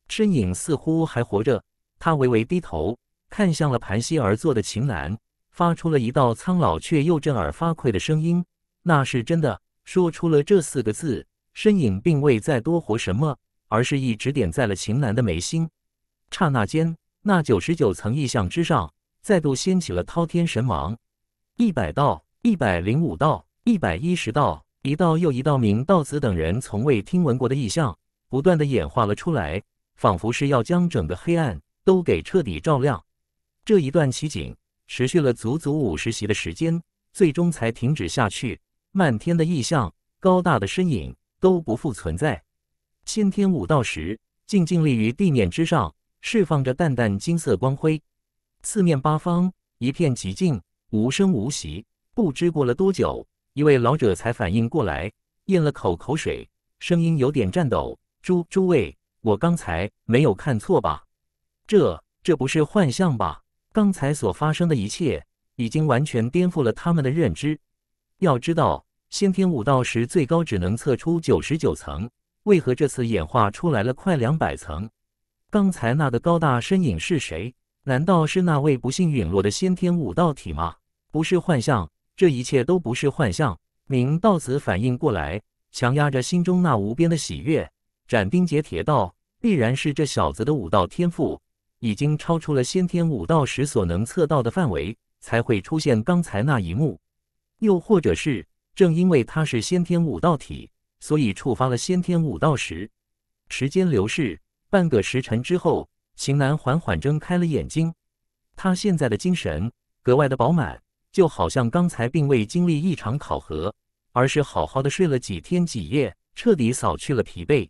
身影似乎还活着。他微微低头，看向了盘膝而坐的秦岚，发出了一道苍老却又震耳发聩的声音：“那是真的。”说出了这四个字，身影并未再多活什么，而是一指点在了秦岚的眉心。刹那间，那九十九层意象之上再度掀起了滔天神芒，一百道，一百零五道，一百一十道。一道又一道，明道子等人从未听闻过的异象，不断的演化了出来，仿佛是要将整个黑暗都给彻底照亮。这一段奇景持续了足足五十席的时间，最终才停止下去。漫天的异象，高大的身影都不复存在。先天五道石静静立于地面之上，释放着淡淡金色光辉。四面八方一片寂静，无声无息。不知过了多久。一位老者才反应过来，咽了口口水，声音有点颤抖：“诸诸位，我刚才没有看错吧？这这不是幻象吧？刚才所发生的一切已经完全颠覆了他们的认知。要知道，先天武道时最高只能测出九十九层，为何这次演化出来了快两百层？刚才那个高大身影是谁？难道是那位不幸陨落的先天武道体吗？不是幻象。”这一切都不是幻象。明到此反应过来，强压着心中那无边的喜悦，斩钉截铁道：“必然是这小子的武道天赋已经超出了先天武道时所能测到的范围，才会出现刚才那一幕。又或者是正因为他是先天武道体，所以触发了先天武道时。”时间流逝，半个时辰之后，秦南缓缓睁开了眼睛，他现在的精神格外的饱满。就好像刚才并未经历一场考核，而是好好的睡了几天几夜，彻底扫去了疲惫。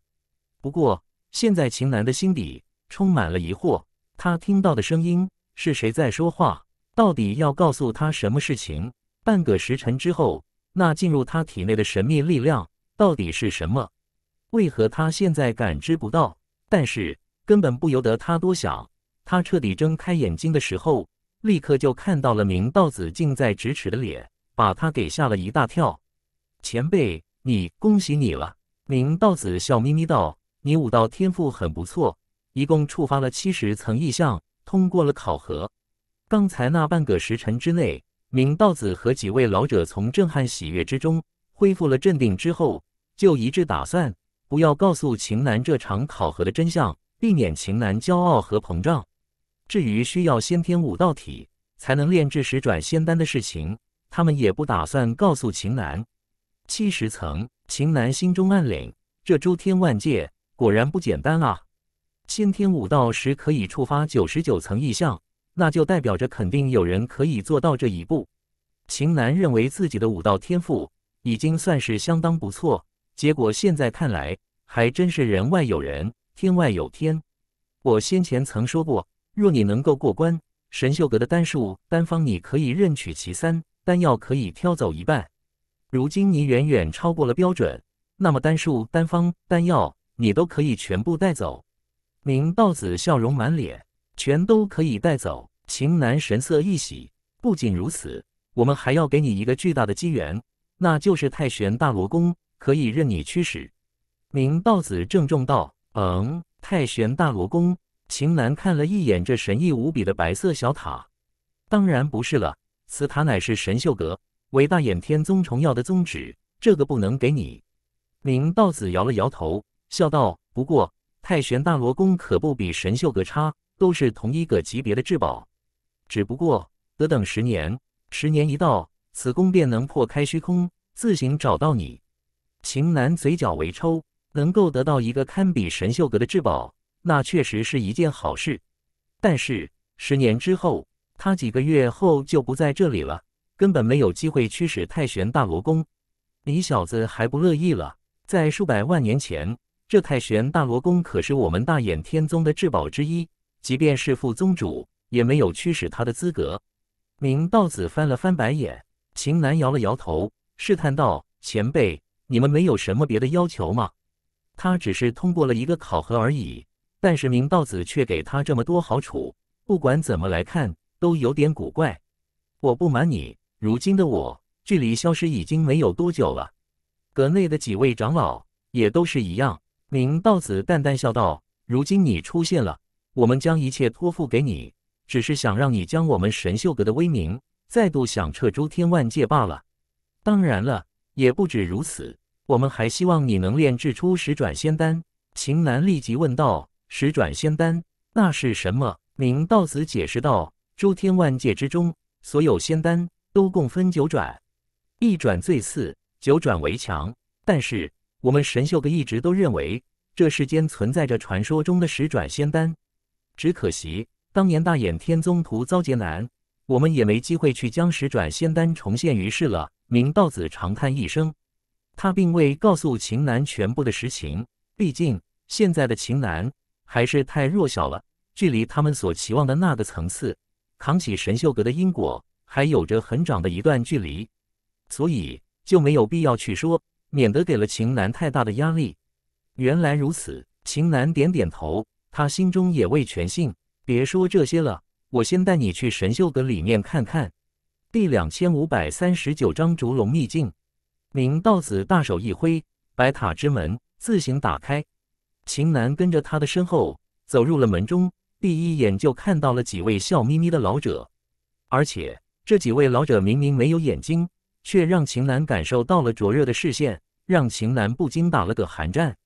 不过，现在秦楠的心底充满了疑惑：他听到的声音是谁在说话？到底要告诉他什么事情？半个时辰之后，那进入他体内的神秘力量到底是什么？为何他现在感知不到？但是，根本不由得他多想。他彻底睁开眼睛的时候。立刻就看到了明道子近在咫尺的脸，把他给吓了一大跳。前辈，你恭喜你了！明道子笑眯眯道：“你武道天赋很不错，一共触发了七十层意象，通过了考核。”刚才那半个时辰之内，明道子和几位老者从震撼喜悦之中恢复了镇定之后，就一致打算不要告诉秦南这场考核的真相，避免秦南骄傲和膨胀。至于需要先天五道体才能炼制十转仙丹的事情，他们也不打算告诉秦南。七十层，秦南心中暗领：这诸天万界果然不简单啊！先天五道时可以触发九十九层异象，那就代表着肯定有人可以做到这一步。秦南认为自己的武道天赋已经算是相当不错，结果现在看来，还真是人外有人，天外有天。我先前曾说过。若你能够过关，神秀阁的丹数、丹方你可以任取其三，丹药可以挑走一半。如今你远远超过了标准，那么丹数、丹方、丹药你都可以全部带走。明道子笑容满脸，全都可以带走。秦南神色一喜，不仅如此，我们还要给你一个巨大的机缘，那就是太玄大罗宫可以任你驱使。明道子郑重道：“嗯，太玄大罗宫。”秦南看了一眼这神异无比的白色小塔，当然不是了，此塔乃是神秀阁伟大衍天宗重耀的宗旨，这个不能给你。明道子摇了摇头，笑道：“不过太玄大罗宫可不比神秀阁差，都是同一个级别的至宝，只不过得等十年，十年一到，此宫便能破开虚空，自行找到你。”秦南嘴角微抽，能够得到一个堪比神秀阁的至宝。那确实是一件好事，但是十年之后，他几个月后就不在这里了，根本没有机会驱使太玄大罗宫。你小子还不乐意了？在数百万年前，这太玄大罗宫可是我们大衍天宗的至宝之一，即便是副宗主也没有驱使他的资格。明道子翻了翻白眼，秦南摇了摇头，试探道：“前辈，你们没有什么别的要求吗？他只是通过了一个考核而已。”但是明道子却给他这么多好处，不管怎么来看都有点古怪。我不瞒你，如今的我距离消失已经没有多久了。阁内的几位长老也都是一样。明道子淡淡笑道：“如今你出现了，我们将一切托付给你，只是想让你将我们神秀阁的威名再度响彻诸天万界罢了。当然了，也不止如此，我们还希望你能炼制出十转仙丹。”秦南立即问道。十转仙丹，那是什么？明道子解释道：“诸天万界之中，所有仙丹都共分九转，一转最次，九转为强。但是我们神秀的一直都认为，这世间存在着传说中的十转仙丹。只可惜当年大衍天宗图遭劫难，我们也没机会去将十转仙丹重现于世了。”明道子长叹一声，他并未告诉秦南全部的实情，毕竟现在的秦南。还是太弱小了，距离他们所期望的那个层次，扛起神秀阁的因果，还有着很长的一段距离，所以就没有必要去说，免得给了秦南太大的压力。原来如此，秦南点点头，他心中也未全信。别说这些了，我先带你去神秀阁里面看看。第两千五百三十九章烛龙秘境。明道子大手一挥，白塔之门自行打开。秦南跟着他的身后走入了门中，第一眼就看到了几位笑眯眯的老者，而且这几位老者明明没有眼睛，却让秦南感受到了灼热的视线，让秦南不禁打了个寒战。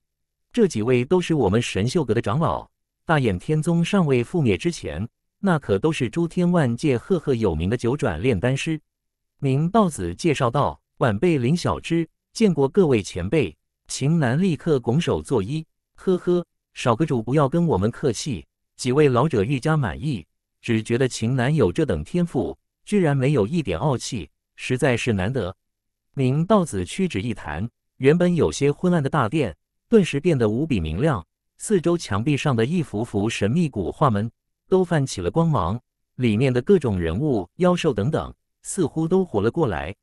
这几位都是我们神秀阁的长老，大衍天宗尚未覆灭之前，那可都是诸天万界赫赫有名的九转炼丹师。明道子介绍道：“晚辈林小之，见过各位前辈。”秦南立刻拱手作揖。呵呵，少个主不要跟我们客气。几位老者愈加满意，只觉得秦南有这等天赋，居然没有一点傲气，实在是难得。明道子屈指一弹，原本有些昏暗的大殿顿时变得无比明亮，四周墙壁上的一幅幅神秘古画门都泛起了光芒，里面的各种人物、妖兽等等，似乎都活了过来。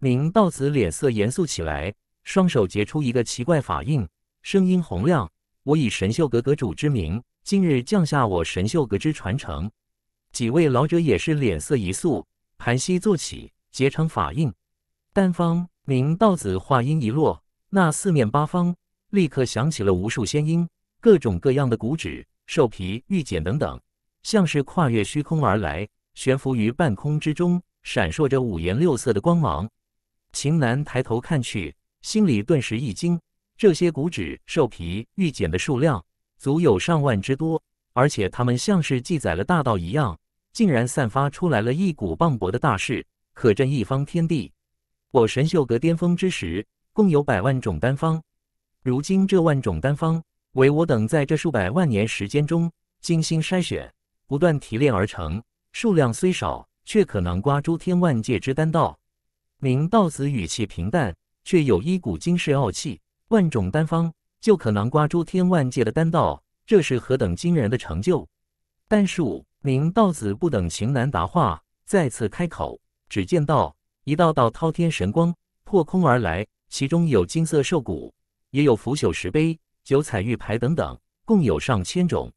明道子脸色严肃起来，双手结出一个奇怪法印。声音洪亮，我以神秀阁阁主之名，今日降下我神秀阁之传承。几位老者也是脸色一肃，盘膝坐起，结成法印。丹方明道子话音一落，那四面八方立刻响起了无数仙音，各种各样的骨指、兽皮、玉简等等，像是跨越虚空而来，悬浮于半空之中，闪烁着五颜六色的光芒。秦南抬头看去，心里顿时一惊。这些古指兽皮、玉简的数量足有上万之多，而且它们像是记载了大道一样，竟然散发出来了一股磅礴的大势，可震一方天地。我神秀阁巅峰之时，共有百万种丹方，如今这万种丹方，唯我等在这数百万年时间中精心筛选、不断提炼而成。数量虽少，却可能刮诸天万界之丹道。明道子语气平淡，却有一股惊世傲气。万种丹方就可囊瓜诸天万界的丹道，这是何等惊人的成就！丹术名道子不等情难达话，再次开口，只见到一道道滔天神光破空而来，其中有金色兽骨，也有腐朽石碑、九彩玉牌等等，共有上千种。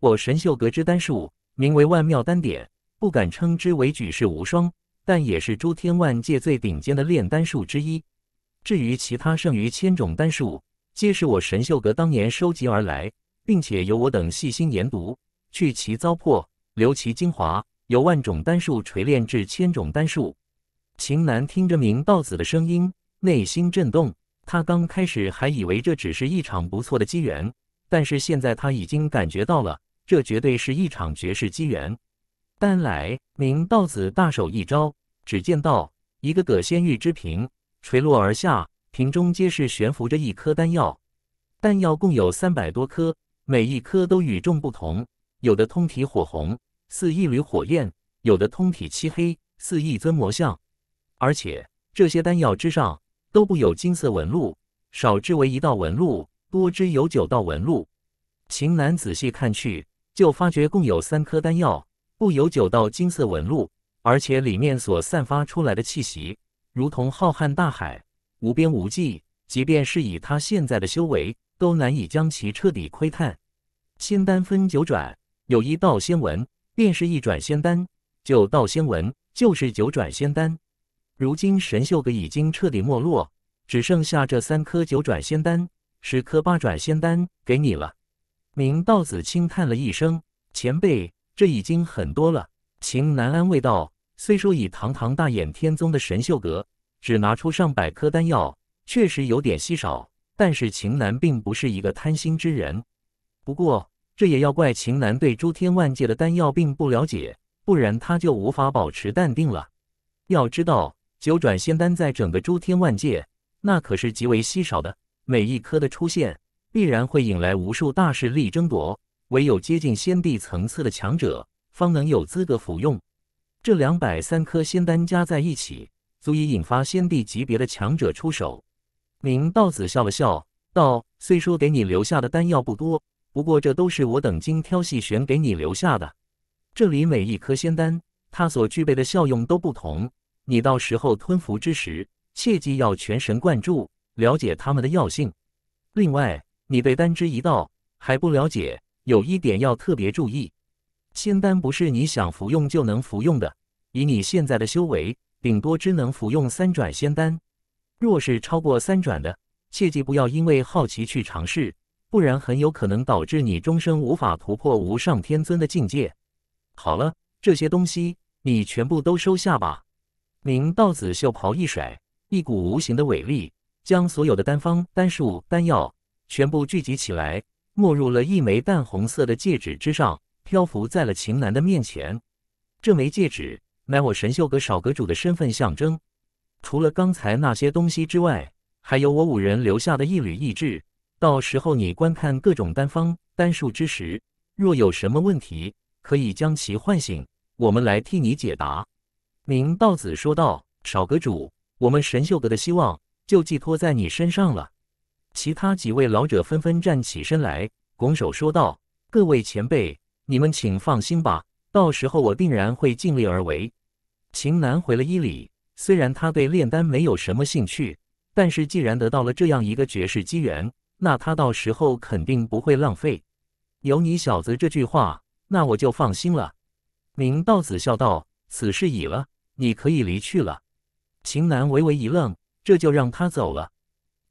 我神秀阁之丹术名为万妙丹典，不敢称之为举世无双，但也是诸天万界最顶尖的炼丹术之一。至于其他剩余千种丹术，皆是我神秀阁当年收集而来，并且由我等细心研读，去其糟粕，留其精华，由万种丹术锤炼至千种丹术。秦南听着明道子的声音，内心震动。他刚开始还以为这只是一场不错的机缘，但是现在他已经感觉到了，这绝对是一场绝世机缘。丹来，明道子大手一招，只见到一个葛仙玉之瓶。垂落而下，瓶中皆是悬浮着一颗丹药，丹药共有三百多颗，每一颗都与众不同。有的通体火红，似一缕火焰；有的通体漆黑，似一尊魔像。而且这些丹药之上都不有金色纹路，少之为一道纹路，多之有九道纹路。秦岚仔细看去，就发觉共有三颗丹药，不有九道金色纹路，而且里面所散发出来的气息。如同浩瀚大海，无边无际，即便是以他现在的修为，都难以将其彻底窥探。仙丹分九转，有一道仙文，便是一转仙丹；就道仙文，就是九转仙丹。如今神秀阁已经彻底没落，只剩下这三颗九转仙丹，十颗八转仙丹给你了。明道子轻叹了一声：“前辈，这已经很多了。”秦难安慰道。虽说以堂堂大衍天宗的神秀阁只拿出上百颗丹药，确实有点稀少，但是秦南并不是一个贪心之人。不过这也要怪秦南对诸天万界的丹药并不了解，不然他就无法保持淡定了。要知道，九转仙丹在整个诸天万界那可是极为稀少的，每一颗的出现必然会引来无数大势力争夺，唯有接近仙帝层次的强者方能有资格服用。这两百三颗仙丹加在一起，足以引发仙帝级别的强者出手。明道子笑了笑，道：“虽说给你留下的丹药不多，不过这都是我等精挑细选给你留下的。这里每一颗仙丹，它所具备的效用都不同。你到时候吞服之时，切记要全神贯注，了解它们的药性。另外，你对丹之一道还不了解，有一点要特别注意。”仙丹不是你想服用就能服用的，以你现在的修为，顶多只能服用三转仙丹。若是超过三转的，切记不要因为好奇去尝试，不然很有可能导致你终生无法突破无上天尊的境界。好了，这些东西你全部都收下吧。明道子袖袍一甩，一股无形的伟力将所有的丹方、丹术、丹药全部聚集起来，没入了一枚淡红色的戒指之上。漂浮在了秦岚的面前，这枚戒指乃我神秀阁少阁主的身份象征。除了刚才那些东西之外，还有我五人留下的一缕意志。到时候你观看各种丹方、丹术之时，若有什么问题，可以将其唤醒，我们来替你解答。”明道子说道，“少阁主，我们神秀阁的希望就寄托在你身上了。”其他几位老者纷纷站起身来，拱手说道：“各位前辈。”你们请放心吧，到时候我定然会尽力而为。秦南回了一礼，虽然他对炼丹没有什么兴趣，但是既然得到了这样一个绝世机缘，那他到时候肯定不会浪费。有你小子这句话，那我就放心了。明道子笑道：“此事已了，你可以离去了。”秦南微微一愣，这就让他走了。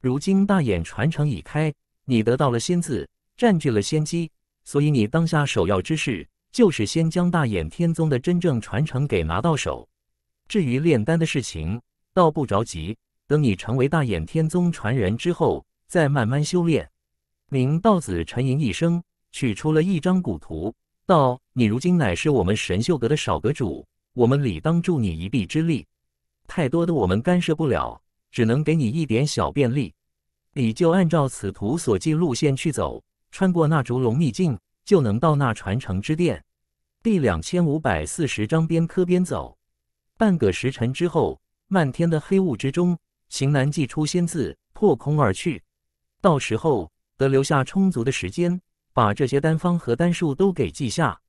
如今大眼传承已开，你得到了仙字，占据了仙机。所以你当下首要之事，就是先将大眼天宗的真正传承给拿到手。至于炼丹的事情，倒不着急，等你成为大眼天宗传人之后，再慢慢修炼。明道子沉吟一声，取出了一张古图，道：“你如今乃是我们神秀阁的少阁主，我们理当助你一臂之力。太多的我们干涉不了，只能给你一点小便利，你就按照此图所记路线去走。”穿过那烛龙秘境，就能到那传承之殿。第两千五百四十章边磕边走，半个时辰之后，漫天的黑雾之中，邢南祭出仙字，破空而去。到时候得留下充足的时间，把这些丹方和丹术都给记下。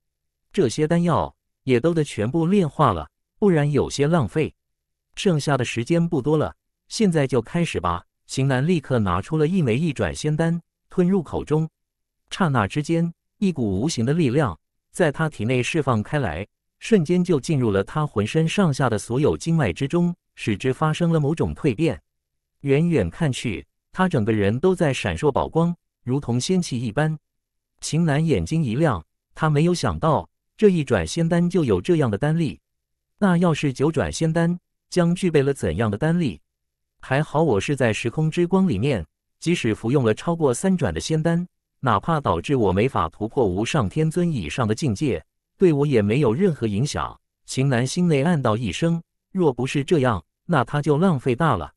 这些丹药也都得全部炼化了，不然有些浪费。剩下的时间不多了，现在就开始吧。邢南立刻拿出了一枚一转仙丹，吞入口中。刹那之间，一股无形的力量在他体内释放开来，瞬间就进入了他浑身上下的所有经脉之中，使之发生了某种蜕变。远远看去，他整个人都在闪烁宝光，如同仙气一般。秦南眼睛一亮，他没有想到这一转仙丹就有这样的丹力，那要是九转仙丹，将具备了怎样的丹力？还好我是在时空之光里面，即使服用了超过三转的仙丹。哪怕导致我没法突破无上天尊以上的境界，对我也没有任何影响。秦南心内暗道一声：“若不是这样，那他就浪费大了。”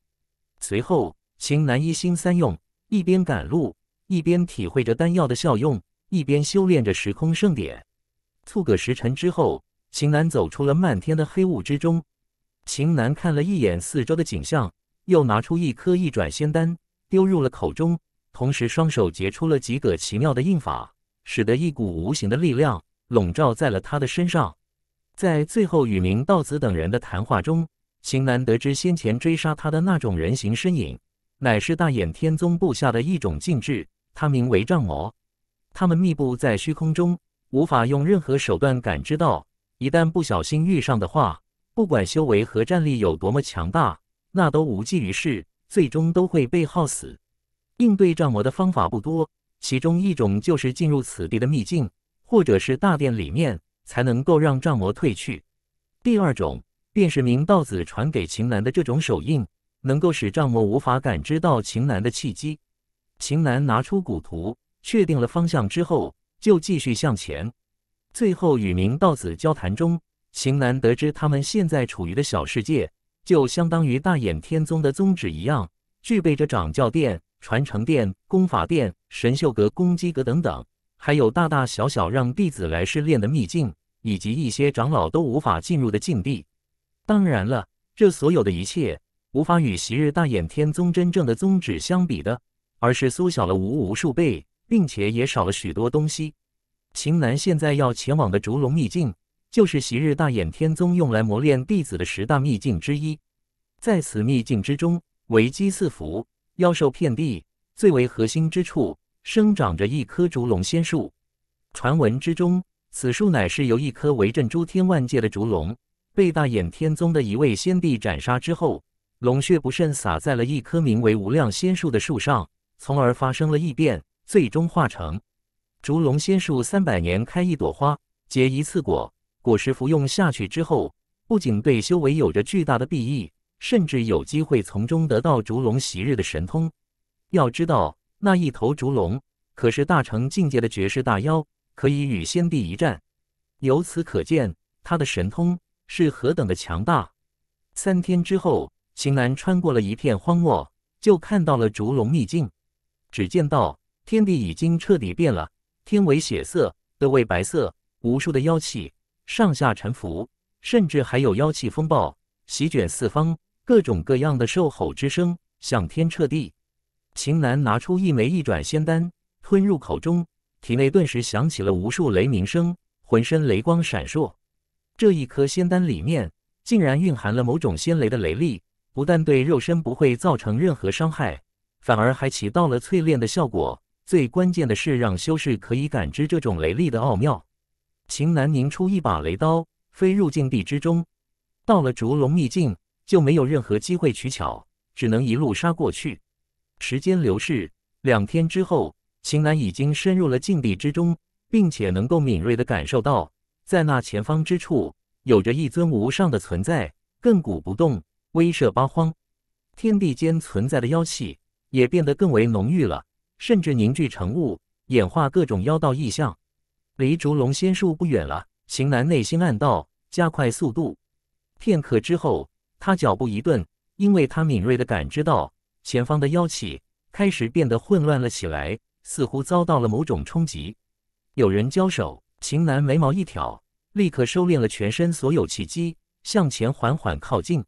随后，秦南一心三用，一边赶路，一边体会着丹药的效用，一边修炼着时空圣典。促个时辰之后，秦南走出了漫天的黑雾之中。秦南看了一眼四周的景象，又拿出一颗一转仙丹，丢入了口中。同时，双手结出了几个奇妙的印法，使得一股无形的力量笼罩在了他的身上。在最后与明道子等人的谈话中，秦南得知先前追杀他的那种人形身影，乃是大衍天宗部下的一种禁制，他名为障魔。他们密布在虚空中，无法用任何手段感知到。一旦不小心遇上的话，不管修为和战力有多么强大，那都无济于事，最终都会被耗死。应对障魔的方法不多，其中一种就是进入此地的秘境，或者是大殿里面才能够让障魔退去。第二种便是明道子传给秦楠的这种手印，能够使障魔无法感知到秦楠的契机。秦楠拿出古图，确定了方向之后，就继续向前。最后与明道子交谈中，秦楠得知他们现在处于的小世界，就相当于大衍天宗的宗旨一样，具备着掌教殿。传承殿、功法殿、神秀阁、攻击阁等等，还有大大小小让弟子来试炼的秘境，以及一些长老都无法进入的禁地。当然了，这所有的一切无法与昔日大衍天宗真正的宗旨相比的，而是缩小了无无数倍，并且也少了许多东西。秦南现在要前往的烛龙秘境，就是昔日大衍天宗用来磨练弟子的十大秘境之一。在此秘境之中，危机四伏。妖兽遍地，最为核心之处生长着一棵烛龙仙树。传闻之中，此树乃是由一棵为震诸天万界的烛龙，被大衍天宗的一位仙帝斩杀之后，龙血不慎洒在了一棵名为无量仙树的树上，从而发生了异变，最终化成烛龙仙树。三百年开一朵花，结一次果，果实服用下去之后，不仅对修为有着巨大的裨益。甚至有机会从中得到烛龙昔日的神通。要知道，那一头烛龙可是大成境界的绝世大妖，可以与先帝一战。由此可见，他的神通是何等的强大。三天之后，秦南穿过了一片荒漠，就看到了烛龙秘境。只见到天地已经彻底变了，天为血色，地为白色，无数的妖气上下沉浮，甚至还有妖气风暴席卷四方。各种各样的兽吼之声响天彻地，秦南拿出一枚一转仙丹，吞入口中，体内顿时响起了无数雷鸣声，浑身雷光闪烁。这一颗仙丹里面竟然蕴含了某种仙雷的雷力，不但对肉身不会造成任何伤害，反而还起到了淬炼的效果。最关键的是，让修士可以感知这种雷力的奥妙。秦南凝出一把雷刀，飞入禁地之中，到了烛龙秘境。就没有任何机会取巧，只能一路杀过去。时间流逝，两天之后，秦楠已经深入了禁地之中，并且能够敏锐地感受到，在那前方之处，有着一尊无上的存在，亘古不动，威慑八荒。天地间存在的妖气也变得更为浓郁了，甚至凝聚成雾，演化各种妖道异象。离烛龙仙术不远了，秦楠内心暗道，加快速度。片刻之后。他脚步一顿，因为他敏锐地感知到前方的妖气开始变得混乱了起来，似乎遭到了某种冲击。有人交手，秦南眉毛一挑，立刻收敛了全身所有气机，向前缓缓靠近。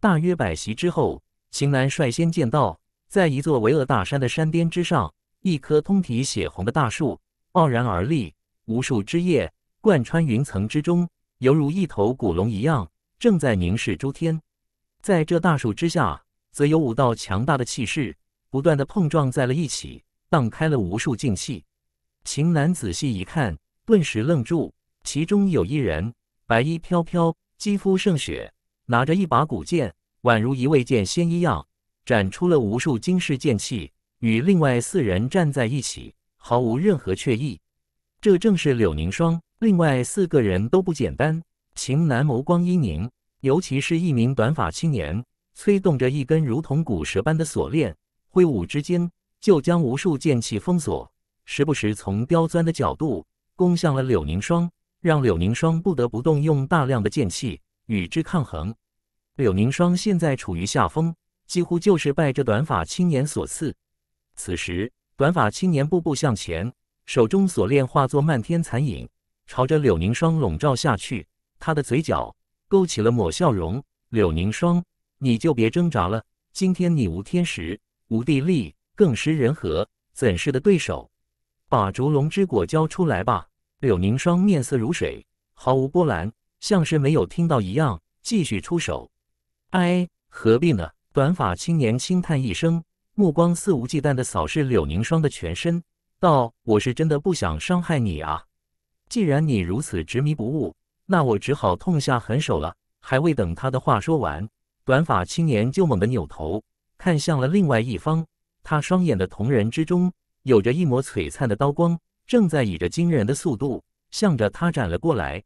大约百席之后，秦南率先见到，在一座巍峨大山的山巅之上，一棵通体血红的大树傲然而立，无数枝叶贯穿云层之中，犹如一头古龙一样，正在凝视诸天。在这大树之下，则有五道强大的气势不断的碰撞在了一起，荡开了无数静气。秦南仔细一看，顿时愣住。其中有一人白衣飘飘，肌肤胜雪，拿着一把古剑，宛如一位剑仙一样，展出了无数惊世剑气，与另外四人站在一起，毫无任何怯意。这正是柳凝霜。另外四个人都不简单。秦南眸光一凝。尤其是一名短发青年，催动着一根如同古蛇般的锁链，挥舞之间就将无数剑气封锁，时不时从刁钻的角度攻向了柳凝霜，让柳凝霜不得不动用大量的剑气与之抗衡。柳凝霜现在处于下风，几乎就是拜这短发青年所赐。此时，短发青年步步向前，手中锁链化作漫天残影，朝着柳凝霜笼罩下去。他的嘴角。勾起了抹笑容，柳凝霜，你就别挣扎了。今天你无天时，无地利，更失人和，怎是的对手？把烛龙之果交出来吧。柳凝霜面色如水，毫无波澜，像是没有听到一样，继续出手。哎，何必呢？短发青年轻叹一声，目光肆无忌惮的扫视柳凝霜的全身，道：“我是真的不想伤害你啊。既然你如此执迷不悟。”那我只好痛下狠手了。还未等他的话说完，短发青年就猛地扭头看向了另外一方，他双眼的瞳仁之中有着一抹璀璨的刀光，正在以着惊人的速度向着他斩了过来。